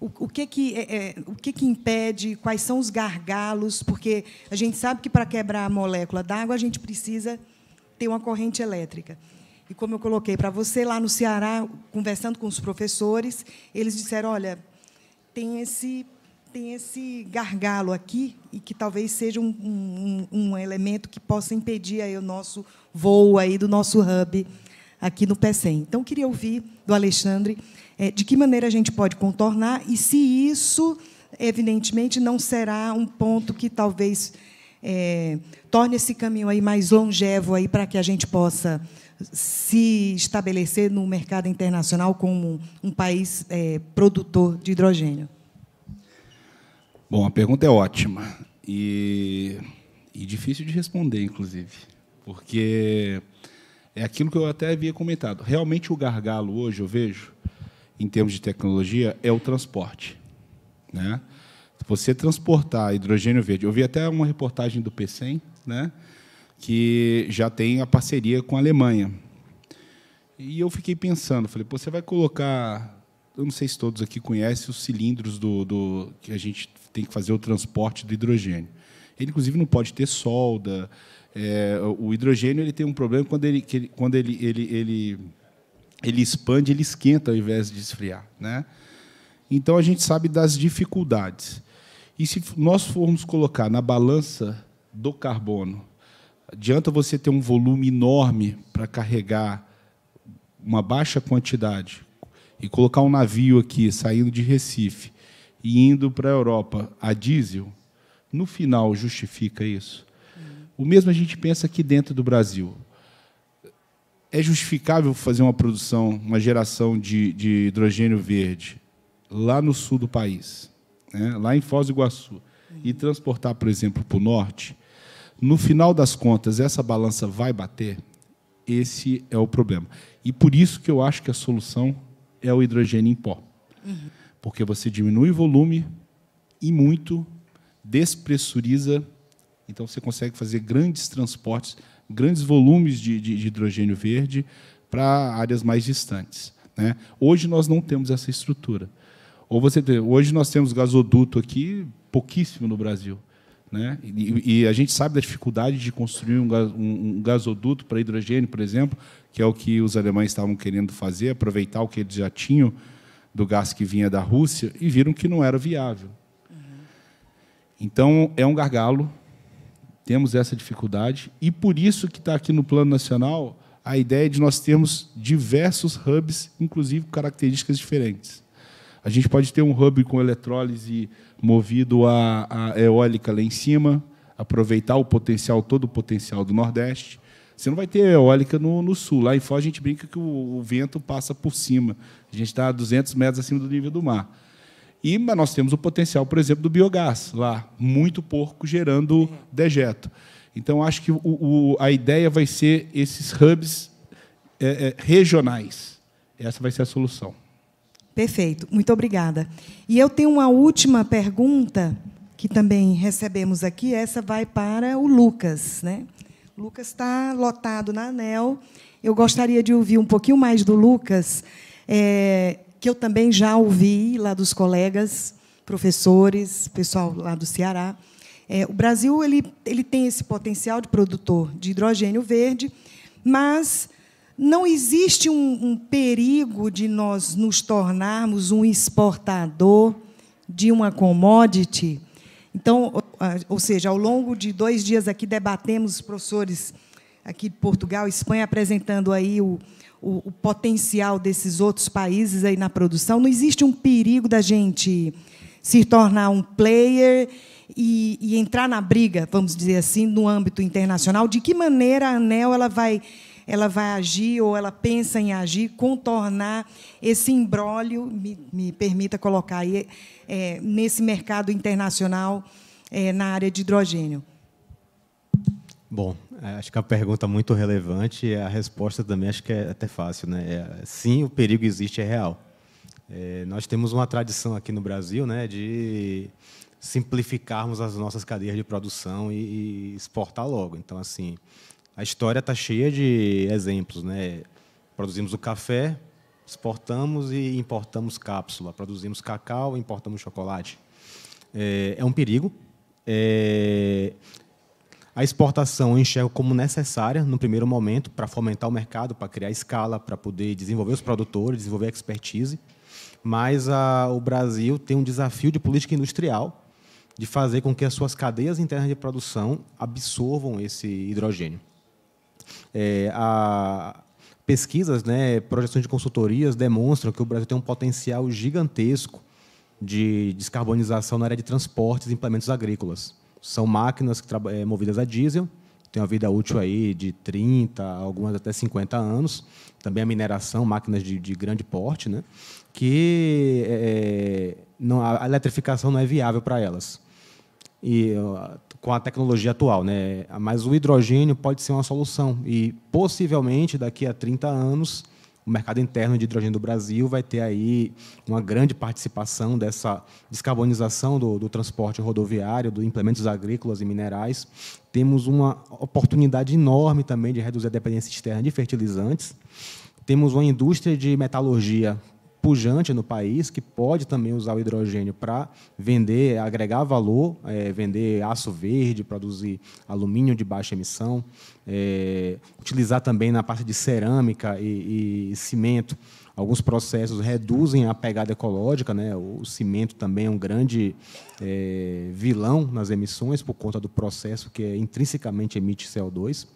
Speaker 6: O, o que que é, é o que que impede? Quais são os gargalos? Porque a gente sabe que para quebrar a molécula d'água a gente precisa ter uma corrente elétrica. E como eu coloquei para você lá no Ceará, conversando com os professores, eles disseram: olha, tem esse tem esse gargalo aqui e que talvez seja um, um, um elemento que possa impedir aí o nosso voo aí do nosso hub aqui no PECEM. Então, queria ouvir do Alexandre é, de que maneira a gente pode contornar e se isso, evidentemente, não será um ponto que talvez é, torne esse caminho aí mais longevo aí para que a gente possa se estabelecer no mercado internacional como um país é, produtor de hidrogênio?
Speaker 5: Bom, a pergunta é ótima e, e difícil de responder, inclusive, porque é aquilo que eu até havia comentado. Realmente, o gargalo hoje, eu vejo, em termos de tecnologia, é o transporte. Né? Você transportar hidrogênio verde. Eu vi até uma reportagem do PCEM, né? que já tem a parceria com a Alemanha. E eu fiquei pensando, falei, Pô, você vai colocar, eu não sei se todos aqui conhecem os cilindros do, do que a gente tem que fazer o transporte do hidrogênio. Ele inclusive não pode ter solda. É, o hidrogênio ele tem um problema quando ele, ele quando ele, ele, ele ele expande, ele esquenta ao invés de esfriar, né? Então a gente sabe das dificuldades. E se nós formos colocar na balança do carbono Adianta você ter um volume enorme para carregar uma baixa quantidade e colocar um navio aqui saindo de Recife e indo para a Europa a diesel, no final justifica isso? O mesmo a gente pensa aqui dentro do Brasil. É justificável fazer uma produção, uma geração de, de hidrogênio verde lá no sul do país, né? lá em Foz do Iguaçu, e transportar, por exemplo, para o norte? No final das contas, essa balança vai bater? Esse é o problema. E por isso que eu acho que a solução é o hidrogênio em pó. Uhum. Porque você diminui o volume e muito, despressuriza, então você consegue fazer grandes transportes, grandes volumes de, de, de hidrogênio verde para áreas mais distantes. Né? Hoje nós não temos essa estrutura. Ou você hoje nós temos gasoduto aqui, pouquíssimo no Brasil. Né? E, e, a gente sabe da dificuldade de construir um, um, um gasoduto para hidrogênio, por exemplo, que é o que os alemães estavam querendo fazer, aproveitar o que eles já tinham do gás que vinha da Rússia, e viram que não era viável. Uhum. Então, é um gargalo, temos essa dificuldade, e por isso que está aqui no Plano Nacional a ideia de nós termos diversos hubs, inclusive com características diferentes. A gente pode ter um hub com eletrólise movido a eólica lá em cima, aproveitar o potencial, todo o potencial do Nordeste. Você não vai ter eólica no, no sul. Lá em Foz a gente brinca que o, o vento passa por cima. A gente está a 200 metros acima do nível do mar. E mas nós temos o potencial, por exemplo, do biogás lá, muito porco gerando dejeto. Então acho que o, o, a ideia vai ser esses hubs é, é, regionais. Essa vai ser a solução.
Speaker 6: Perfeito, muito obrigada. E eu tenho uma última pergunta que também recebemos aqui, essa vai para o Lucas. Né? O Lucas está lotado na ANEL. Eu gostaria de ouvir um pouquinho mais do Lucas, é, que eu também já ouvi lá dos colegas, professores, pessoal lá do Ceará. É, o Brasil ele, ele tem esse potencial de produtor de hidrogênio verde, mas não existe um, um, perigo de nós nos tornarmos um exportador de uma commodity. Então, ou seja, ao longo de dois dias aqui debatemos os professores aqui de Portugal, Espanha, apresentando aí o, o, o potencial desses outros países aí na produção. Não existe um perigo da gente se tornar um player e, e entrar na briga, vamos dizer assim, no âmbito internacional. De que maneira a ANEL ela vai ela vai agir ou ela pensa em agir, contornar esse imbróglio, me, me, permita colocar aí, é, nesse mercado internacional é, na área de hidrogênio?
Speaker 7: Bom, é, acho que é a pergunta é muito relevante e a resposta também acho que é até fácil. Né? É, sim, o perigo existe, é real. É, nós temos uma tradição aqui no Brasil né, de simplificarmos as nossas cadeias de produção e, e exportar logo. Então, assim, a história está cheia de exemplos, né? Produzimos o café, exportamos e importamos cápsula, produzimos cacau, importamos chocolate. É, é um perigo. É, a exportação eu enxergo como necessária no primeiro momento para fomentar o mercado, para criar escala, para poder desenvolver os produtores, desenvolver a expertise. Mas a, o Brasil tem um desafio de política industrial de fazer com que as suas cadeias internas de produção absorvam esse hidrogênio. É, a, pesquisas, né, projeções de consultorias demonstram que o Brasil tem um potencial gigantesco de descarbonização na área de transportes e implementos agrícolas. São máquinas é, movidas a diesel, tem uma vida útil aí de 30, algumas até 50 anos. Também a mineração, máquinas de, de grande porte, né? que é, é não, a eletrificação não é viável para elas. E com a tecnologia atual, né? Mas o hidrogênio pode ser uma solução e possivelmente daqui a 30 anos o mercado interno de hidrogênio do Brasil vai ter aí uma grande participação dessa descarbonização do, do transporte rodoviário, dos implementos agrícolas e minerais. Temos uma oportunidade enorme também de reduzir a dependência externa de fertilizantes. Temos uma indústria de metalurgia pujante no país que pode também usar o hidrogênio para vender, agregar valor, é, vender aço verde, produzir alumínio de baixa emissão, é, utilizar também na parte de cerâmica e, e, cimento. Alguns processos reduzem a pegada ecológica, né? o cimento também é um grande é, vilão nas emissões por conta do processo que é intrinsecamente emite CO2.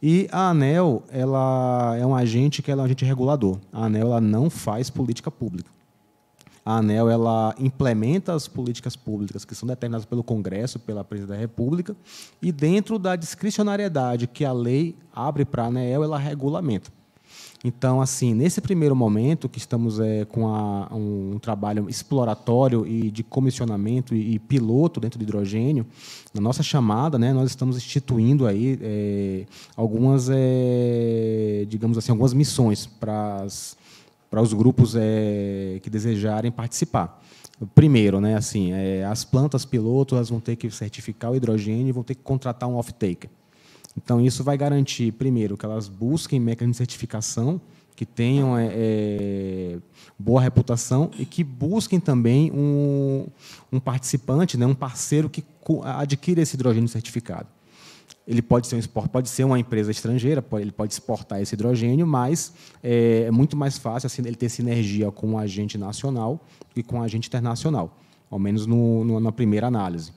Speaker 7: E a ANEL ela é um agente que é um agente regulador. A ANEL ela não faz política pública. A ANEL ela implementa as políticas públicas que são determinadas pelo Congresso, pela Presidência da República, e dentro da discricionariedade que a lei abre para a ANEL, ela regulamenta. Então, assim, nesse primeiro momento, que estamos é, com a, um, um, trabalho exploratório e de comissionamento e, e, piloto dentro do hidrogênio, na nossa chamada, né, nós estamos instituindo aí é, algumas, é, digamos assim, algumas missões para os grupos é, que desejarem participar. Primeiro, né, assim, é, as plantas piloto elas vão ter que certificar o hidrogênio e vão ter que contratar um off-taker. Então, isso vai garantir, primeiro, que elas busquem mecanismos de certificação, que tenham é, é boa reputação e que busquem também um, um participante, né, um parceiro que adquira esse hidrogênio certificado. Ele pode ser um export, pode ser uma empresa estrangeira, ele pode exportar esse hidrogênio, mas é, é muito mais fácil assim, ele ter sinergia com o agente nacional do que com o agente internacional, ao menos no, no, na primeira análise.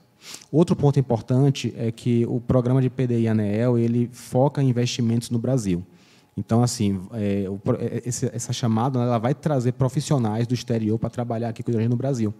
Speaker 7: Outro ponto importante é que o programa de PDI ANEEL ele foca em investimentos no Brasil. Então, assim, é, o, é, esse, essa chamada né, ela vai trazer profissionais do exterior para trabalhar aqui com o no Brasil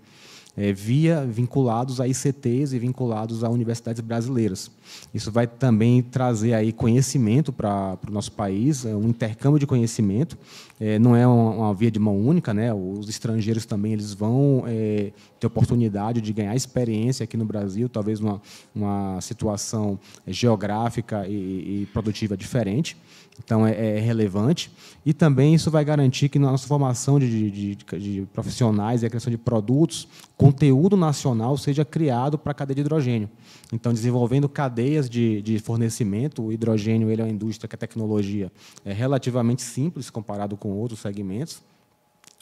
Speaker 7: é, via vinculados a ICTs e vinculados a universidades brasileiras. Isso vai também trazer aí conhecimento para o nosso país, é um intercâmbio de conhecimento. É, não é uma, uma, via de mão única, né? Os estrangeiros também eles vão é, ter oportunidade de ganhar experiência aqui no Brasil, talvez uma, uma situação geográfica e, e produtiva diferente. Então, é, é, relevante. E também isso vai garantir que na nossa formação de, de, de profissionais e a criação de produtos, conteúdo nacional seja criado para a cadeia de hidrogênio. Então, desenvolvendo cadeias de, de fornecimento, o hidrogênio ele é uma indústria que a tecnologia é relativamente simples comparado com outros segmentos.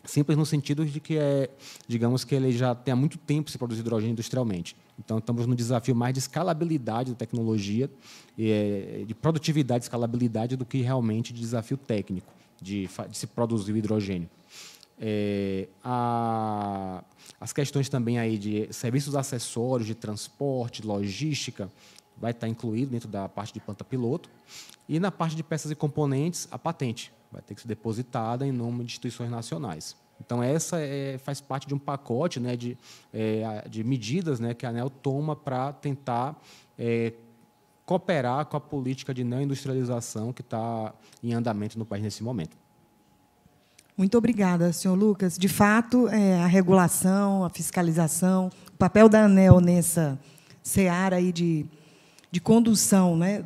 Speaker 7: Simples no sentido de que, é, digamos que ele já tem há muito tempo se produz hidrogênio industrialmente. Então, estamos no desafio mais de escalabilidade da tecnologia, é, de produtividade, escalabilidade, do que realmente de desafio técnico de, de se produzir o hidrogênio. É, a, as questões também aí de serviços acessórios, de transporte, logística, vai estar incluído dentro da parte de planta piloto. E na parte de peças e componentes, a patente vai ter que ser depositada em nome de instituições nacionais. Então, essa é, faz parte de um pacote né, de, é, de medidas né, que a ANEL toma para tentar é, cooperar com a política de não industrialização que está em andamento no país nesse momento.
Speaker 6: Muito obrigada, senhor Lucas. De fato, é, a regulação, a fiscalização, o papel da ANEL nessa seara aí de, de condução, né,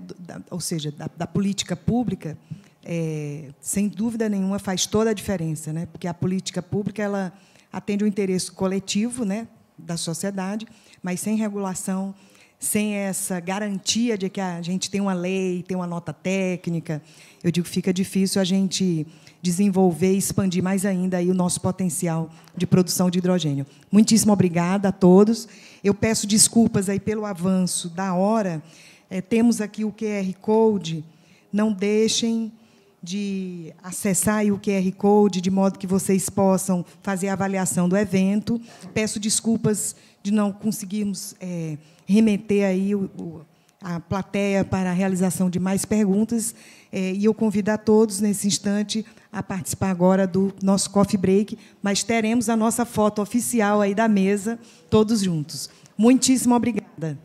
Speaker 6: ou seja, da, da política pública, é, sem dúvida nenhuma, faz toda a diferença, né? porque a política pública ela atende o interesse coletivo né? da sociedade, mas sem regulação, sem essa garantia de que a gente tem uma lei, tem uma nota técnica, eu digo fica difícil a gente desenvolver e expandir mais ainda aí o nosso potencial de produção de hidrogênio. Muitíssimo obrigada a todos. Eu peço desculpas aí pelo avanço da hora. É, temos aqui o QR Code. Não deixem de acessar o QR Code, de modo que vocês possam fazer a avaliação do evento. Peço desculpas de não conseguirmos é, remeter aí o, o, a plateia para a realização de mais perguntas. É, e eu convido a todos, nesse instante, a participar agora do nosso coffee break, mas teremos a nossa foto oficial aí da mesa, todos juntos. Muitíssimo obrigada.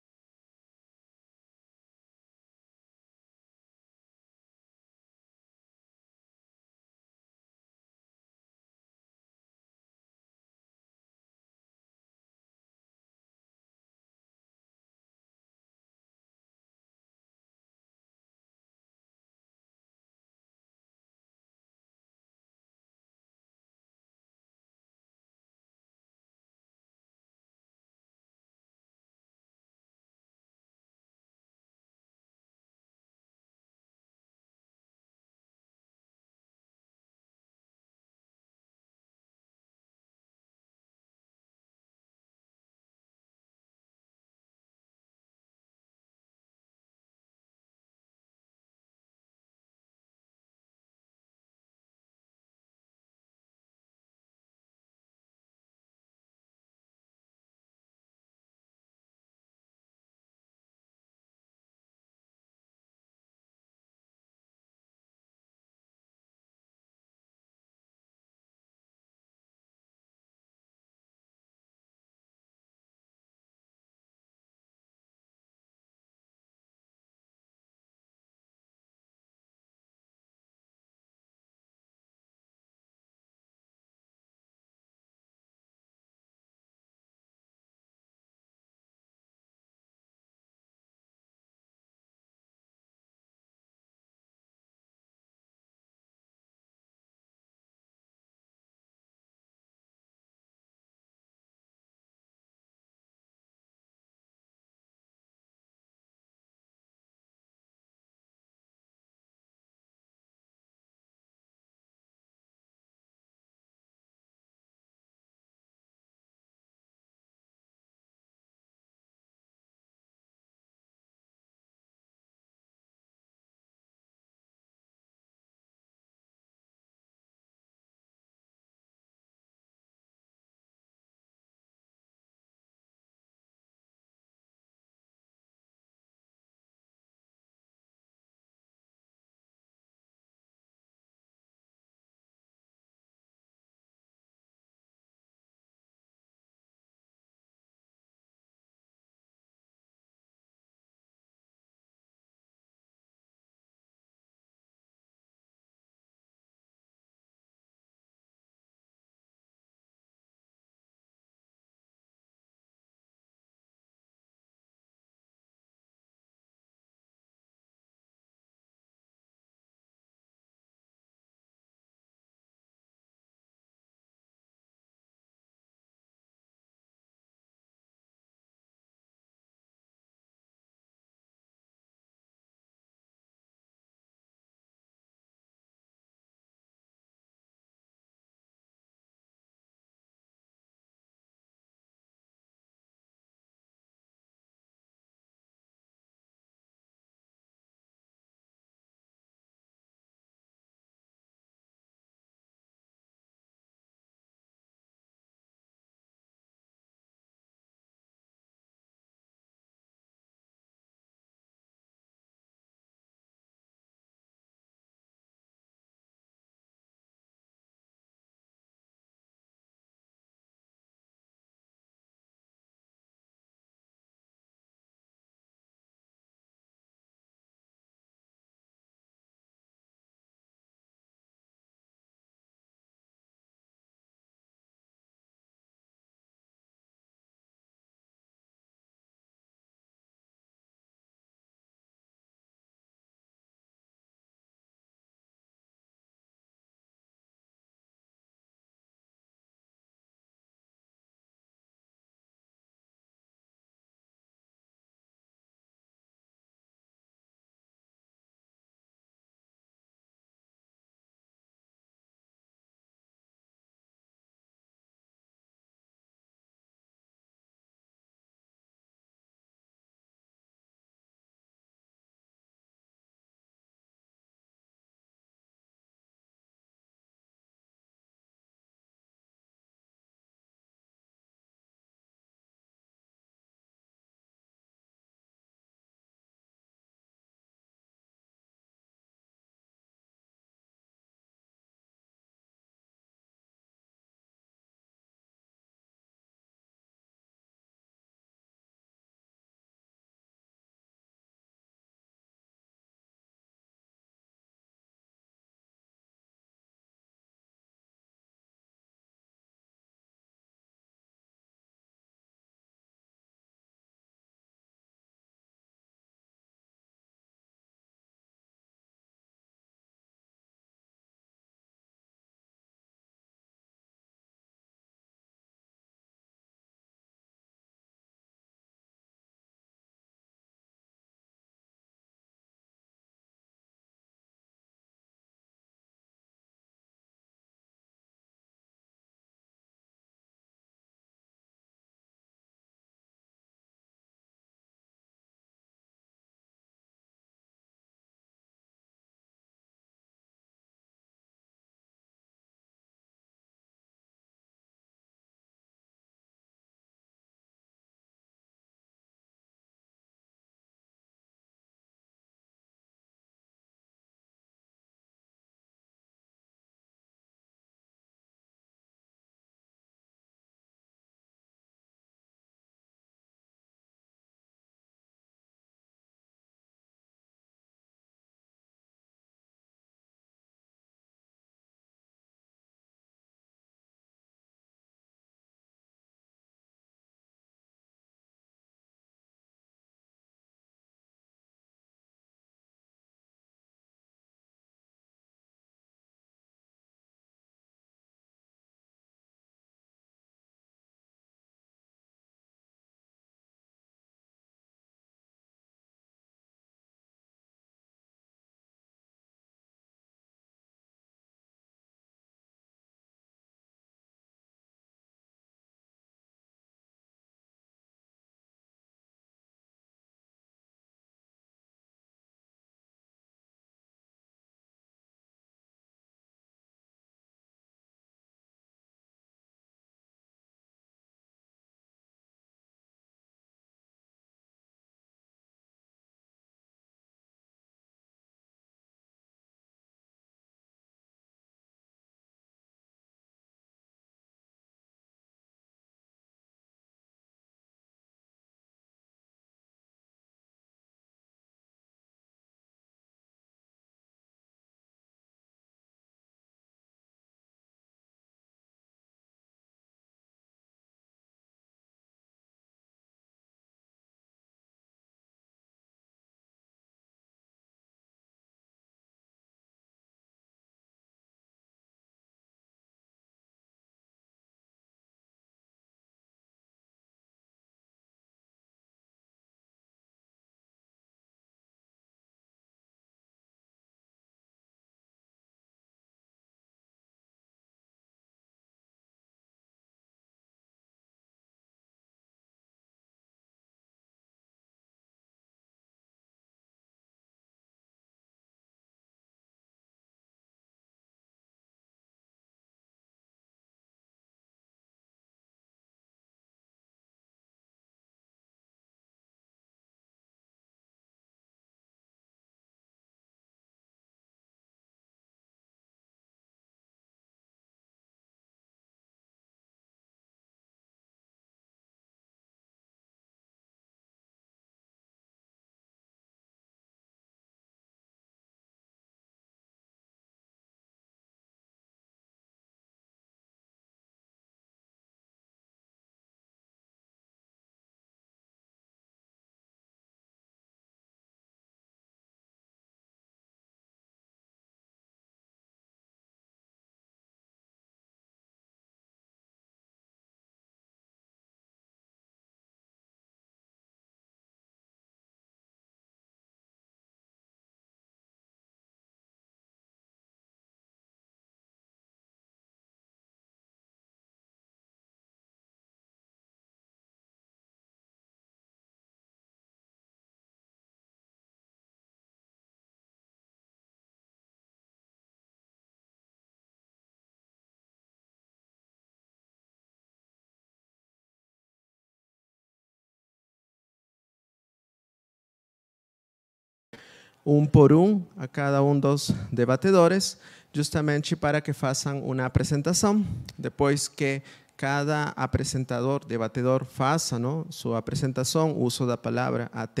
Speaker 9: Un por un a cada de dos debatedores, justamente para que façam una presentación. Después que cada apresentador, debatedor, faça ¿no? su presentación, uso de la palabra AT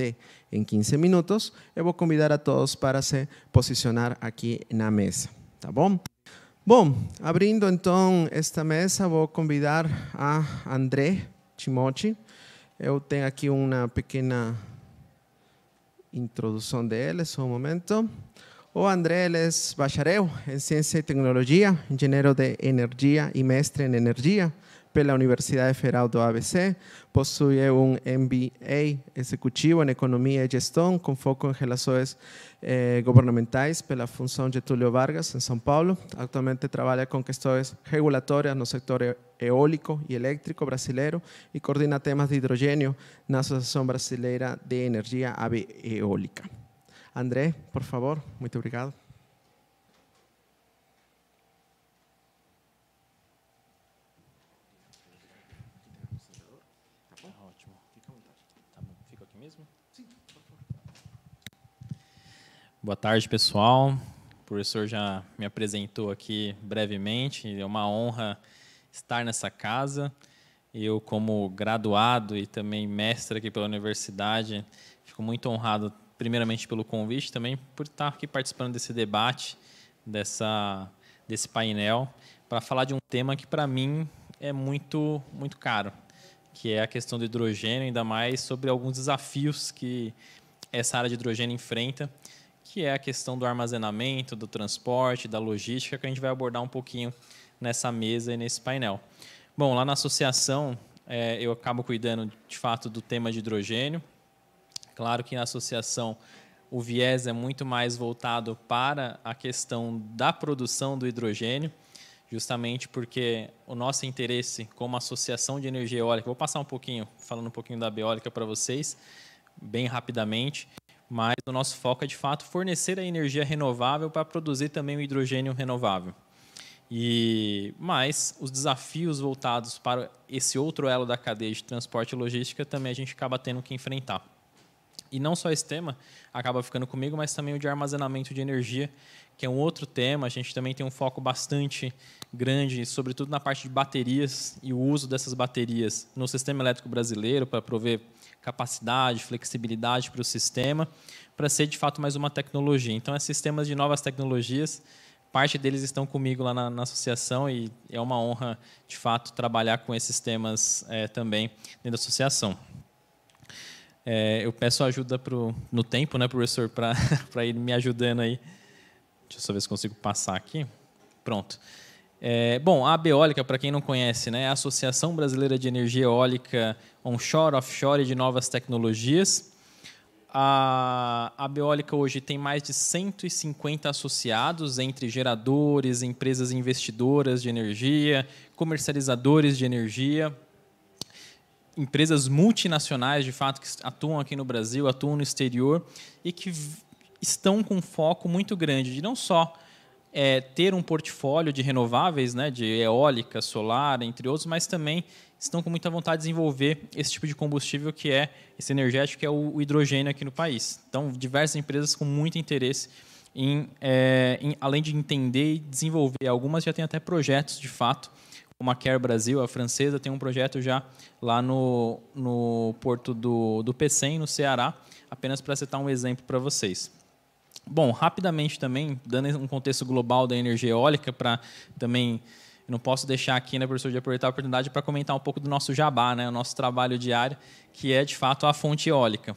Speaker 9: en 15 minutos. yo voy a convidar a todos para se posicionar aquí en la mesa. ¿Está bom? Bom, abrindo então esta mesa, vou convidar a André Chimochi. Eu tenho aqui uma pequena introdução dele, só um momento. O André ele é bacharel em Ciência e Tecnologia, engenheiro de energia e mestre em energia pela Universidade Federal do ABC, possui um MBA executivo em Economia e Gestão, com foco em relações eh, governamentais pela Função Getúlio Vargas, em São Paulo. Atualmente trabalha com questões regulatórias no setor eólico e elétrico brasileiro e coordena temas de hidrogênio na Associação Brasileira de Energia Eólica. André, por favor, muito obrigado.
Speaker 10: Boa tarde, pessoal. O professor já me apresentou aqui brevemente. É uma honra estar nessa casa. Eu, como graduado e também mestre aqui pela universidade, fico muito honrado, primeiramente pelo convite, também por estar aqui participando desse debate, dessa, desse painel, para falar de um tema que para mim é muito, muito caro, que é a questão do hidrogênio, ainda mais sobre alguns desafios que essa área de hidrogênio enfrenta que é a questão do armazenamento, do transporte, da logística, que a gente vai abordar um pouquinho nessa mesa e nesse painel. Bom, lá na associação, é, eu acabo cuidando, de fato, do tema de hidrogênio. Claro que na associação o viés é muito mais voltado para a questão da produção do hidrogênio, justamente porque o nosso interesse como associação de energia eólica, vou passar um pouquinho, falando um pouquinho da eólica para vocês, bem rapidamente, mas o nosso foco é de fato fornecer a energia renovável para produzir também o hidrogênio renovável. E mais os desafios voltados para esse outro elo da cadeia de transporte e logística também a gente acaba tendo que enfrentar. E não só esse tema acaba ficando comigo, mas também o de armazenamento de energia, que é um outro tema. A gente também tem um foco bastante grande, sobretudo na parte de baterias e o uso dessas baterias no sistema elétrico brasileiro para prover capacidade, flexibilidade para o sistema, para ser de fato mais uma tecnologia. Então, é sistemas de novas tecnologias, parte deles estão comigo lá na, na associação e é uma honra, de fato, trabalhar com esses temas é, também dentro da associação. É, eu peço ajuda pro, no tempo, né, professor, para ir me ajudando aí. Deixa eu só ver se consigo passar aqui. Pronto. É, bom, a Beólica, para quem não conhece, né, é a Associação Brasileira de Energia Eólica Onshore, Offshore e de Novas Tecnologias. A, a Beólica hoje tem mais de 150 associados, entre geradores, empresas investidoras de energia, comercializadores de energia, empresas multinacionais, de fato, que atuam aqui no Brasil, atuam no exterior e que estão com um foco muito grande de não só é, ter um portfólio de renováveis, né, de eólica, solar, entre outros, mas também estão com muita vontade de desenvolver esse tipo de combustível que é esse energético, que é o, hidrogênio aqui no país. Então, diversas empresas com muito interesse em, é, em além de entender e desenvolver, algumas já têm até projetos de fato, como a Care Brasil, a francesa, tem um projeto já lá no, no porto do, do no Ceará, apenas para citar um exemplo para vocês. Bom, rapidamente também, dando um contexto global da energia eólica, para também. Eu não posso deixar aqui, né, professor, de aproveitar a oportunidade para comentar um pouco do nosso jabá, né, o nosso trabalho diário, que é, de fato, a fonte eólica.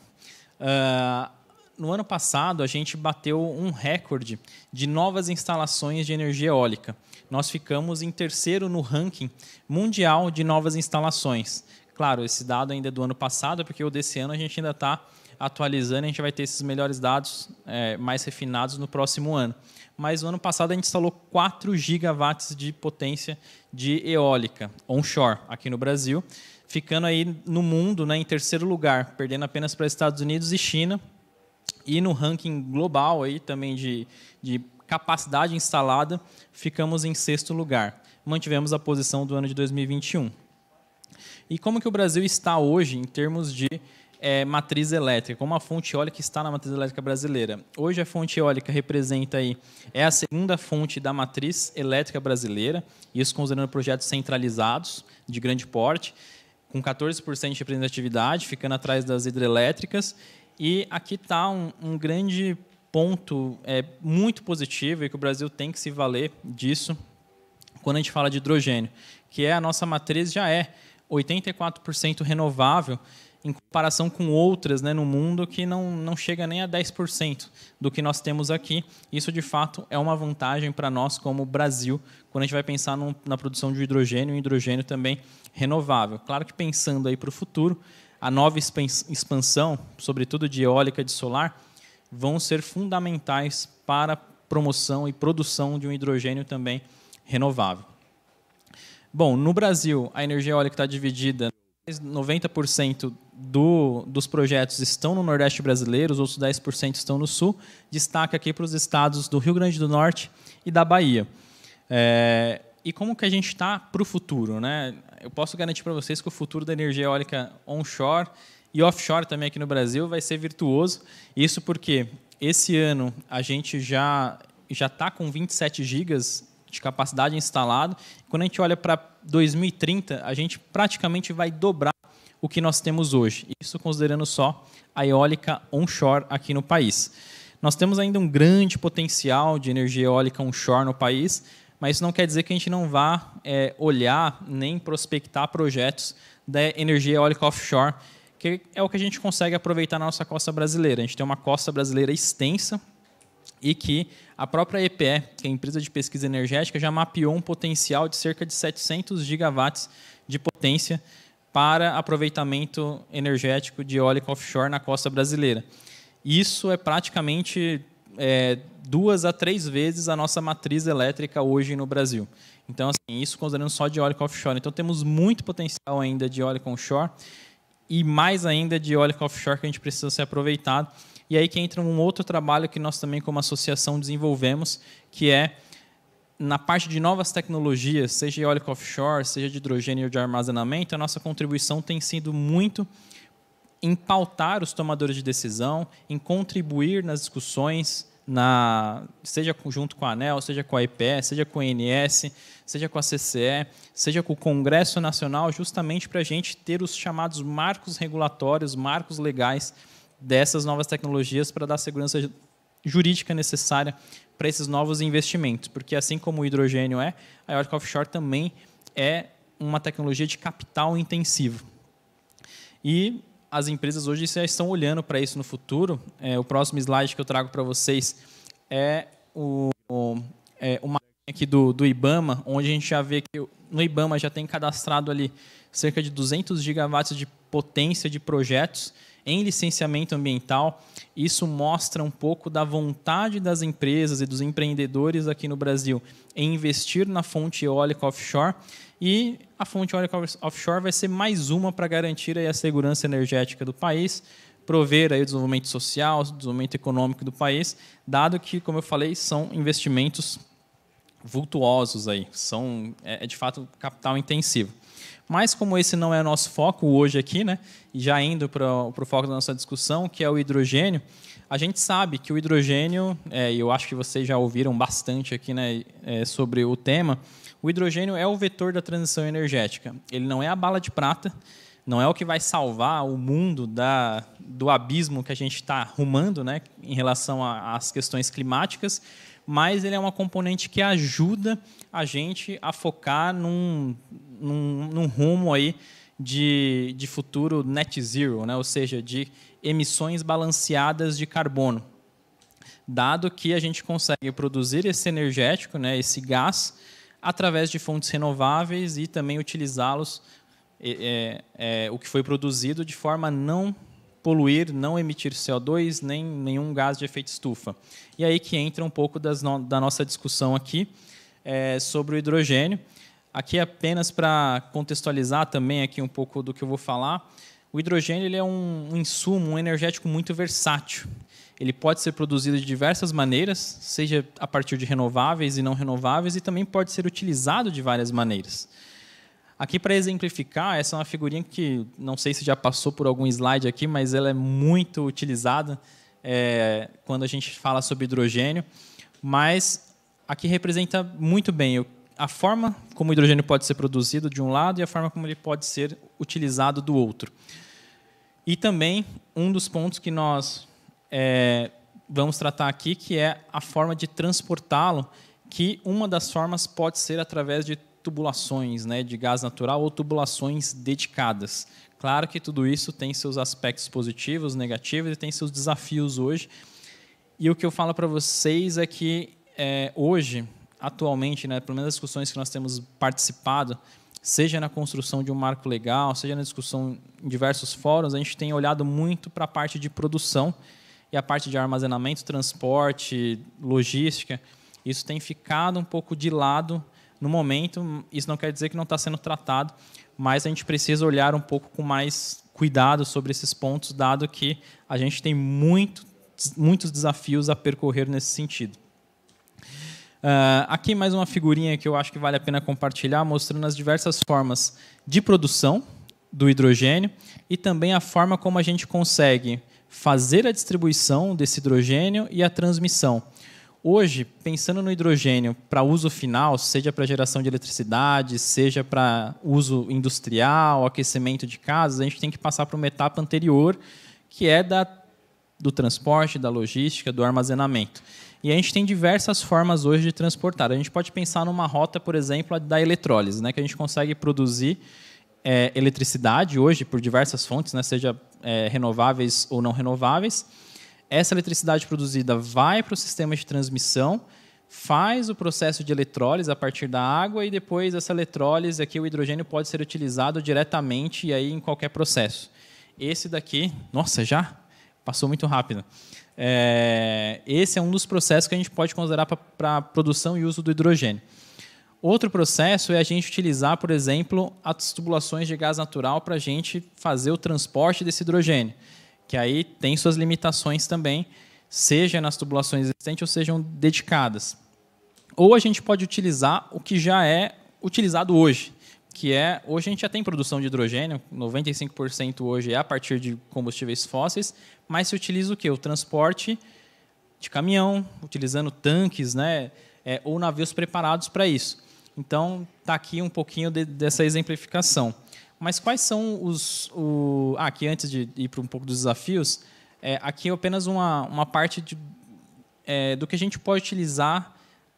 Speaker 10: Uh, no ano passado, a gente bateu um recorde de novas instalações de energia eólica. Nós ficamos em terceiro no ranking mundial de novas instalações. Claro, esse dado ainda é do ano passado, porque o desse ano a gente ainda está atualizando, a gente vai ter esses melhores dados é, mais refinados no próximo ano. Mas no ano passado a gente instalou 4 gigawatts de potência de eólica onshore aqui no Brasil, ficando aí no mundo né, em terceiro lugar, perdendo apenas para Estados Unidos e China. E no ranking global aí também de, de capacidade instalada, ficamos em sexto lugar. Mantivemos a posição do ano de 2021. E como que o Brasil está hoje em termos de é, matriz elétrica, como a fonte eólica está na matriz elétrica brasileira. Hoje a fonte eólica representa aí, é a segunda fonte da matriz elétrica brasileira, isso considerando projetos centralizados de grande porte, com 14% de representatividade, ficando atrás das hidrelétricas. E aqui está um, um, grande ponto é, muito positivo e que o Brasil tem que se valer disso quando a gente fala de hidrogênio, que é a nossa matriz já é 84% renovável em comparação com outras né, no mundo que não, não chega nem a 10% do que nós temos aqui. Isso, de fato, é uma vantagem para nós como Brasil, quando a gente vai pensar na produção de hidrogênio e hidrogênio também renovável. Claro que pensando aí para o futuro, a nova expansão, sobretudo de eólica e de solar, vão ser fundamentais para a promoção e produção de um hidrogênio também renovável. Bom, no Brasil, a energia eólica está dividida 90% do, dos projetos estão no Nordeste brasileiro, os outros 10% estão no Sul. Destaca aqui para os estados do Rio Grande do Norte e da Bahia. É, e como que a gente está para o futuro? Né? Eu posso garantir para vocês que o futuro da energia eólica onshore e offshore também aqui no Brasil vai ser virtuoso. Isso porque esse ano a gente já já está com 27 gigas de capacidade instalada. Quando a gente olha para 2030, a gente praticamente vai dobrar o que nós temos hoje. Isso considerando só a eólica onshore aqui no país. Nós temos ainda um grande potencial de energia eólica onshore no país, mas isso não quer dizer que a gente não vá é, olhar nem prospectar projetos da energia eólica offshore, que é o que a gente consegue aproveitar na nossa costa brasileira. A gente tem uma costa brasileira extensa e que a própria EPE, que é a empresa de pesquisa energética, já mapeou um potencial de cerca de 700 gigawatts de potência para aproveitamento energético de eólica offshore na costa brasileira. Isso é praticamente é, duas a três vezes a nossa matriz elétrica hoje no Brasil. Então, assim, isso considerando só de eólica offshore. Então, temos muito potencial ainda de eólica onshore e mais ainda de eólica offshore que a gente precisa ser aproveitado. E aí que entra um outro trabalho que nós também, como associação, desenvolvemos, que é na parte de novas tecnologias, seja eólico offshore, seja de hidrogênio ou de armazenamento, a nossa contribuição tem sido muito em pautar os tomadores de decisão, em contribuir nas discussões, na, seja junto com a ANEL, seja com a IPE, seja com a INS, seja com a CCE, seja com o Congresso Nacional, justamente para a gente ter os chamados marcos regulatórios, marcos legais dessas novas tecnologias para dar segurança jurídica necessária para esses novos investimentos, porque assim como o hidrogênio é, a eólica offshore também é uma tecnologia de capital intensivo. E as empresas hoje já estão olhando para isso no futuro. É, o próximo slide que eu trago para vocês é o, o é, uma aqui do, do IBAMA, onde a gente já vê que no IBAMA já tem cadastrado ali cerca de 200 gigawatts de potência de projetos em licenciamento ambiental. Isso mostra um pouco da vontade das empresas e dos empreendedores aqui no Brasil em investir na fonte eólica offshore. E a fonte eólica offshore vai ser mais uma para garantir a segurança energética do país, prover aí o desenvolvimento social, o desenvolvimento econômico do país, dado que, como eu falei, são investimentos vultuosos aí, são é, é de fato capital intensivo. Mas como esse não é nosso foco hoje aqui, né, e já indo para o foco da nossa discussão, que é o hidrogênio, a gente sabe que o hidrogênio, é, e é, eu acho que vocês já ouviram bastante aqui né, é, sobre o tema, o hidrogênio é o vetor da transição energética. Ele não é a bala de prata, não é o que vai salvar o mundo da, do abismo que a gente está rumando né, em relação às questões climáticas, mas ele é uma componente que ajuda a gente a focar num, num, num rumo aí de, de futuro net zero, né? ou seja, de emissões balanceadas de carbono. Dado que a gente consegue produzir esse energético, né, esse gás, através de fontes renováveis e também utilizá-los, é, é, é o que foi produzido, de forma a não poluir, não emitir CO2, nem nenhum gás de efeito estufa. E aí que entra um pouco no, da nossa discussão aqui é, sobre o hidrogênio. Aqui apenas para contextualizar também aqui um pouco do que eu vou falar. O hidrogênio ele é um, um insumo, um energético muito versátil. Ele pode ser produzido de diversas maneiras, seja a partir de renováveis e não renováveis, e também pode ser utilizado de várias maneiras. Aqui, para exemplificar, essa é uma figurinha que não sei se já passou por algum slide aqui, mas ela é muito utilizada é, quando a gente fala sobre hidrogênio. Mas aqui representa muito bem a forma como o hidrogênio pode ser produzido de um lado e a forma como ele pode ser utilizado do outro. E também um dos pontos que nós é, vamos tratar aqui, que é a forma de transportá-lo, que uma das formas pode ser através de tubulações né, de gás natural ou tubulações dedicadas. Claro que tudo isso tem seus aspectos positivos, negativos e tem seus desafios hoje. E o que eu falo para vocês é que é, hoje, atualmente, né, pelo menos as discussões que nós temos participado, seja na construção de um marco legal, seja na discussão em diversos fóruns, a gente tem olhado muito para a parte de produção e a parte de armazenamento, transporte, logística. Isso tem ficado um pouco de lado no momento. Isso não quer dizer que não está sendo tratado, mas a gente precisa olhar um pouco com mais cuidado sobre esses pontos, dado que a gente tem muito, muitos desafios a percorrer nesse sentido. Uh, aqui mais uma figurinha que eu acho que vale a pena compartilhar, mostrando as diversas formas de produção do hidrogênio e também a forma como a gente consegue fazer a distribuição desse hidrogênio e a transmissão. Hoje, pensando no hidrogênio para uso final, seja para geração de eletricidade, seja para uso industrial, aquecimento de casas, a gente tem que passar para uma etapa anterior, que é da, do transporte, da logística, do armazenamento. E a gente tem diversas formas hoje de transportar. A gente pode pensar numa rota, por exemplo, da eletrólise, né, que a gente consegue produzir é, eletricidade hoje por diversas fontes, né, seja é, renováveis ou não renováveis. Essa eletricidade produzida vai para o sistema de transmissão, faz o processo de eletrólise a partir da água e depois essa eletrólise aqui, o hidrogênio pode ser utilizado diretamente e aí em qualquer processo. Esse daqui, nossa, já passou muito rápido. É, esse é um dos processos que a gente pode considerar para produção e uso do hidrogênio. Outro processo é a gente utilizar, por exemplo, as tubulações de gás natural para a gente fazer o transporte desse hidrogênio, que aí tem suas limitações também, seja nas tubulações existentes ou sejam dedicadas. Ou a gente pode utilizar o que já é utilizado hoje, que é hoje a gente já tem produção de hidrogênio, 95% hoje é a partir de combustíveis fósseis, mas se utiliza o que? O transporte de caminhão, utilizando tanques, né, é, ou navios preparados para isso. Então tá aqui um pouquinho de, dessa exemplificação. Mas quais são os, o, ah, aqui antes de ir para um pouco dos desafios, é, aqui é apenas uma, uma parte de, é, do que a gente pode utilizar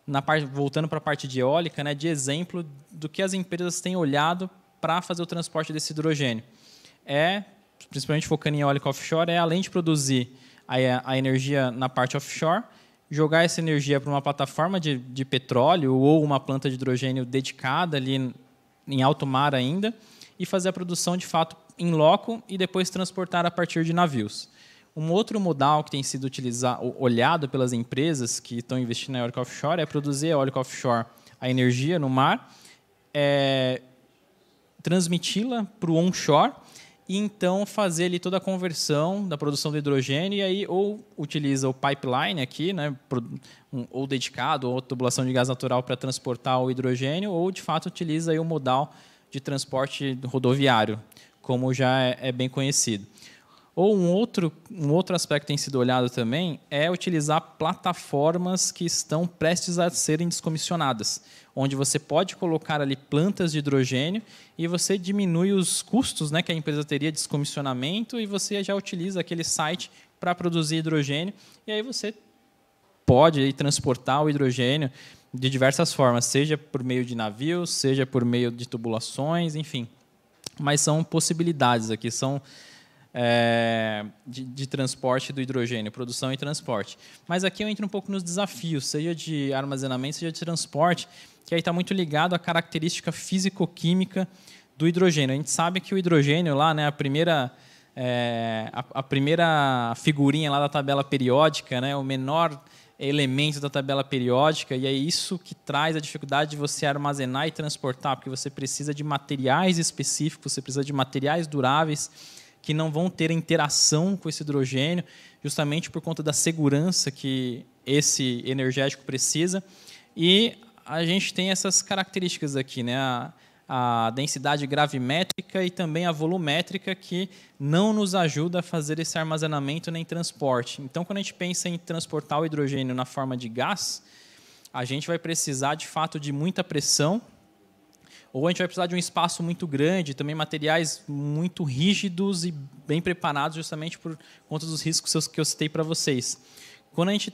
Speaker 10: na parte, voltando para a parte de eólica, né, de exemplo do que as empresas têm olhado para fazer o transporte desse hidrogênio. É, principalmente focando em eólica offshore, é além de produzir a, a energia na parte offshore, jogar essa energia para uma plataforma de, de petróleo ou uma planta de hidrogênio dedicada ali em alto mar ainda e fazer a produção de fato em loco e depois transportar a partir de navios. Um outro modal que tem sido utilizado, olhado pelas empresas que estão investindo na eólica offshore é produzir a eólica offshore, a energia no mar, é, transmiti-la para o onshore e então fazer ali toda a conversão da produção de hidrogênio e aí ou utiliza o pipeline aqui, né, ou dedicado ou tubulação de gás natural para transportar o hidrogênio ou de fato utiliza aí o modal de transporte rodoviário, como já é, é bem conhecido. Ou um outro, um outro aspecto que tem sido olhado também é utilizar plataformas que estão prestes a serem descomissionadas, onde você pode colocar ali plantas de hidrogênio e você diminui os custos né, que a empresa teria de descomissionamento e você já utiliza aquele site para produzir hidrogênio e aí você pode aí, transportar o hidrogênio de diversas formas, seja por meio de navios, seja por meio de tubulações, enfim. Mas são possibilidades aqui, são é, de, de, transporte do hidrogênio, produção e transporte. Mas aqui eu entro um pouco nos desafios, seja de armazenamento, seja de transporte, que aí está muito ligado à característica físico-química do hidrogênio. A gente sabe que o hidrogênio lá, né, a primeira é, a, a, primeira figurinha lá da tabela periódica, né, o menor elemento da tabela periódica, e é isso que traz a dificuldade de você armazenar e transportar, porque você precisa de materiais específicos, você precisa de materiais duráveis que não vão ter interação com esse hidrogênio, justamente por conta da segurança que esse energético precisa. E a gente tem essas características aqui, né? A, a densidade gravimétrica e também a volumétrica, que não nos ajuda a fazer esse armazenamento nem transporte. Então, quando a gente pensa em transportar o hidrogênio na forma de gás, a gente vai precisar de fato de muita pressão ou a gente vai precisar de um espaço muito grande, também materiais muito rígidos e bem preparados, justamente por conta dos riscos que eu citei para vocês. Quando a gente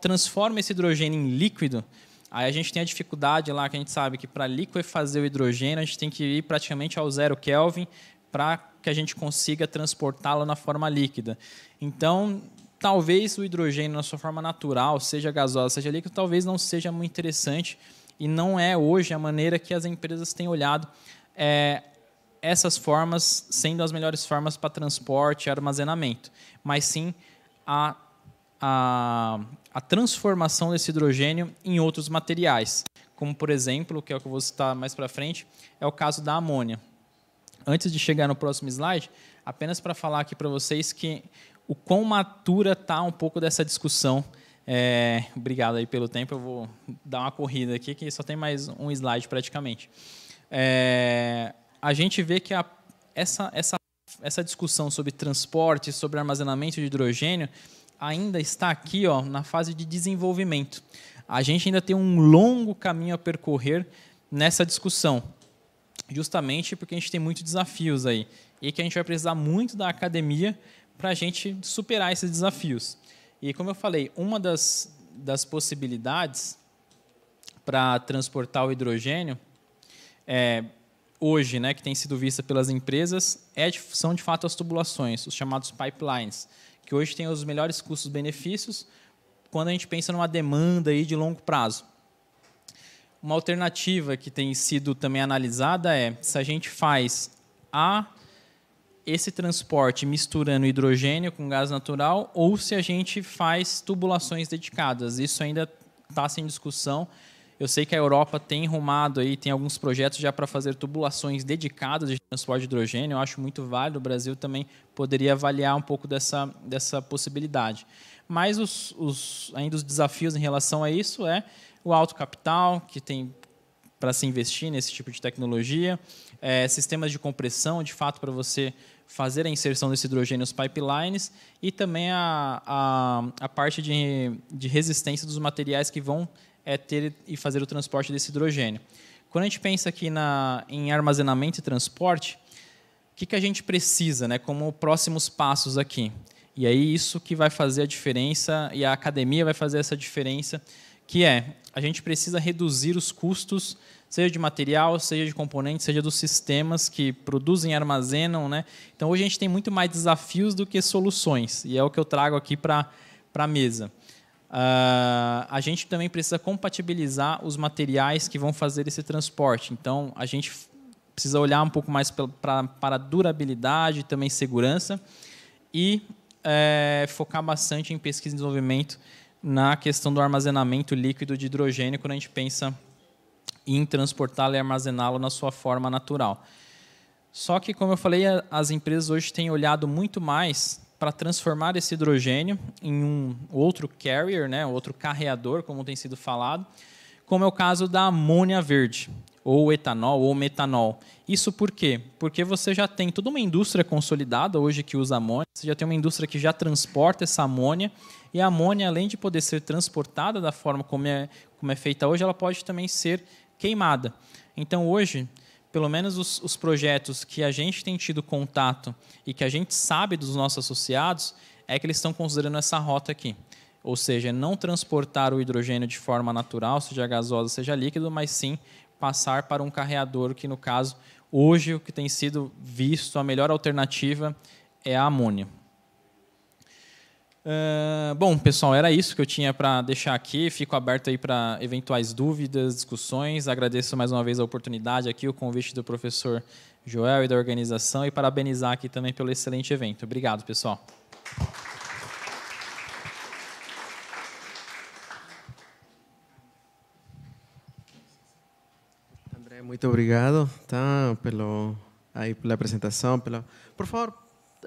Speaker 10: transforma esse hidrogênio em líquido, aí a gente tem a dificuldade lá que a gente sabe que para liquefazer o hidrogênio a gente tem que ir praticamente ao zero Kelvin para que a gente consiga transportá-lo na forma líquida. Então, talvez o hidrogênio na sua forma natural, seja gasosa, seja líquido, talvez não seja muito interessante e não é hoje a maneira que as empresas têm olhado é, essas formas sendo as melhores formas para transporte e armazenamento, mas sim a, a, a transformação desse hidrogênio em outros materiais, como, por exemplo, que é o que eu vou citar mais para frente, é o caso da amônia. Antes de chegar no próximo slide, apenas para falar aqui para vocês que o quão matura está um pouco dessa discussão é, obrigado aí pelo tempo. Eu vou dar uma corrida aqui, que só tem mais um slide praticamente. É, a gente vê que a, essa, essa, essa discussão sobre transporte, sobre armazenamento de hidrogênio, ainda está aqui ó, na fase de desenvolvimento. A gente ainda tem um longo caminho a percorrer nessa discussão, justamente porque a gente tem muitos desafios aí e que a gente vai precisar muito da academia para a gente superar esses desafios. E como eu falei, uma das, das possibilidades para transportar o hidrogênio é, hoje, né, que tem sido vista pelas empresas, é, são de fato as tubulações, os chamados pipelines, que hoje têm os melhores custos-benefícios quando a gente pensa numa demanda aí de longo prazo. Uma alternativa que tem sido também analisada é se a gente faz a esse transporte misturando hidrogênio com gás natural ou se a gente faz tubulações dedicadas. Isso ainda está sem discussão. Eu sei que a Europa tem rumado aí, tem alguns projetos já para fazer tubulações dedicadas de transporte de hidrogênio. Eu acho muito válido. O Brasil também poderia avaliar um pouco dessa, dessa possibilidade. Mas os, os ainda os desafios em relação a isso é o alto capital que tem para se investir nesse tipo de tecnologia, é, sistemas de compressão, de fato, para você fazer a inserção desse hidrogênio nos pipelines e também a, a, a parte de, de resistência dos materiais que vão é, ter e fazer o transporte desse hidrogênio. Quando a gente pensa aqui na, em armazenamento e transporte, o que, que a gente precisa né, como próximos passos aqui? E aí isso que vai fazer a diferença e a academia vai fazer essa diferença, que é a gente precisa reduzir os custos seja de material, seja de componentes, seja dos sistemas que produzem e armazenam. Né? Então, hoje a gente tem muito mais desafios do que soluções, e é o que eu trago aqui para a mesa. Uh, a gente também precisa compatibilizar os materiais que vão fazer esse transporte. Então, a gente precisa olhar um pouco mais para durabilidade, também segurança, e é, focar bastante em pesquisa e desenvolvimento na questão do armazenamento líquido de hidrogênio quando a gente pensa em transportá-la e armazená-la na sua forma natural. Só que, como eu falei, as empresas hoje têm olhado muito mais para transformar esse hidrogênio em um outro carrier, né, outro carreador, como tem sido falado, como é o caso da amônia verde, ou etanol, ou metanol. Isso por quê? Porque você já tem toda uma indústria consolidada hoje que usa amônia, você já tem uma indústria que já transporta essa amônia, e a amônia, além de poder ser transportada da forma como é, como é feita hoje, ela pode também ser queimada. Então, hoje, pelo menos os, os, projetos que a gente tem tido contato e que a gente sabe dos nossos associados, é que eles estão considerando essa rota aqui. Ou seja, não transportar o hidrogênio de forma natural, seja gasosa, seja líquido, mas sim passar para um carreador, que no caso, hoje, o que tem sido visto, a melhor alternativa é a amônia. Ah, bom, pessoal, era isso que eu tinha para deixar aqui. Fico aberto aí para eventuais dúvidas, discussões. Agradeço mais uma vez a oportunidade aqui, o convite do professor Joel e da organização e parabenizar aqui também pelo excelente evento. Obrigado, pessoal.
Speaker 9: André, muito obrigado, tá, pelo aí pela apresentação, pela. Por favor,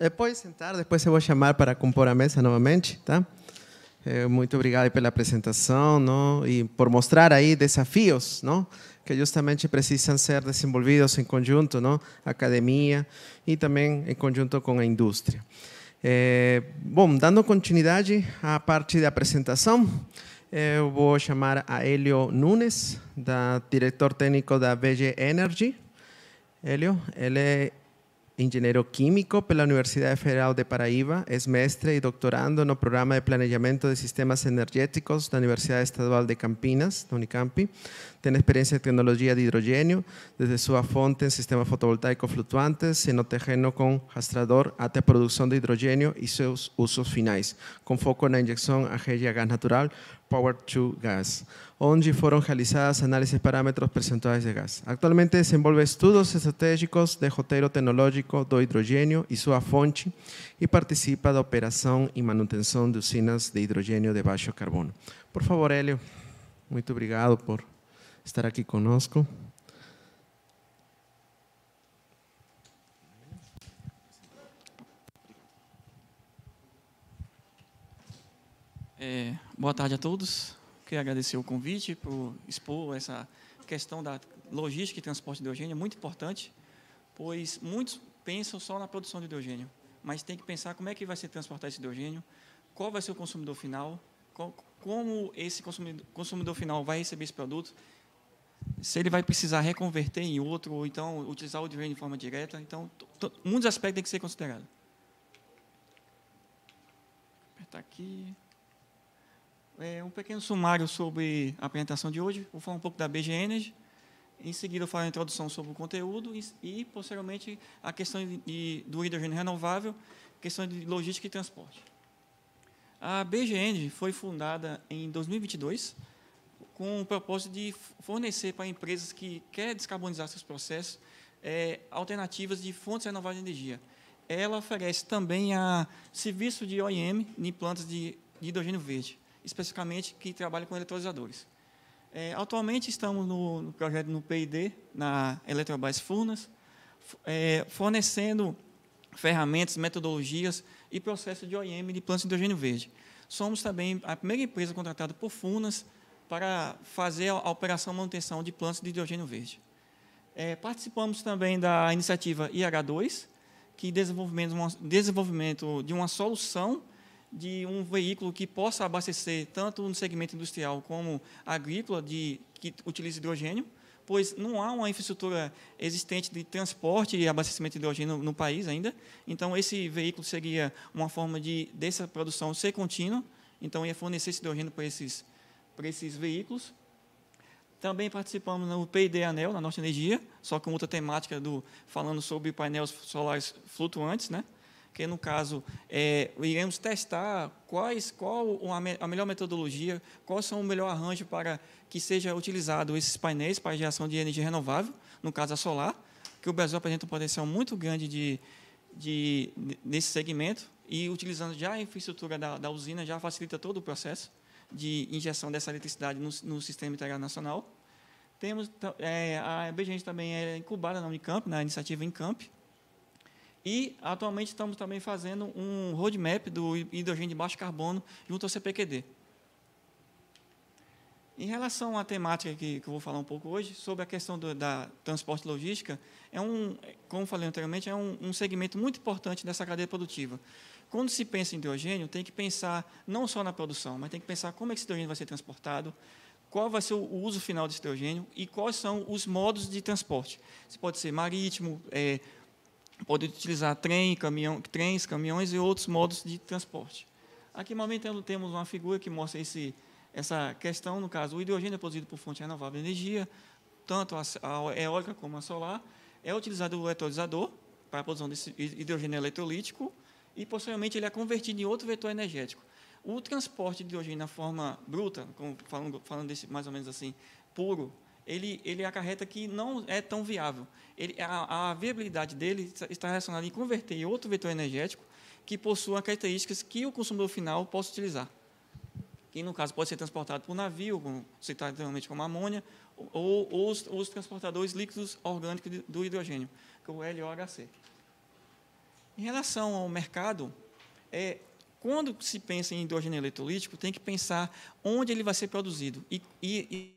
Speaker 9: eh, Pode sentar, depois eu vou chamar para compor a mesa novamente, tá? Eh, muito obrigado pela apresentação não? e por mostrar aí desafios não? que justamente precisam ser desenvolvidos em conjunto, não? academia e também em conjunto com a indústria. É, eh, bom, dando continuidade à parte da apresentação, eu vou chamar a Hélio Nunes, da, diretor técnico da VG Energy. Hélio, ele ingeniero químico la Universidad Federal de Paraíba, es maestre y doctorando en el programa de Planeamiento de sistemas energéticos de la Universidad Estadual de Campinas, Unicampi. Tiene experiencia en tecnología de hidrógeno, desde su afonte en sistemas fotovoltaicos fluctuantes, senotegeno con rastrador, hasta producción de hidrógeno y sus usos finais, con foco en la inyección a gas natural Power to Gas, donde fueron realizadas de parámetros percentuales de gas. Actualmente desenvolve estudios estratégicos de roteiro tecnológico do hidrogênio y su fonte y participa de operación y manutención de usinas de hidrógeno de bajo carbono. Por favor, Helio. muito obrigado por estar aquí conosco.
Speaker 3: Eh, Boa tarde a todos. Queria agradecer o convite por expor essa questão da logística e transporte de hidrogênio, é muito importante, pois muitos pensam só na produção de hidrogênio, mas tem que pensar como é que vai ser transportar esse hidrogênio, qual vai ser o consumidor final, como esse consumidor, consumidor final vai receber esse produto, se ele vai precisar reconverter em outro, ou então utilizar o hidrogênio de forma direta. Então, muitos aspectos têm que ser considerados. Apertar aqui. É, um pequeno sumário sobre a apresentação de hoje. Vou falar um pouco da BG Energy. Em seguida, eu falo a introdução sobre o conteúdo e, e posteriormente, a questão de, do hidrogênio renovável, questão de logística e transporte. A BG Energy foi fundada em 2022 com o propósito de fornecer para empresas que querem descarbonizar seus processos é, alternativas de fontes renováveis de energia. Ela oferece também a serviço de OEM em plantas de, de hidrogênio verde especificamente que trabalha com eletrolizadores. É, atualmente estamos no, no projeto no PID, na Eletrobras Furnas, é, fornecendo ferramentas, metodologias e processos de OIM de plantas de hidrogênio verde. Somos também a primeira empresa contratada por Furnas para fazer a operação manutenção de plantas de hidrogênio verde. É, participamos também da iniciativa IH2, que desenvolvimento, desenvolvimento de uma solução de um veículo que possa abastecer tanto no segmento industrial como agrícola de que utilize hidrogênio, pois não há uma infraestrutura existente de transporte e abastecimento de hidrogênio no, no país ainda. Então esse veículo seria uma forma de dessa produção ser contínua, então ia fornecer esse hidrogênio para esses para esses veículos. Também participamos no P&D Anel, na Norte Energia, só com outra temática do falando sobre painéis solares flutuantes, né? porque no caso é, iremos testar quais, qual a, melhor metodologia, qual são o melhor arranjo para que seja utilizado esses painéis para geração de energia renovável, no caso a solar, que o Brasil apresenta um potencial muito grande de, de, nesse segmento e utilizando já a infraestrutura da, da usina já facilita todo o processo de injeção dessa eletricidade no, no sistema integrado nacional. Temos é, a BGN também é incubada na Unicamp, na iniciativa Encamp, e atualmente estamos também fazendo um roadmap do hidrogênio de baixo carbono junto ao CPQD. Em relação à temática que, que eu vou falar um pouco hoje, sobre a questão do, da transporte e logística, é um, como falei anteriormente, é um, um segmento muito importante dessa cadeia produtiva. Quando se pensa em hidrogênio, tem que pensar não só na produção, mas tem que pensar como é que esse hidrogênio vai ser transportado, qual vai ser o uso final desse hidrogênio e quais são os modos de transporte. Se pode ser marítimo, é, Pode utilizar trem, caminhão, trens, caminhões e outros modos de transporte. Aqui, momentando, temos uma figura que mostra esse, essa questão, no caso, o hidrogênio é produzido por fonte renovável de energia, tanto a, a eólica como a solar, é utilizado o eletrolisador para a produção desse hidrogênio eletrolítico e, posteriormente, ele é convertido em outro vetor energético. O transporte de hidrogênio na forma bruta, como falando, falando desse, mais ou menos assim, puro, ele, ele acarreta que não é tão viável. Ele, a, a viabilidade dele está relacionada em converter em outro vetor energético que possua características que o consumidor final possa utilizar. Que, no caso, pode ser transportado por navio, citado anteriormente como amônia, ou, ou os, os, transportadores líquidos orgânicos do hidrogênio, que é o LOHC. Em relação ao mercado, é, quando se pensa em hidrogênio eletrolítico, tem que pensar onde ele vai ser produzido e, e,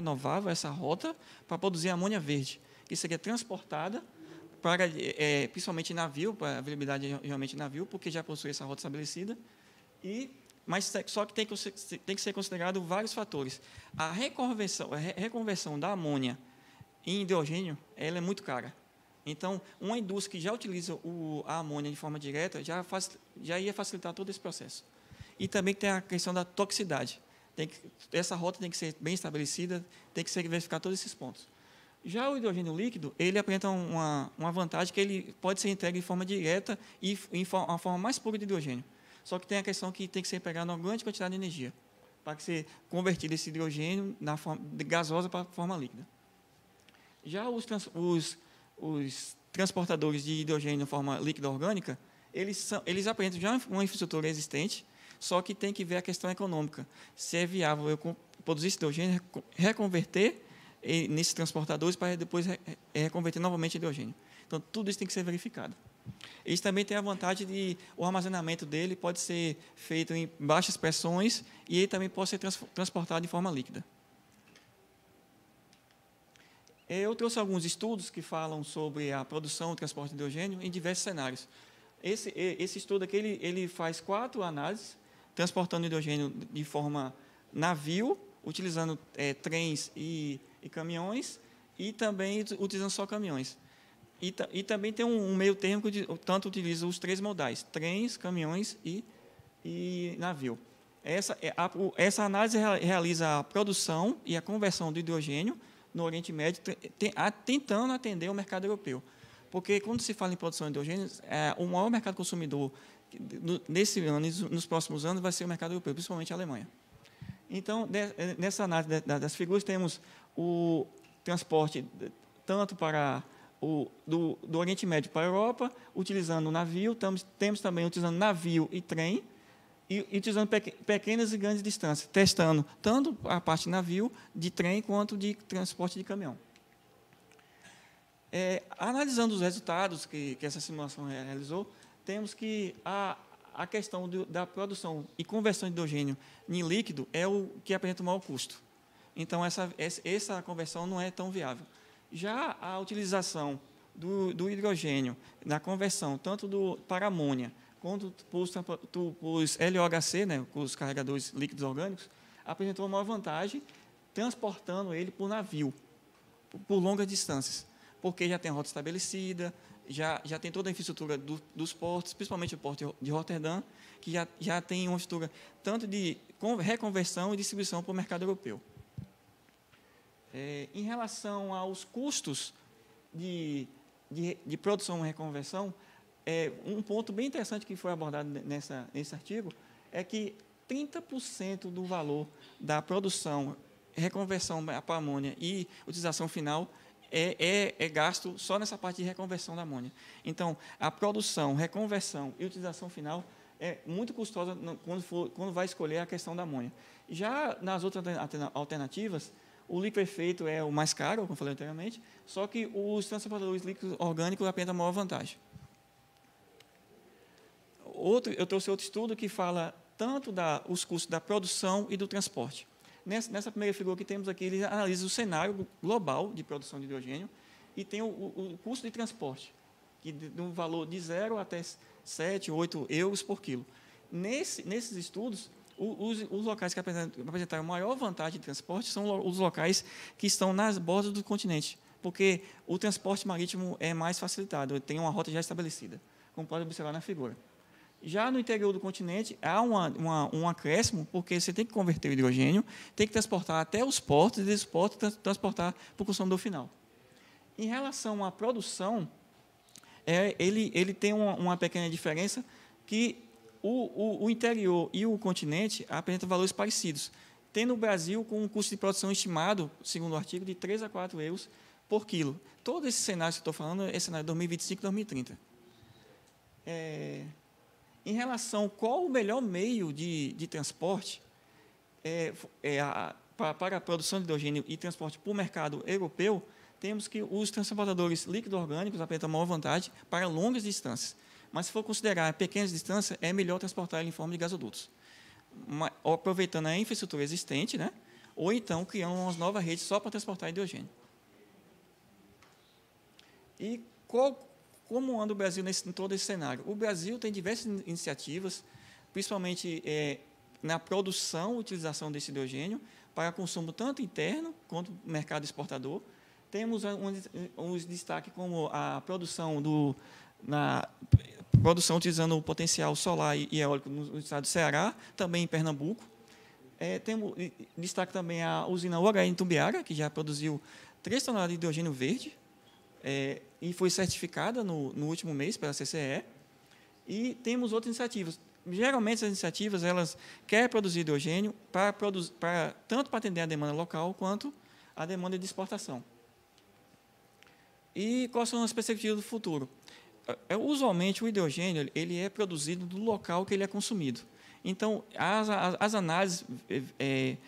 Speaker 3: renovável, essa rota, para produzir amônia verde, que seria é transportada para, é, principalmente navio, para viabilidade realmente navio, porque já possui essa rota estabelecida, e mas só que tem que, tem que ser considerado vários fatores. A reconversão, a reconversão da amônia em hidrogênio, ela é muito cara. Então, uma indústria que já utiliza o, a amônia de forma direta já, faz, já ia facilitar todo esse processo. E também tem a questão da toxicidade. Tem que, essa rota tem que ser bem estabelecida, tem que ser verificar todos esses pontos. Já o hidrogênio líquido, ele apresenta uma, uma vantagem que ele pode ser entregue de forma direta e em uma forma mais pura de hidrogênio. Só que tem a questão que tem que ser pegado uma grande quantidade de energia para que ser convertido esse hidrogênio na forma de gasosa para forma líquida. Já os, trans, os, os transportadores de hidrogênio de forma líquida orgânica, eles, são, eles apresentam já uma infraestrutura existente só que tem que ver a questão econômica. Se é viável eu produzir esse hidrogênio, reconverter nesses transportadores para depois reconverter novamente em hidrogênio. Então, tudo isso tem que ser verificado. Isso também tem a vantagem de o armazenamento dele pode ser feito em baixas pressões e ele também pode ser trans, transportado de forma líquida. Eu trouxe alguns estudos que falam sobre a produção e transporte de hidrogênio em diversos cenários. Esse, esse estudo aqui ele, ele faz quatro análises transportando hidrogênio de forma navio, utilizando é, trens e, e, caminhões, e também utilizando só caminhões. E, e também tem um, um meio termo que tanto utiliza os três modais, trens, caminhões e, e navio. Essa, é, a, essa análise realiza a produção e a conversão do hidrogênio no Oriente Médio, tem, a, tentando atender o mercado europeu. Porque quando se fala em produção de hidrogênio, é, o maior mercado consumidor nesse ano e nos próximos anos vai ser o mercado europeu, principalmente a Alemanha. Então, eh, nessa análise das figuras, temos o transporte tanto para o, do, do Oriente Médio para a Europa, utilizando navio, tamos, temos também utilizando navio e trem, e, e utilizando pequenas e grandes distâncias, testando tanto a parte de navio, de trem, quanto de transporte de caminhão. É, analisando os resultados que, que essa simulação realizou, temos que a, a questão do, da produção e conversão de hidrogênio em líquido é o que apresenta o maior custo. Então, essa, essa conversão não é tão viável. Já a utilização do, do hidrogênio na conversão, tanto do, para amônia quanto para os LOHC, né, os carregadores líquidos orgânicos, apresentou uma vantagem transportando ele por navio, por longas distâncias, porque já tem rota estabelecida, já, já tem toda a infraestrutura do, dos portos, principalmente o porto de Rotterdam, que já, já tem uma estrutura tanto de reconversão e distribuição para o mercado europeu. É, em relação aos custos de, de, de produção e reconversão, é, um ponto bem interessante que foi abordado nessa, nesse artigo é que 30% do valor da produção, reconversão para amônia e utilização final é, é, é, gasto só nessa parte de reconversão da amônia. Então, a produção, reconversão e utilização final é muito custosa quando, for, quando vai escolher a questão da amônia. Já nas outras alternativas, o liquefeito é o mais caro, como falei anteriormente, só que os transportadores líquidos orgânicos apresentam maior vantagem. Outro, eu trouxe outro estudo que fala tanto dos custos da produção e do transporte nessa primeira figura que temos aqui, ele analisa o cenário global de produção de hidrogênio e tem o, o custo de transporte, que de um valor de 0 até 7, 8 euros por quilo. Nesse, nesses estudos, os, os, locais que apresentaram maior vantagem de transporte são os locais que estão nas bordas do continente, porque o transporte marítimo é mais facilitado, tem uma rota já estabelecida, como pode observar na figura. Já no interior do continente, há uma, uma, um acréscimo, porque você tem que converter o hidrogênio, tem que transportar até os portos, e desses portos transportar para o consumidor final. Em relação à produção, é, ele, ele tem uma, uma, pequena diferença, que o, o, o interior e o continente apresentam valores parecidos, tendo o Brasil com um custo de produção estimado, segundo o artigo, de 3 a 4 euros por quilo. Todo esse cenário que eu estou falando é cenário de 2025 2030. É em relação qual o melhor meio de, de transporte é, é a, para, para a produção de hidrogênio e transporte para o mercado europeu, temos que os transportadores líquido-orgânicos apresentam maior vantagem para longas distâncias. Mas, se for considerar pequenas distâncias, é melhor transportar ele em forma de gasodutos. Uma, aproveitando a infraestrutura existente, né? ou então criando uma nova rede só para transportar hidrogênio. E qual como anda o Brasil nesse, em todo esse cenário? O Brasil tem diversas iniciativas, principalmente é, na produção e utilização desse hidrogênio, para consumo tanto interno quanto mercado exportador. Temos uns destaques como a produção do na produção utilizando o potencial solar e eólico no estado do Ceará, também em Pernambuco. É, temos destaque também a usina UHN Tumbiara, que já produziu 3 toneladas de hidrogênio verde, é, e foi certificada no, no, último mês pela CCE. E temos outras iniciativas. Geralmente, essas iniciativas elas querem produzir hidrogênio para, produzir, para tanto para atender a demanda local quanto a demanda de exportação. E quais são as perspectivas do futuro? É, é, usualmente, o hidrogênio ele é produzido do local que ele é consumido. Então, as, as, as análises é, é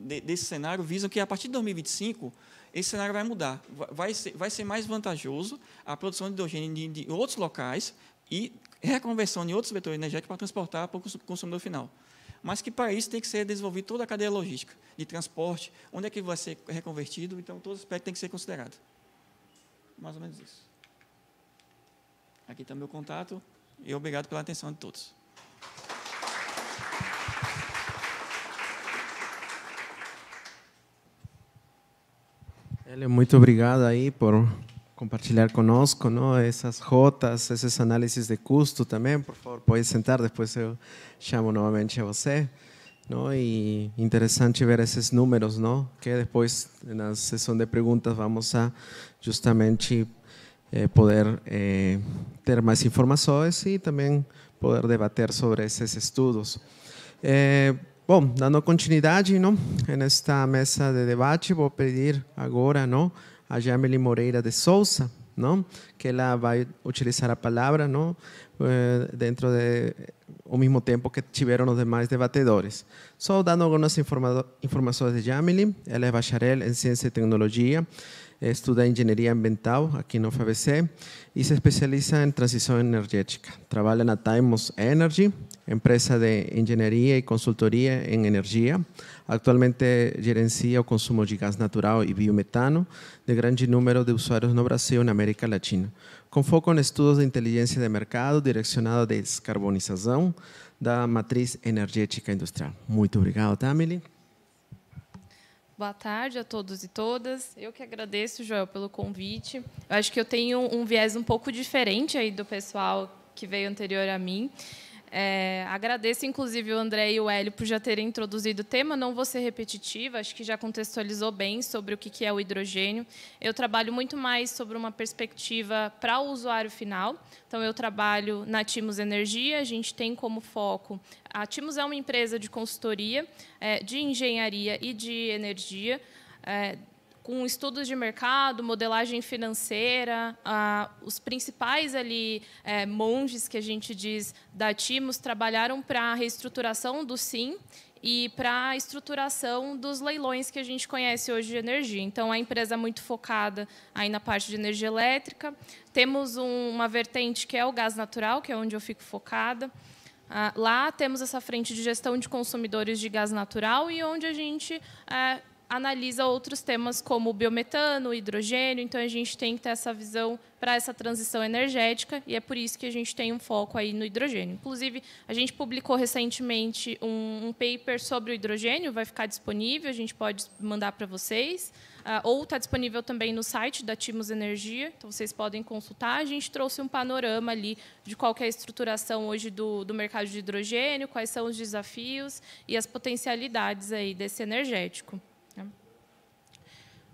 Speaker 3: desse cenário visam que, a partir de 2025, esse cenário vai mudar. Vai ser, vai ser mais vantajoso a produção de hidrogênio de, outros locais e reconversão de outros vetores energéticos para transportar para o consumidor final. Mas que para isso tem que ser desenvolvida toda a cadeia logística, de transporte, onde é que vai ser reconvertido, então todo aspecto tem que ser considerado. Mais ou menos isso. Aqui está meu contato e obrigado pela atenção de todos.
Speaker 9: Ele, muito obrigado por compartir conosco no essas rotas, esses análisis de custo también. Por favor, pueden sentar, después yo llamo nuevamente a você. no interesante ver esos números, no que en la sesión de preguntas vamos a justamente eh, poder eh, tener más información informações también poder debater sobre esos estudos. Eh, Bom, dando continuidade, não, nesta mesa de debate, vou pedir agora, não, a Jamile Moreira de Souza, não, que ela vai utilizar a palavra, não, eh, dentro de o mesmo tempo que tiveram os demais debatedores. Só dando algumas informações de Jamile, ela é bacharel em ciência e tecnologia estuda engenharia ambiental aqui no FABC e se especializa em transição energética. Trabalha na Timos Energy, empresa de engenharia e consultoria em energia. Atualmente gerencia o consumo de gás natural e biometano de grande número de usuários no Brasil e na América Latina, com foco em estudos de inteligência de mercado direcionado à descarbonização da matriz energética industrial. Muito obrigado, Tamili. Tá,
Speaker 11: Boa tarde a todos e todas. Eu que agradeço, Joel, pelo convite. Eu acho que eu tenho um viés um pouco diferente aí do pessoal que veio anterior a mim. É, agradeço, inclusive, o André e o Hélio por já terem introduzido o tema. Não vou ser repetitiva, acho que já contextualizou bem sobre o que é o hidrogênio. Eu trabalho muito mais sobre uma perspectiva para o usuário final. Então, eu trabalho na Timos Energia, a gente tem como foco... A Timos é uma empresa de consultoria, é, de engenharia e de energia, é, com estudos de mercado, modelagem financeira, ah, os principais ali é, monges que a gente diz da Timos trabalharam para a reestruturação do Sim e para a estruturação dos leilões que a gente conhece hoje de energia. Então, a empresa é muito focada aí na parte de energia elétrica. Temos um, uma vertente que é o gás natural, que é onde eu fico focada. Ah, lá temos essa frente de gestão de consumidores de gás natural e onde a gente é, analisa outros temas como biometano, hidrogênio, então a gente tem que ter essa visão para essa transição energética e é por isso que a gente tem um foco aí no hidrogênio. Inclusive, a gente publicou recentemente um, um paper sobre o hidrogênio, vai ficar disponível, a gente pode mandar para vocês, uh, ou está disponível também no site da Timos Energia, então vocês podem consultar. A gente trouxe um panorama ali de qual é a estruturação hoje do, do mercado de hidrogênio, quais são os desafios e as potencialidades aí desse energético.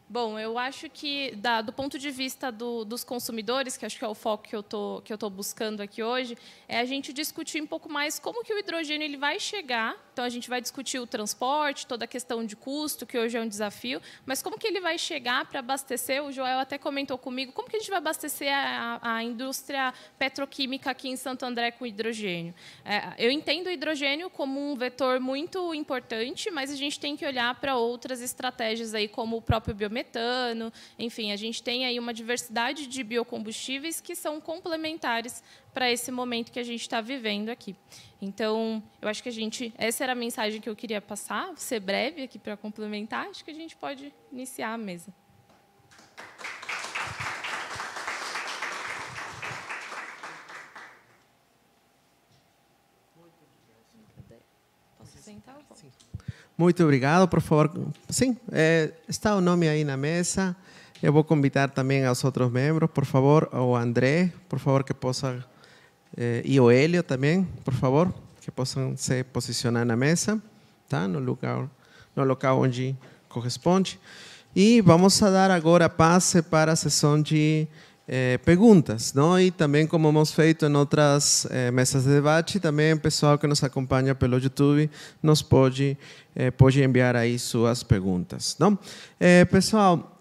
Speaker 11: Bom, eu acho que, da, do ponto de vista do, dos consumidores, que acho que é o foco que eu tô, que eu estou buscando aqui hoje, é a gente discutir um pouco mais como que o hidrogênio ele vai chegar. Então, a gente vai discutir o transporte, toda a questão de custo, que hoje é um desafio, mas como que ele vai chegar para abastecer, o Joel até comentou comigo, como que a gente vai abastecer a, a indústria petroquímica aqui em Santo André com hidrogênio? É, eu entendo o hidrogênio como um vetor muito importante, mas a gente tem que olhar para outras estratégias, aí, como o próprio biomedicamento, metano. Enfim, a gente tem aí uma diversidade de biocombustíveis que são complementares para esse momento que a gente está vivendo aqui. Então, eu acho que a gente. Essa era a mensagem que eu queria passar, ser breve aqui para complementar. Acho que a gente pode iniciar a mesa.
Speaker 9: Muito obrigado, por favor. Sim, é, está o nome aí na mesa. Eu vou convidar também aos outros membros, por favor, o André, por favor, que possa, é, e o Hélio também, por favor, que possam se posicionar na mesa, tá? no, lugar, no local onde corresponde. E vamos a dar agora passe para a sessão de é, perguntas, não? E também como hemos feito em outras é, eh, mesas de debate, também o pessoal que nos acompanha pelo YouTube nos pode eh, pode enviar aí suas perguntas, não? Eh, pessoal,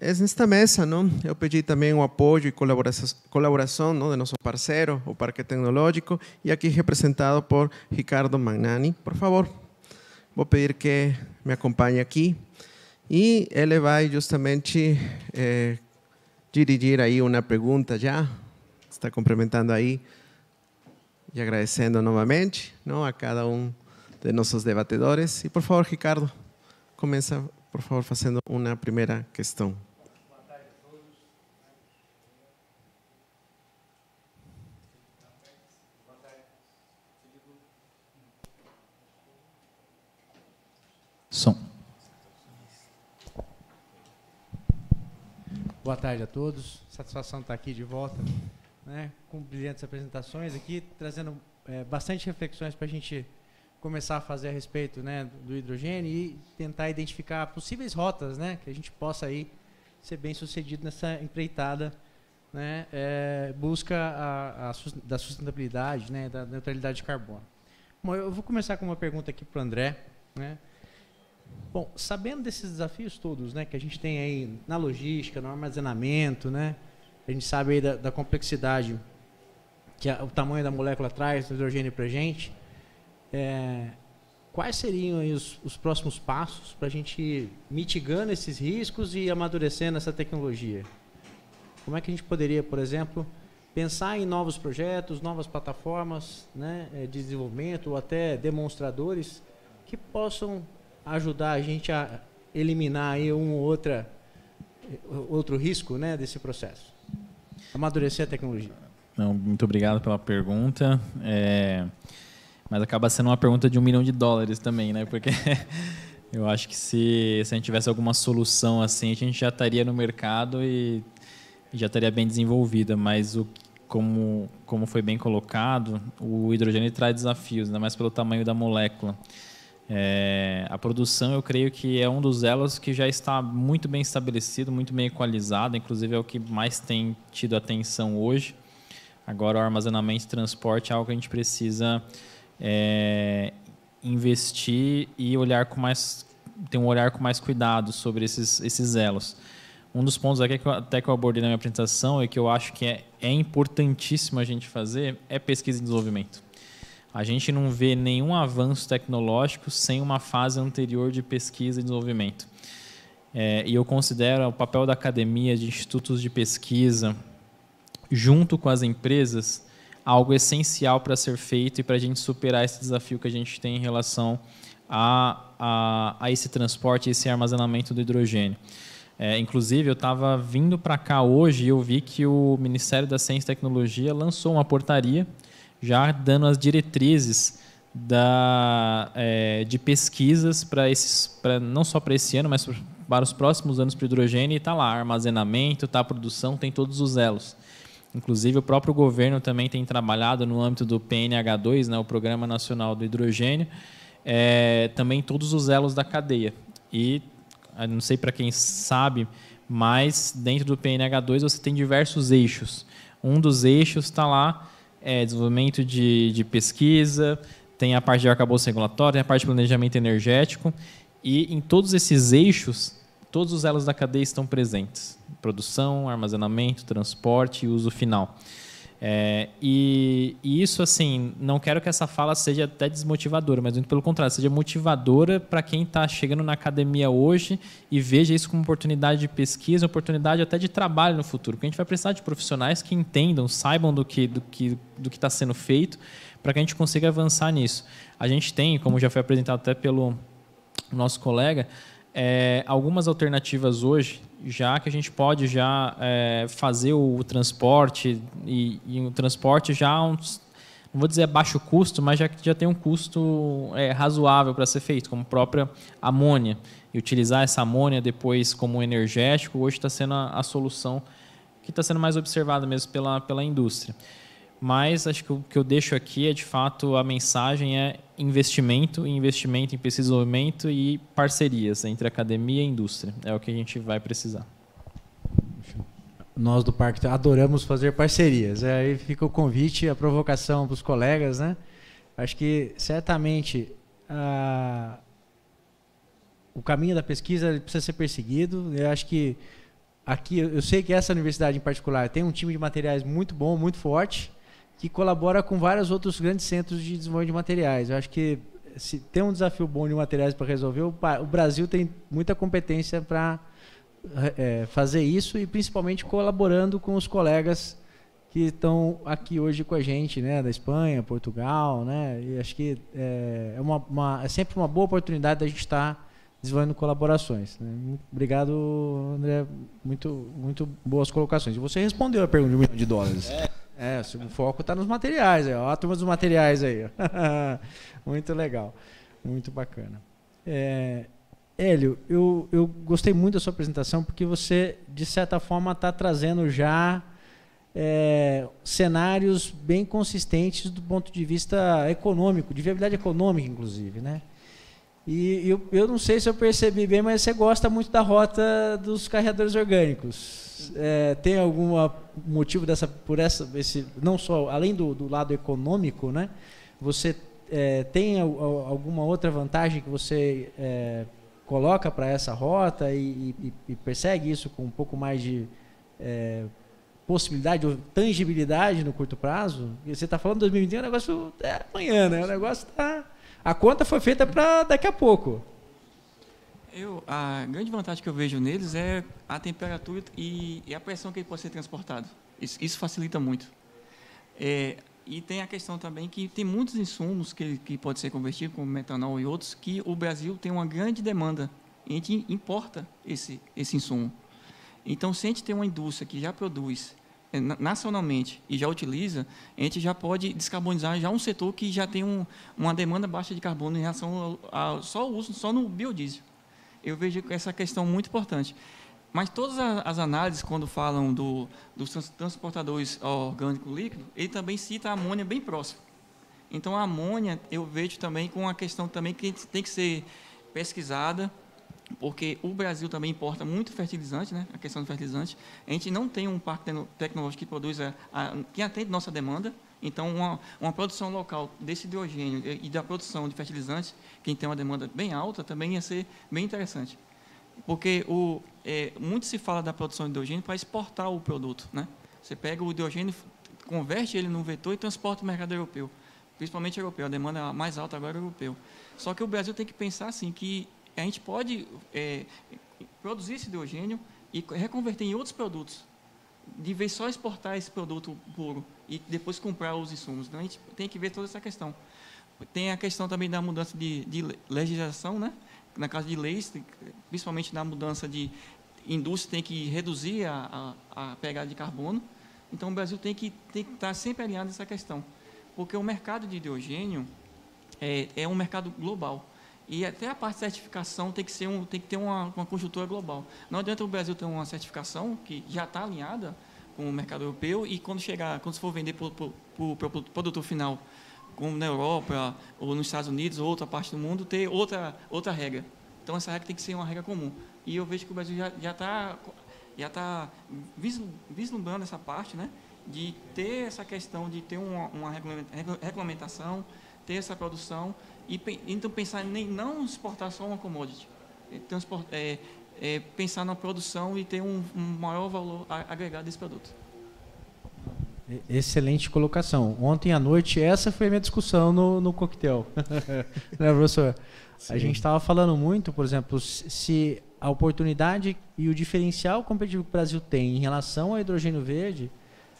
Speaker 9: nesta mesa, não? Eu pedi também o apoio e colaboração, colaboração não, de nosso parceiro, o Parque Tecnológico, e aqui representado por Ricardo Magnani. Por favor, vou pedir que me acompanhe aqui. E ele vai justamente é, dirigir ahí una pregunta ya, está complementando ahí y agradeciendo nuevamente no a cada uno de nuestros debatedores. Y por favor, Ricardo, comienza por favor, haciendo una primera cuestión
Speaker 12: Son. Boa tarde a todos. Satisfação estar aqui de volta, né, com brilhantes apresentações aqui, trazendo é, bastante reflexões para a gente começar a fazer a respeito né, do hidrogênio e tentar identificar possíveis rotas né, que a gente possa aí ser bem sucedido nessa empreitada né, é, busca a, a, da sustentabilidade, né, da neutralidade de carbono. Bom, eu vou começar com uma pergunta aqui para o André. Né? Bom, sabendo desses desafios todos, né, que a gente tem aí na logística, no armazenamento, né, a gente sabe aí da, da complexidade que a, o tamanho da molécula traz do hidrogênio para a gente. É, quais seriam os, os próximos passos para a gente ir mitigando esses riscos e amadurecendo essa tecnologia? Como é que a gente poderia, por exemplo, pensar em novos projetos, novas plataformas né, é, de desenvolvimento ou até demonstradores que possam ajudar a gente a eliminar aí um ou outra, outro risco né, desse processo? Amadurecer a tecnologia.
Speaker 10: Não, muito obrigado pela pergunta. É, mas acaba sendo uma pergunta de um milhão de dólares também, né? Porque eu acho que se, se a gente tivesse alguma solução assim, a gente já estaria no mercado e já estaria bem desenvolvida. Mas o, como, como foi bem colocado, o hidrogênio traz desafios, ainda mais pelo tamanho da molécula. É, a produção, eu creio que é um dos elos que já está muito bem estabelecido, muito bem equalizado, inclusive é o que mais tem tido atenção hoje. Agora, o armazenamento e transporte é algo que a gente precisa é, investir e olhar com mais, ter um olhar com mais cuidado sobre esses, esses elos. Um dos pontos aqui que eu, até que eu abordei na minha apresentação e que eu acho que é, é importantíssimo a gente fazer é pesquisa e desenvolvimento. A gente não vê nenhum avanço tecnológico sem uma fase anterior de pesquisa e desenvolvimento. É, e eu considero o papel da academia, de institutos de pesquisa, junto com as empresas, algo essencial para ser feito e para a gente superar esse desafio que a gente tem em relação a, a, a esse transporte e esse armazenamento do hidrogênio. É, inclusive, eu estava vindo para cá hoje e eu vi que o Ministério da Ciência e Tecnologia lançou uma portaria já dando as diretrizes da, é, de pesquisas para esses, pra, não só para esse ano, mas para os próximos anos para hidrogênio. E está lá armazenamento, está produção, tem todos os elos. Inclusive, o próprio governo também tem trabalhado no âmbito do PNH2, né, o Programa Nacional do Hidrogênio, é, também todos os elos da cadeia. E, ah, não sei para quem sabe, mas dentro do PNH2 você tem diversos eixos. Um dos eixos está lá é, desenvolvimento de, de pesquisa, tem a parte de arcabouço regulatório, tem a parte de planejamento energético. E em todos esses eixos, todos os elos da cadeia estão presentes: produção, armazenamento, transporte e uso final. É, e, e, isso, assim, não quero que essa fala seja até desmotivadora, mas muito pelo contrário, seja motivadora para quem está chegando na academia hoje e veja isso como oportunidade de pesquisa, oportunidade até de trabalho no futuro. Porque a gente vai precisar de profissionais que entendam, saibam do que do que do que está sendo feito, para que a gente consiga avançar nisso. A gente tem, como já foi apresentado até pelo nosso colega, é, algumas alternativas hoje, já que a gente pode já é, fazer o, transporte e, e, o transporte já uns, não vou dizer baixo custo, mas já que já tem um custo é, razoável para ser feito, como própria amônia e utilizar essa amônia depois como energético hoje está sendo a, a solução que está sendo mais observada mesmo pela, pela indústria mas acho que o que eu deixo aqui é de fato a mensagem é investimento investimento em pesquisa e desenvolvimento e parcerias entre academia e indústria. É o que a gente vai precisar.
Speaker 12: Nós do Parque adoramos fazer parcerias. É, aí fica o convite, a provocação para os colegas, né? Acho que certamente a... o caminho da pesquisa precisa ser perseguido. Eu acho que aqui, eu sei que essa universidade em particular tem um time de materiais muito bom, muito forte que colabora com vários outros grandes centros de desenvolvimento de materiais. Eu acho que se tem um desafio bom de materiais para resolver, o Brasil tem muita competência para é, eh, eh, fazer isso e principalmente colaborando com os colegas que estão aqui hoje com a gente, né, da Espanha, Portugal, né, e acho que é, é, uma, uma, é sempre uma boa oportunidade da gente estar tá desenvolvendo colaborações. Né. Obrigado, André, muito, muito boas colocações. E você respondeu a pergunta de um milhão de dólares. É. É, o foco está nos materiais. Aí, ó, a turma dos materiais aí. muito legal. Muito bacana. É, Hélio, eu, eu gostei muito da sua apresentação porque você, de certa forma, está trazendo já é, cenários bem consistentes do ponto de vista econômico, de viabilidade econômica, inclusive, né? E eu, eu não sei se eu percebi bem, mas você gosta muito da rota dos carregadores orgânicos é, tem algum motivo dessa, por essa, esse, não só além do, do lado econômico, né? Você é, tem alguma outra vantagem que você é, coloca para essa rota e, e, e, persegue isso com um pouco mais de é, possibilidade ou tangibilidade no curto prazo? você está falando 2021, o negócio é amanhã, né? O negócio está a conta foi feita para daqui a pouco.
Speaker 3: Eu, a grande vantagem que eu vejo neles é a temperatura e, e a pressão que ele pode ser transportado. Isso, isso facilita muito. É, e tem a questão também que tem muitos insumos que, que pode ser convertido, como metanol e outros, que o Brasil tem uma grande demanda. A gente importa esse, esse insumo. Então, se a gente tem uma indústria que já produz é, nacionalmente e já utiliza, a gente já pode descarbonizar já um setor que já tem um, uma demanda baixa de carbono em relação ao, ao só uso, só no biodiesel eu vejo essa questão é muito importante. Mas todas as análises, quando falam do, dos transportadores orgânico líquido, ele também cita a amônia bem próximo. Então, a amônia eu vejo também com uma questão também que tem que ser pesquisada, porque o Brasil também importa muito fertilizante, né? a questão do fertilizante. A gente não tem um parque tecnológico que produza, a, que atende nossa demanda, então, uma, uma produção local desse hidrogênio e da produção de fertilizantes, que tem uma demanda bem alta, também ia ser bem interessante. Porque o, é, muito se fala da produção de hidrogênio para exportar o produto. Né? Você pega o hidrogênio, converte ele num vetor e transporta o mercado europeu, principalmente europeu. A demanda é mais alta agora é europeu. Só que o Brasil tem que pensar assim, que a gente pode é, produzir esse hidrogênio e reconverter em outros produtos de ver só exportar esse produto puro e depois comprar os insumos. Então, a gente tem que ver toda essa questão. Tem a questão também da mudança de, de legislação, né? na casa de leis, principalmente na mudança de indústria, tem que reduzir a, a, a pegada de carbono. Então, o Brasil tem que, tem que estar sempre alinhado nessa questão, porque o mercado de hidrogênio é, é um mercado global. E até a parte de certificação tem que, ser um, tem que ter uma, uma conjuntura global. Não adianta o Brasil ter uma certificação que já está alinhada com o mercado europeu e quando chegar, quando se for vender para o pro, pro, produtor final, como na Europa ou nos Estados Unidos ou outra parte do mundo, ter outra, outra regra. Então essa regra tem que ser uma regra comum. E eu vejo que o Brasil já está já está já tá, tá vislumbrando essa parte, né? de ter essa questão de ter uma, uma regulamentação, ter essa produção e então pensar em não exportar só uma commodity, é, é, é, pensar na produção e ter um, um maior valor agregado desse produto.
Speaker 12: Excelente colocação. Ontem à noite, essa foi a minha discussão no, no coquetel. né, professor? Sim. A gente estava falando muito, por exemplo, se a oportunidade e o diferencial competitivo que o Brasil tem em relação ao hidrogênio verde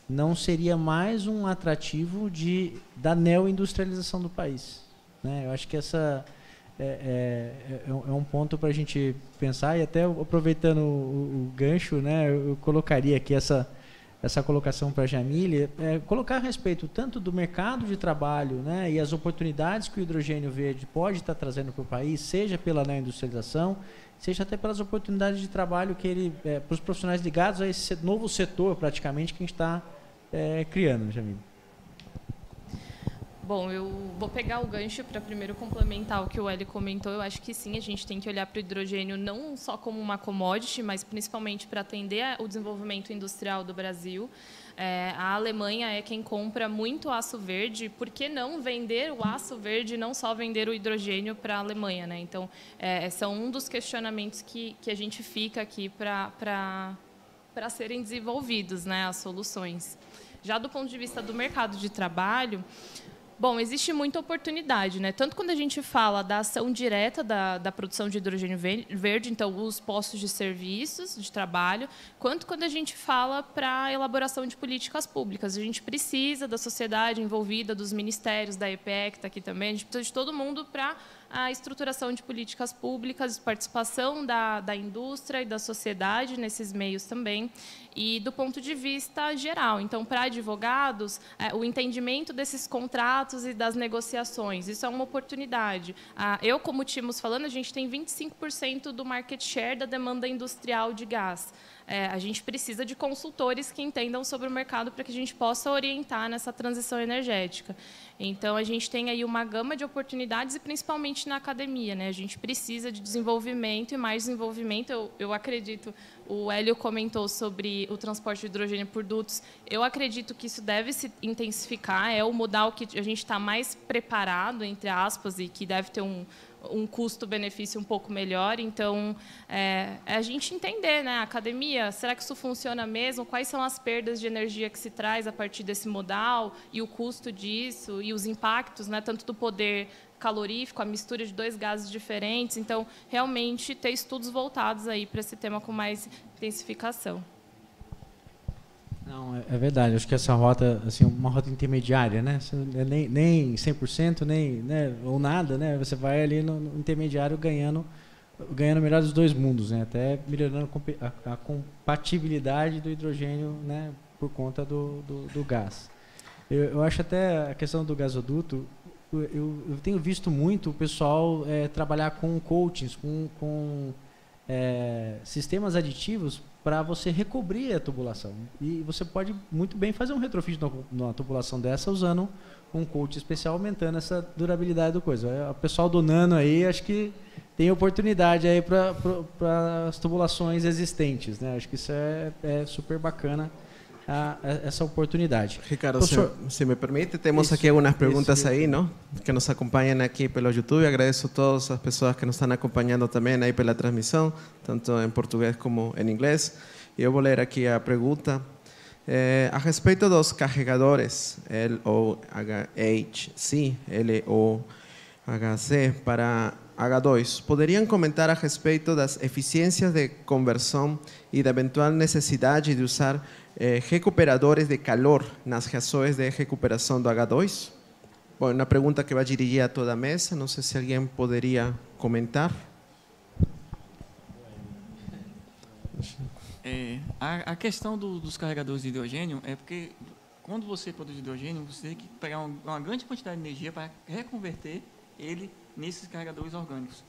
Speaker 12: não seria mais um atrativo de, da neoindustrialização do país. Né? Eu acho que essa é, é, é, é, é um ponto para a gente pensar e até aproveitando o, o gancho, né, eu colocaria aqui essa, essa colocação para a Jamile, é, colocar a respeito tanto do mercado de trabalho né, e as oportunidades que o hidrogênio verde pode estar tá trazendo para o país, seja pela né, industrialização, seja até pelas oportunidades de trabalho que ele, é, para os profissionais ligados a esse novo setor praticamente que a gente está é, criando, Jamile.
Speaker 11: Bom, eu vou pegar o gancho para primeiro complementar o que o Eli comentou. Eu acho que sim, a gente tem que olhar para o hidrogênio não só como uma commodity, mas principalmente para atender o desenvolvimento industrial do Brasil. É, a Alemanha é quem compra muito aço verde. Por que não vender o aço verde e não só vender o hidrogênio para a Alemanha? Né? Então, é, são um dos questionamentos que, que a gente fica aqui para serem desenvolvidos né, as soluções. Já do ponto de vista do mercado de trabalho, Bom, existe muita oportunidade, né? Tanto quando a gente fala da ação direta da, da produção de hidrogênio verde, então os postos de serviços, de trabalho, quanto quando a gente fala para a elaboração de políticas públicas. A gente precisa da sociedade envolvida, dos ministérios, da EPEC, que tá aqui também, a gente precisa de todo mundo para a estruturação de políticas públicas, participação da, da indústria e da sociedade nesses meios também, e do ponto de vista geral. Então, para advogados, é, o entendimento desses contratos e das negociações, isso é uma oportunidade. Ah, eu, como tínhamos falando, a gente tem 25% do market share da demanda industrial de gás. É, a gente precisa de consultores que entendam sobre o mercado para que a gente possa orientar nessa transição energética. Então, a gente tem aí uma gama de oportunidades, e principalmente na academia. Né? A gente precisa de desenvolvimento e mais desenvolvimento. Eu, eu acredito, o Hélio comentou sobre o transporte de hidrogênio por dutos. Eu acredito que isso deve se intensificar, é o modal que a gente está mais preparado, entre aspas, e que deve ter um, um custo-benefício um pouco melhor. Então, é, é, a gente entender, né? Academia, será que isso funciona mesmo? Quais são as perdas de energia que se traz a partir desse modal e o custo disso e os impactos, né? Tanto do poder calorífico, a mistura de dois gases diferentes. Então, realmente ter estudos voltados aí para esse tema com mais intensificação. Não, é,
Speaker 12: é, verdade. Acho que essa rota, assim, uma rota intermediária, né? É nem, nem 100%, nem, né? ou nada, né? Você vai ali no, no intermediário ganhando ganhando o melhor dos dois mundos, né? Até melhorando a, a compatibilidade do hidrogênio, né? Por conta do, do, do gás. Eu, eu, acho até a questão do gasoduto, eu, eu tenho visto muito o pessoal é, trabalhar com coatings, com, com é, sistemas aditivos para você recobrir a tubulação. E você pode muito bem fazer um retrofit numa tubulação dessa usando um coach especial, aumentando essa durabilidade do coisa. É, o pessoal do Nano aí, acho que tem oportunidade aí para as tubulações existentes, né? Acho que isso é, é super bacana a, a essa oportunidade. Ricardo, se,
Speaker 9: se, me permite, temos isso, aqui algumas perguntas isso, aí, não? Que nos acompanham aqui pelo YouTube. Agradeço a todas as pessoas que nos estão acompanhando também aí pela transmissão, tanto em português como em inglês. Eu vou ler aqui a pergunta. É, eh, a respeito dos carregadores LOHC, LOHC para H2, poderiam comentar a respeito das eficiências de conversão e da eventual necessidade de usar eh, recuperadores de calor nas reações de recuperação do H2? Bom, uma pergunta que vai dirigir a toda a mesa, não sei se alguém poderia comentar.
Speaker 3: É, a, a, questão do, dos carregadores de hidrogênio é porque quando você produz hidrogênio, você tem que pegar um, uma grande quantidade de energia para reconverter ele nesses carregadores orgânicos.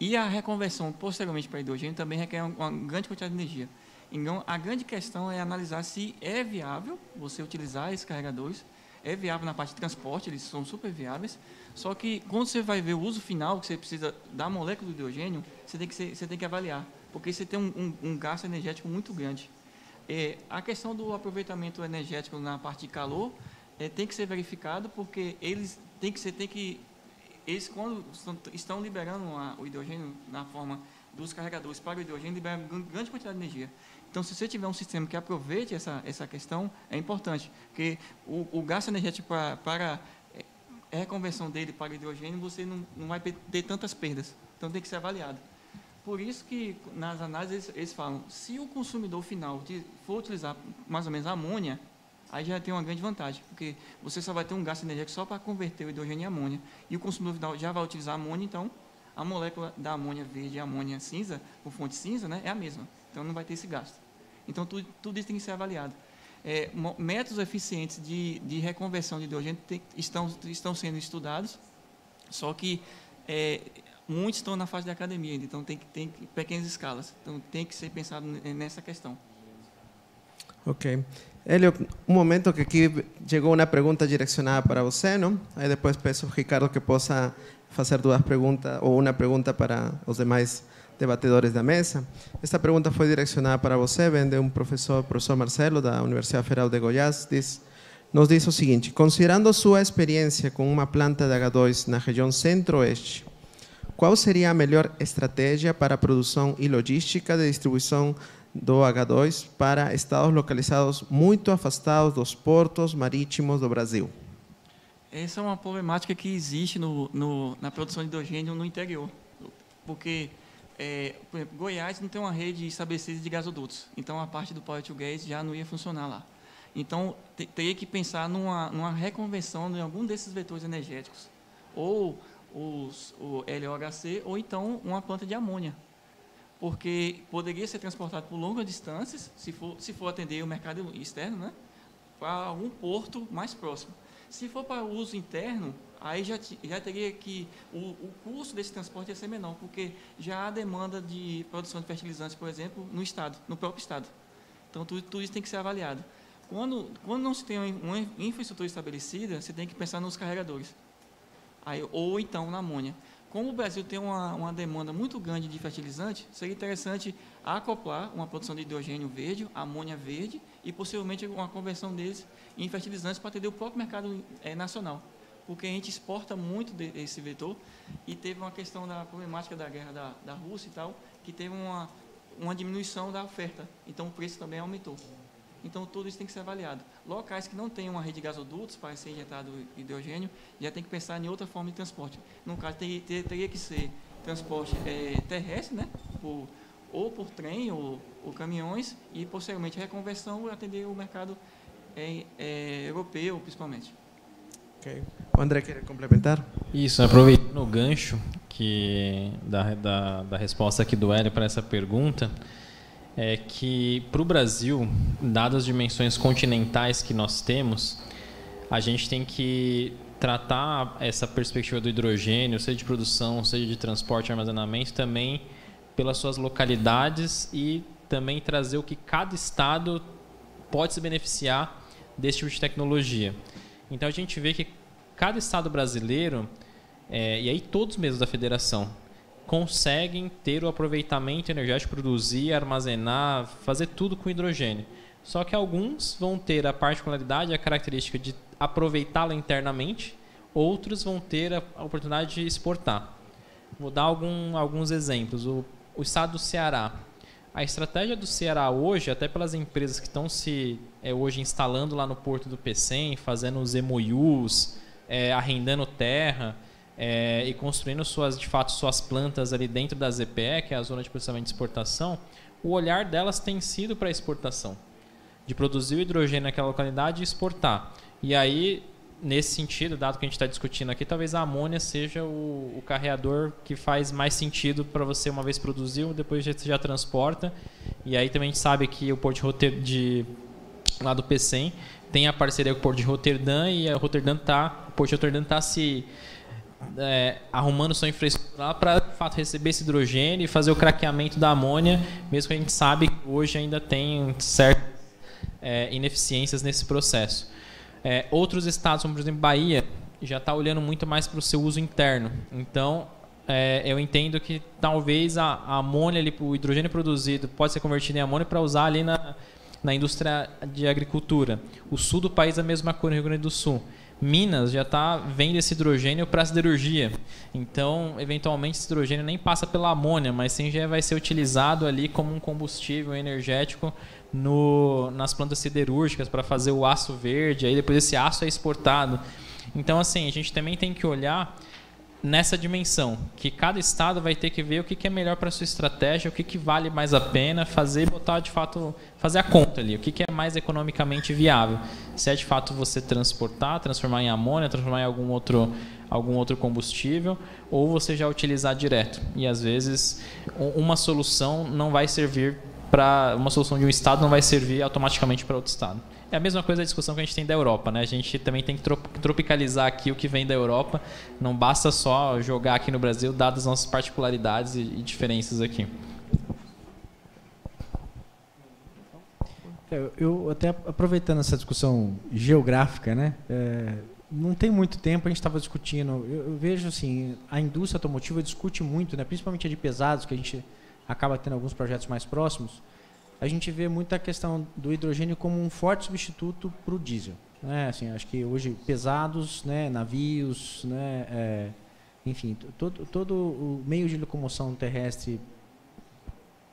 Speaker 3: E a reconversão posteriormente para hidrogênio também requer uma grande quantidade de energia. Então, a grande questão é analisar se é viável você utilizar esses carregadores. É viável na parte de transporte, eles são super viáveis. Só que quando você vai ver o uso final, que você precisa da molécula do hidrogênio, você tem que, ser, você tem que avaliar, porque você tem um, um, um gasto energético muito grande. É, a questão do aproveitamento energético na parte de calor é, tem que ser verificado, porque eles têm que, você tem que eles quando estão liberando o hidrogênio na forma dos carregadores para o hidrogênio, liberam grande quantidade de energia. Então, se você tiver um sistema que aproveite essa, essa questão, é importante, porque o, o gasto energético para é, é a reconversão dele para hidrogênio, você não, não vai ter tantas perdas. Então, tem que ser avaliado. Por isso que, nas análises, eles, eles falam, se o consumidor final for utilizar mais ou menos amônia, aí já tem uma grande vantagem, porque você só vai ter um gasto energético só para converter o hidrogênio em amônia. E o consumidor final já vai utilizar amônia, então a molécula da amônia verde e amônia cinza, por fonte cinza, né, é a mesma. Então não vai ter esse gasto. Então, tudo, tudo isso tem que ser avaliado. É, métodos eficientes de, de reconversão de hidrogênio tem, estão, estão sendo estudados, só que é, muitos estão na fase da academia, então tem que tem pequenas escalas. Então, tem que ser pensado nessa questão.
Speaker 9: Ok. Hélio, um momento que aqui chegou uma pergunta direcionada para você, não? Aí depois peço ao Ricardo que possa fazer duas perguntas ou uma pergunta para os demais debatedores da mesa. Esta pergunta foi direcionada para você, vem de um professor, professor Marcelo, da Universidade Federal de Goiás, diz, nos diz o seguinte, considerando sua experiência com uma planta de H2 na região centro-oeste, qual seria a melhor estratégia para a produção e logística de distribuição do H2 para estados localizados muito afastados dos portos marítimos do Brasil?
Speaker 3: Essa é uma problemática que existe no, no, na produção de hidrogênio no interior, porque é, por exemplo, Goiás não tem uma rede estabelecida de gasodutos, então a parte do power to gas já não ia funcionar lá. Então, teria que pensar numa, numa reconvenção de algum desses vetores energéticos, ou os, o LOHC, ou então uma planta de amônia, porque poderia ser transportado por longas distâncias, se for, se for atender o mercado externo, né? para algum porto mais próximo. Se for para uso interno, aí já, já teria que. O, o custo desse transporte ia ser menor, porque já há demanda de produção de fertilizantes, por exemplo, no Estado, no próprio Estado. Então, tudo, tudo isso tem que ser avaliado. Quando, quando não se tem uma infraestrutura estabelecida, você tem que pensar nos carregadores. Aí, ou então na amônia. Como o Brasil tem uma, uma, demanda muito grande de fertilizante, seria interessante acoplar uma produção de hidrogênio verde, amônia verde e possivelmente uma conversão deles em fertilizantes para atender o próprio mercado é, nacional porque a gente exporta muito desse vetor, e teve uma questão da problemática da guerra da, da Rússia e tal, que teve uma, uma diminuição da oferta, então o preço também aumentou. Então, tudo isso tem que ser avaliado. Locais que não têm uma rede de gasodutos para ser injetado hidrogênio, já tem que pensar em outra forma de transporte. No caso, teria, teria que ser transporte é, terrestre, né? Por, ou por trem ou, ou, caminhões, e posteriormente reconversão atender o mercado é, é, europeu, principalmente. Okay.
Speaker 9: O André queria complementar? Isso, aproveitando o gancho
Speaker 10: que da, da, da resposta aqui do Hélio para essa pergunta, é que para o Brasil, dadas as dimensões continentais que nós temos, a gente tem que tratar essa perspectiva do hidrogênio, seja de produção, seja de transporte e armazenamento, também pelas suas localidades e também trazer o que cada estado pode se beneficiar desse tipo de tecnologia. Então a gente vê que cada estado brasileiro, é, e aí todos mesmo da federação, conseguem ter o aproveitamento energético, produzir, armazenar, fazer tudo com hidrogênio. Só que alguns vão ter a particularidade, a característica de aproveitá-la internamente, outros vão ter a oportunidade de exportar. Vou dar algum, alguns exemplos. O, o estado do Ceará. A estratégia do Ceará hoje, até pelas empresas que estão se é, hoje instalando lá no porto do PECEM, fazendo os MOUs, é, arrendando terra é, e construindo suas, de fato suas plantas ali dentro da ZPE, que é a Zona de Processamento de Exportação, o olhar delas tem sido para exportação, de produzir o hidrogênio naquela localidade e exportar. E aí, nesse sentido, dado que a gente está discutindo aqui, talvez a amônia seja o, o carreador que faz mais sentido para você uma vez produzir, depois você já transporta. E aí também a gente sabe que o porto de, lá do PCEM tem a parceria com o Porto de Roterdã e a Roterdã tá, o Porto de Roterdã está se é, arrumando sua infraestrutura para fato receber esse hidrogênio e fazer o craqueamento da amônia, mesmo que a gente sabe que hoje ainda tem certas é, ineficiências nesse processo. É, outros estados, como por exemplo Bahia, já está olhando muito mais para o seu uso interno. Então, é, eu entendo que talvez a, a amônia, ali, o hidrogênio produzido, pode ser convertido em amônia para usar ali na, na indústria de agricultura. O sul do país é a mesma coisa no Rio Grande do Sul. Minas já está vendo esse hidrogênio para a siderurgia. Então, eventualmente, esse hidrogênio nem passa pela amônia, mas sim já vai ser utilizado ali como um combustível energético no, nas plantas siderúrgicas para fazer o aço verde. Aí depois esse aço é exportado. Então, assim, a gente também tem que olhar nessa dimensão, que cada estado vai ter que ver o que, que é melhor para sua estratégia, o que, que vale mais a pena fazer, botar de fato, fazer a conta ali, o que, que é mais economicamente viável. Se é de fato você transportar, transformar em amônia, transformar em algum outro, algum outro combustível, ou você já utilizar direto. E às vezes uma solução não vai servir para uma solução de um estado não vai servir automaticamente para outro estado. É a mesma coisa a discussão que a gente tem da Europa, né? A gente também tem que tropicalizar aqui o que vem da Europa. Não basta só jogar aqui no Brasil, dadas as nossas particularidades e, diferenças aqui.
Speaker 12: É, eu até aproveitando essa discussão geográfica, né? É, não tem muito tempo a gente estava discutindo. Eu, eu, vejo assim, a indústria automotiva discute muito, né? Principalmente a de pesados, que a gente acaba tendo alguns projetos mais próximos a gente vê muito a questão do hidrogênio como um forte substituto para o diesel. Né? Assim, acho que hoje pesados, né, navios, né, é, enfim, todo, todo o meio de locomoção terrestre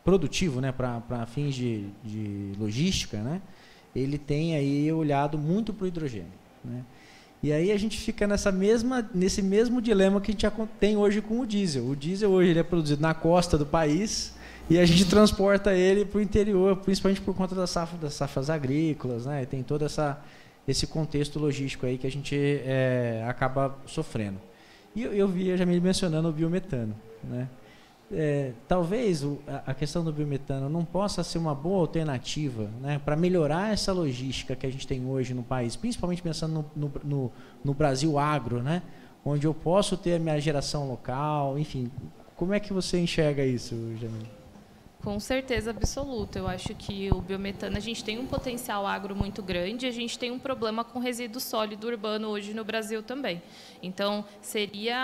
Speaker 12: produtivo né, para fins de, de logística, né, ele tem aí olhado muito para o hidrogênio. Né? E aí a gente fica nessa mesma, nesse mesmo dilema que a gente tem hoje com o diesel. O diesel hoje ele é produzido na costa do país, e a gente transporta ele para o interior, principalmente por conta das safras, das safras agrícolas, né? E tem todo essa, esse contexto logístico aí que a gente é, acaba sofrendo. E eu, eu via já me mencionando o biometano, né? É, talvez o, a questão do biometano não possa ser uma boa alternativa né, para melhorar essa logística que a gente tem hoje no país, principalmente pensando no, no, no, no Brasil agro, né, onde eu posso ter a minha geração local, enfim. Como é que você enxerga isso, Jamil?
Speaker 11: Com certeza absoluta. Eu acho que o biometano, a gente tem um potencial agro muito grande, a gente tem um problema com resíduo sólido urbano hoje no Brasil também. Então, seria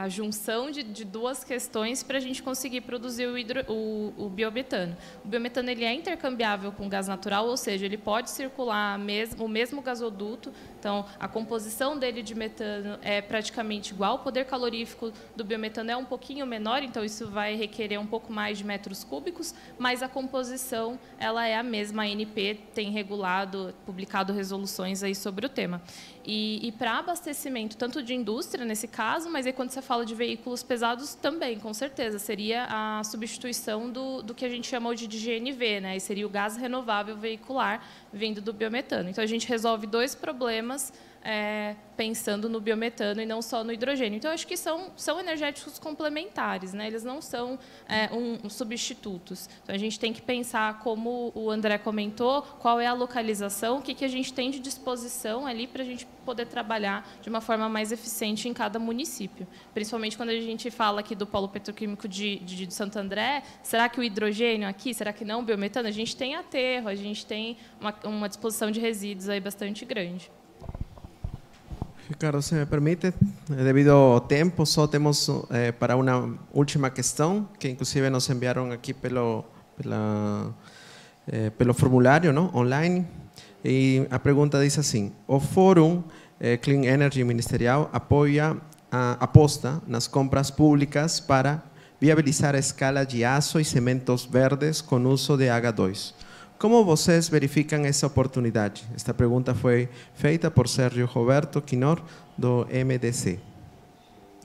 Speaker 11: a junção de, de duas questões para a gente conseguir produzir o, hidro, o, o, biometano. O biometano ele é intercambiável com gás natural, ou seja, ele pode circular o mesmo gasoduto. Então, a composição dele de metano é praticamente igual. O poder calorífico do biometano é um pouquinho menor, então isso vai requerer um pouco mais de metros cúbicos, mas a composição ela é a mesma. A ANP tem regulado, publicado resoluções aí sobre o tema. E, e para abastecimento, tanto de indústria, nesse caso, mas aí quando você fala de veículos pesados, também, com certeza, seria a substituição do, do que a gente chamou de, GNV, né? e seria o gás renovável veicular vindo do biometano. Então, a gente resolve dois problemas é, pensando no biometano e não só no hidrogênio. Então, acho que são, são energéticos complementares, né? eles não são é, um, substitutos. Então, a gente tem que pensar, como o André comentou, qual é a localização, o que, que a gente tem de disposição ali para a gente poder trabalhar de uma forma mais eficiente em cada município. Principalmente quando a gente fala aqui do polo petroquímico de, de, de Santo André, será que o hidrogênio aqui, será que não o biometano? A gente tem aterro, a gente tem uma, uma disposição de resíduos aí bastante grande.
Speaker 9: Ricardo, se me permite, eh, debido tiempo, tiempo, só tenemos eh, para una última cuestión, que inclusive nos enviaron aquí pelo, eh, pelo formulario, ¿no? online. y la pregunta dice así. O Fórum Clean Energy Ministerial apoya, a aposta las compras públicas para viabilizar escala de azo y cementos verdes con uso de H2. Como vocês verificam essa oportunidade? Esta pergunta foi feita por Sérgio Roberto Quinor, do MDC.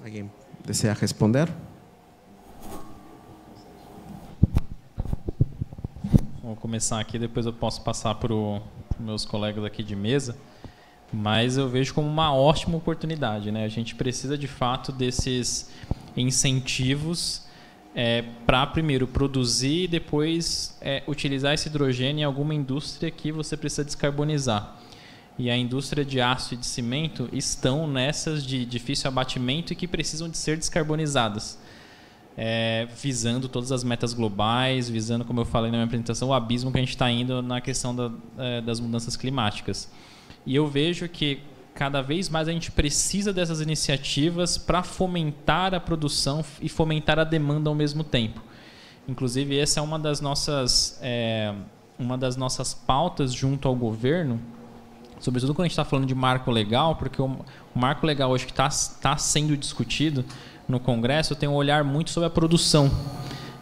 Speaker 9: Alguém deseja responder? Vou
Speaker 10: começar aqui, depois eu posso passar para os meus colegas aqui de mesa mas eu vejo como uma ótima oportunidade, né? A gente precisa de fato desses incentivos é, para primeiro produzir e depois é, utilizar esse hidrogênio em alguma indústria que você precisa descarbonizar. E a indústria de aço e de cimento estão nessas de difícil abatimento e que precisam de ser descarbonizadas. É, visando todas as metas globais, visando, como eu falei na minha apresentação, o abismo que a gente está indo na questão da, é, das mudanças climáticas. E eu vejo que cada vez mais a gente precisa dessas iniciativas para fomentar a produção e fomentar a demanda ao mesmo tempo. Inclusive, essa é uma das nossas, é, uma das nossas pautas junto ao governo, sobretudo quando a gente está falando de marco legal, porque o, marco legal hoje que está tá sendo discutido no Congresso tem um olhar muito sobre a produção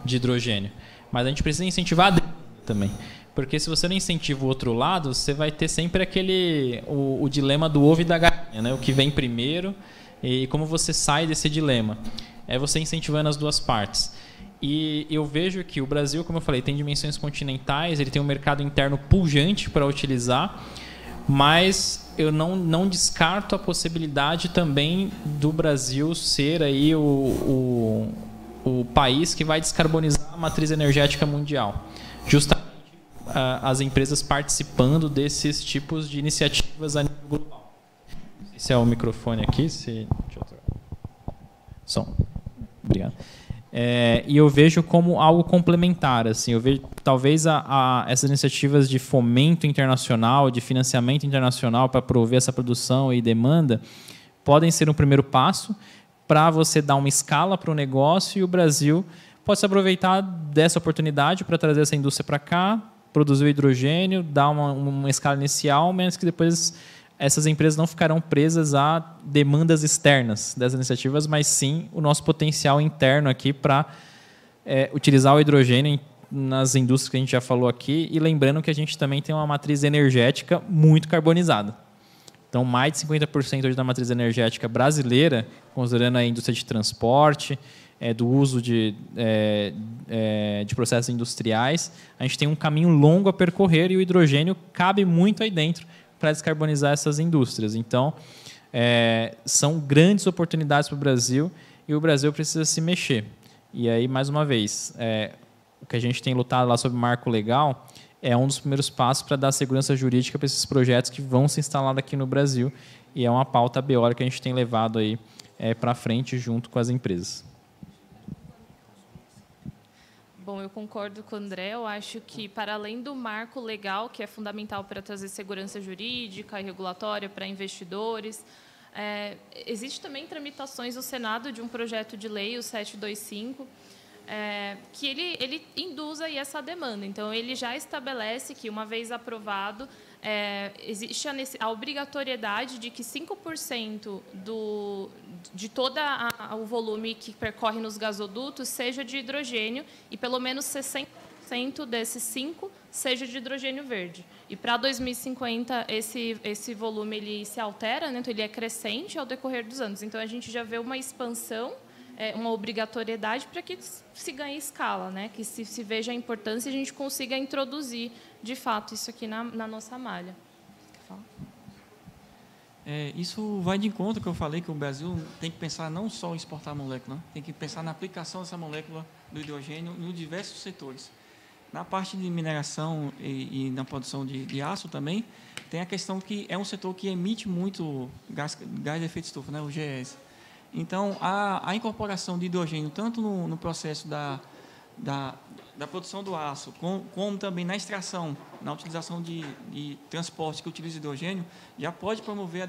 Speaker 10: de hidrogênio. Mas a gente precisa incentivar a também. Porque se você não incentiva o outro lado, você vai ter sempre aquele o, o dilema do ovo e da galinha, né? O que vem primeiro e como você sai desse dilema. É você incentivando as duas partes. E eu vejo que o Brasil, como eu falei, tem dimensões continentais, ele tem um mercado interno pujante para utilizar, mas eu não, não descarto a possibilidade também do Brasil ser aí o, o, o país que vai descarbonizar a matriz energética mundial. Justamente as empresas participando desses tipos de iniciativas a nível global. Não sei se é o microfone aqui, se. Deixa eu Som. Obrigado. É, e eu vejo como algo complementar, assim, eu vejo talvez a, a, essas iniciativas de fomento internacional, de financiamento internacional para prover essa produção e demanda, podem ser um primeiro passo para você dar uma escala para o negócio e o Brasil pode se aproveitar dessa oportunidade para trazer essa indústria para cá, produzir o hidrogênio, dar uma, uma escala inicial, menos que depois essas empresas não ficarão presas a demandas externas dessas iniciativas, mas sim o nosso potencial interno aqui para é, utilizar o hidrogênio nas indústrias que a gente já falou aqui. E lembrando que a gente também tem uma matriz energética muito carbonizada. Então, mais de 50% hoje da matriz energética brasileira, considerando a indústria de transporte, é, do uso de, é, é, de processos industriais, a gente tem um caminho longo a percorrer e o hidrogênio cabe muito aí dentro para descarbonizar essas indústrias. Então, é, são grandes oportunidades para o Brasil e o Brasil precisa se mexer. E aí, mais uma vez, é, o que a gente tem lutado lá sobre o marco legal é um dos primeiros passos para dar segurança jurídica para esses projetos que vão se instalar aqui no Brasil. E é uma pauta BO que a gente tem levado aí é, para frente junto com as empresas.
Speaker 11: Bom, eu concordo com o André. Eu acho que, para além do marco legal, que é fundamental para trazer segurança jurídica e regulatória para investidores, é, existe também tramitações no Senado de um projeto de lei, o 725, é, que ele, ele induz aí essa demanda. Então, ele já estabelece que, uma vez aprovado, é, existe a, a, obrigatoriedade de que 5% do, de todo o volume que percorre nos gasodutos seja de hidrogênio e pelo menos 60% desses 5% seja de hidrogênio verde. E para 2050, esse, esse volume ele se altera, né? então ele é crescente ao decorrer dos anos. Então, a gente já vê uma expansão é uma obrigatoriedade para que se ganhe escala, né? que se, se veja a importância e a gente consiga introduzir de fato, isso aqui na, na nossa malha.
Speaker 6: É,
Speaker 3: isso vai de encontro que eu falei que o Brasil tem que pensar não só em exportar a molécula, né? tem que pensar na aplicação dessa molécula do hidrogênio em diversos setores. Na parte de mineração e, e na produção de, de, aço também, tem a questão que é um setor que emite muito gás, gás de efeito estufa, né, o GES. Então, a, a incorporação de hidrogênio, tanto no, no processo da, da, da produção do aço, como, como também na extração, na utilização de, de transporte que utiliza hidrogênio, já pode promover a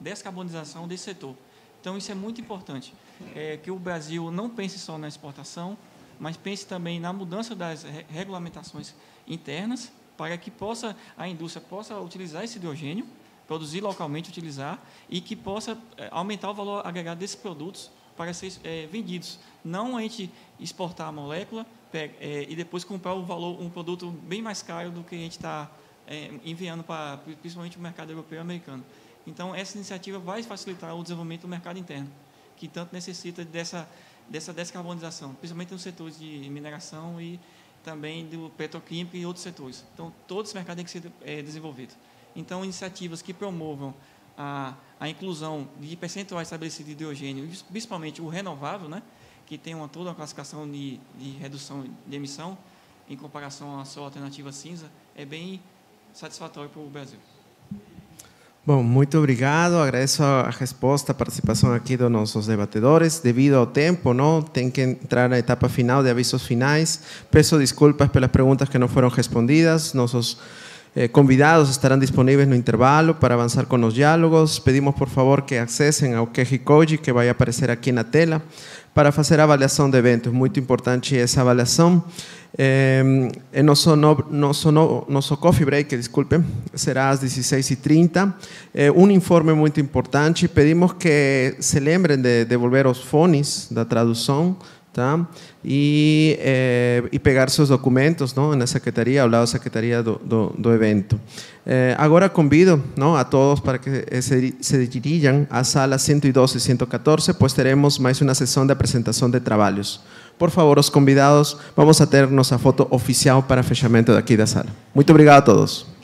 Speaker 3: descarbonização desse setor. Então, isso é muito importante, é, que o Brasil não pense só na exportação, mas pense também na mudança das re regulamentações internas para que possa a indústria possa utilizar esse hidrogênio, produzir localmente, utilizar e que possa é, aumentar o valor agregado desses produtos para ser é, vendidos. Não a gente exportar a molécula pega, é, e depois comprar um valor, um produto bem mais caro do que a gente está é, enviando para principalmente o mercado europeu e americano. Então essa iniciativa vai facilitar o desenvolvimento do mercado interno, que tanto necessita dessa dessa descarbonização, principalmente nos setores de mineração e também do petroquímico e outros setores. Então todo esse mercado tem que ser é, desenvolvido. Então iniciativas que promovam a, a inclusão de percentuais estabelecidos de hidrogênio, principalmente o renovável, né, que tem uma, toda uma classificação de, de redução de emissão em comparação à sua alternativa cinza, é bem satisfatório para o Brasil.
Speaker 9: Bom, muito obrigado. Agradeço a resposta, a participação aqui dos nossos debatedores. Devido ao tempo, não tem que entrar na etapa final de avisos finais. Peço desculpas pelas perguntas que não foram respondidas. Nossos Eh, convidados estarán disponibles en el intervalo para avanzar con los diálogos. Pedimos por favor que accesen a QR koji que a aparecer aquí en la tela para hacer la de eventos. muy importante esa evaluación. Em, eh, en nuestro, no, no, coffee break, disculpen, será a las 16 y 30. Eh, un informe muy importante. Pedimos que se lembren de devolver los fones la traducción eh, y, pegar sus documentos en la secretaría, al lado de la do, do, evento. Eh, ahora convido no a todos para que se, dirijan a sala 112 y 114, pues tenemos más una sesión de presentación de trabajos. Por favor, os convidados, vamos a tener a foto oficial para fechamiento aquí de la sala. Muchas gracias a todos.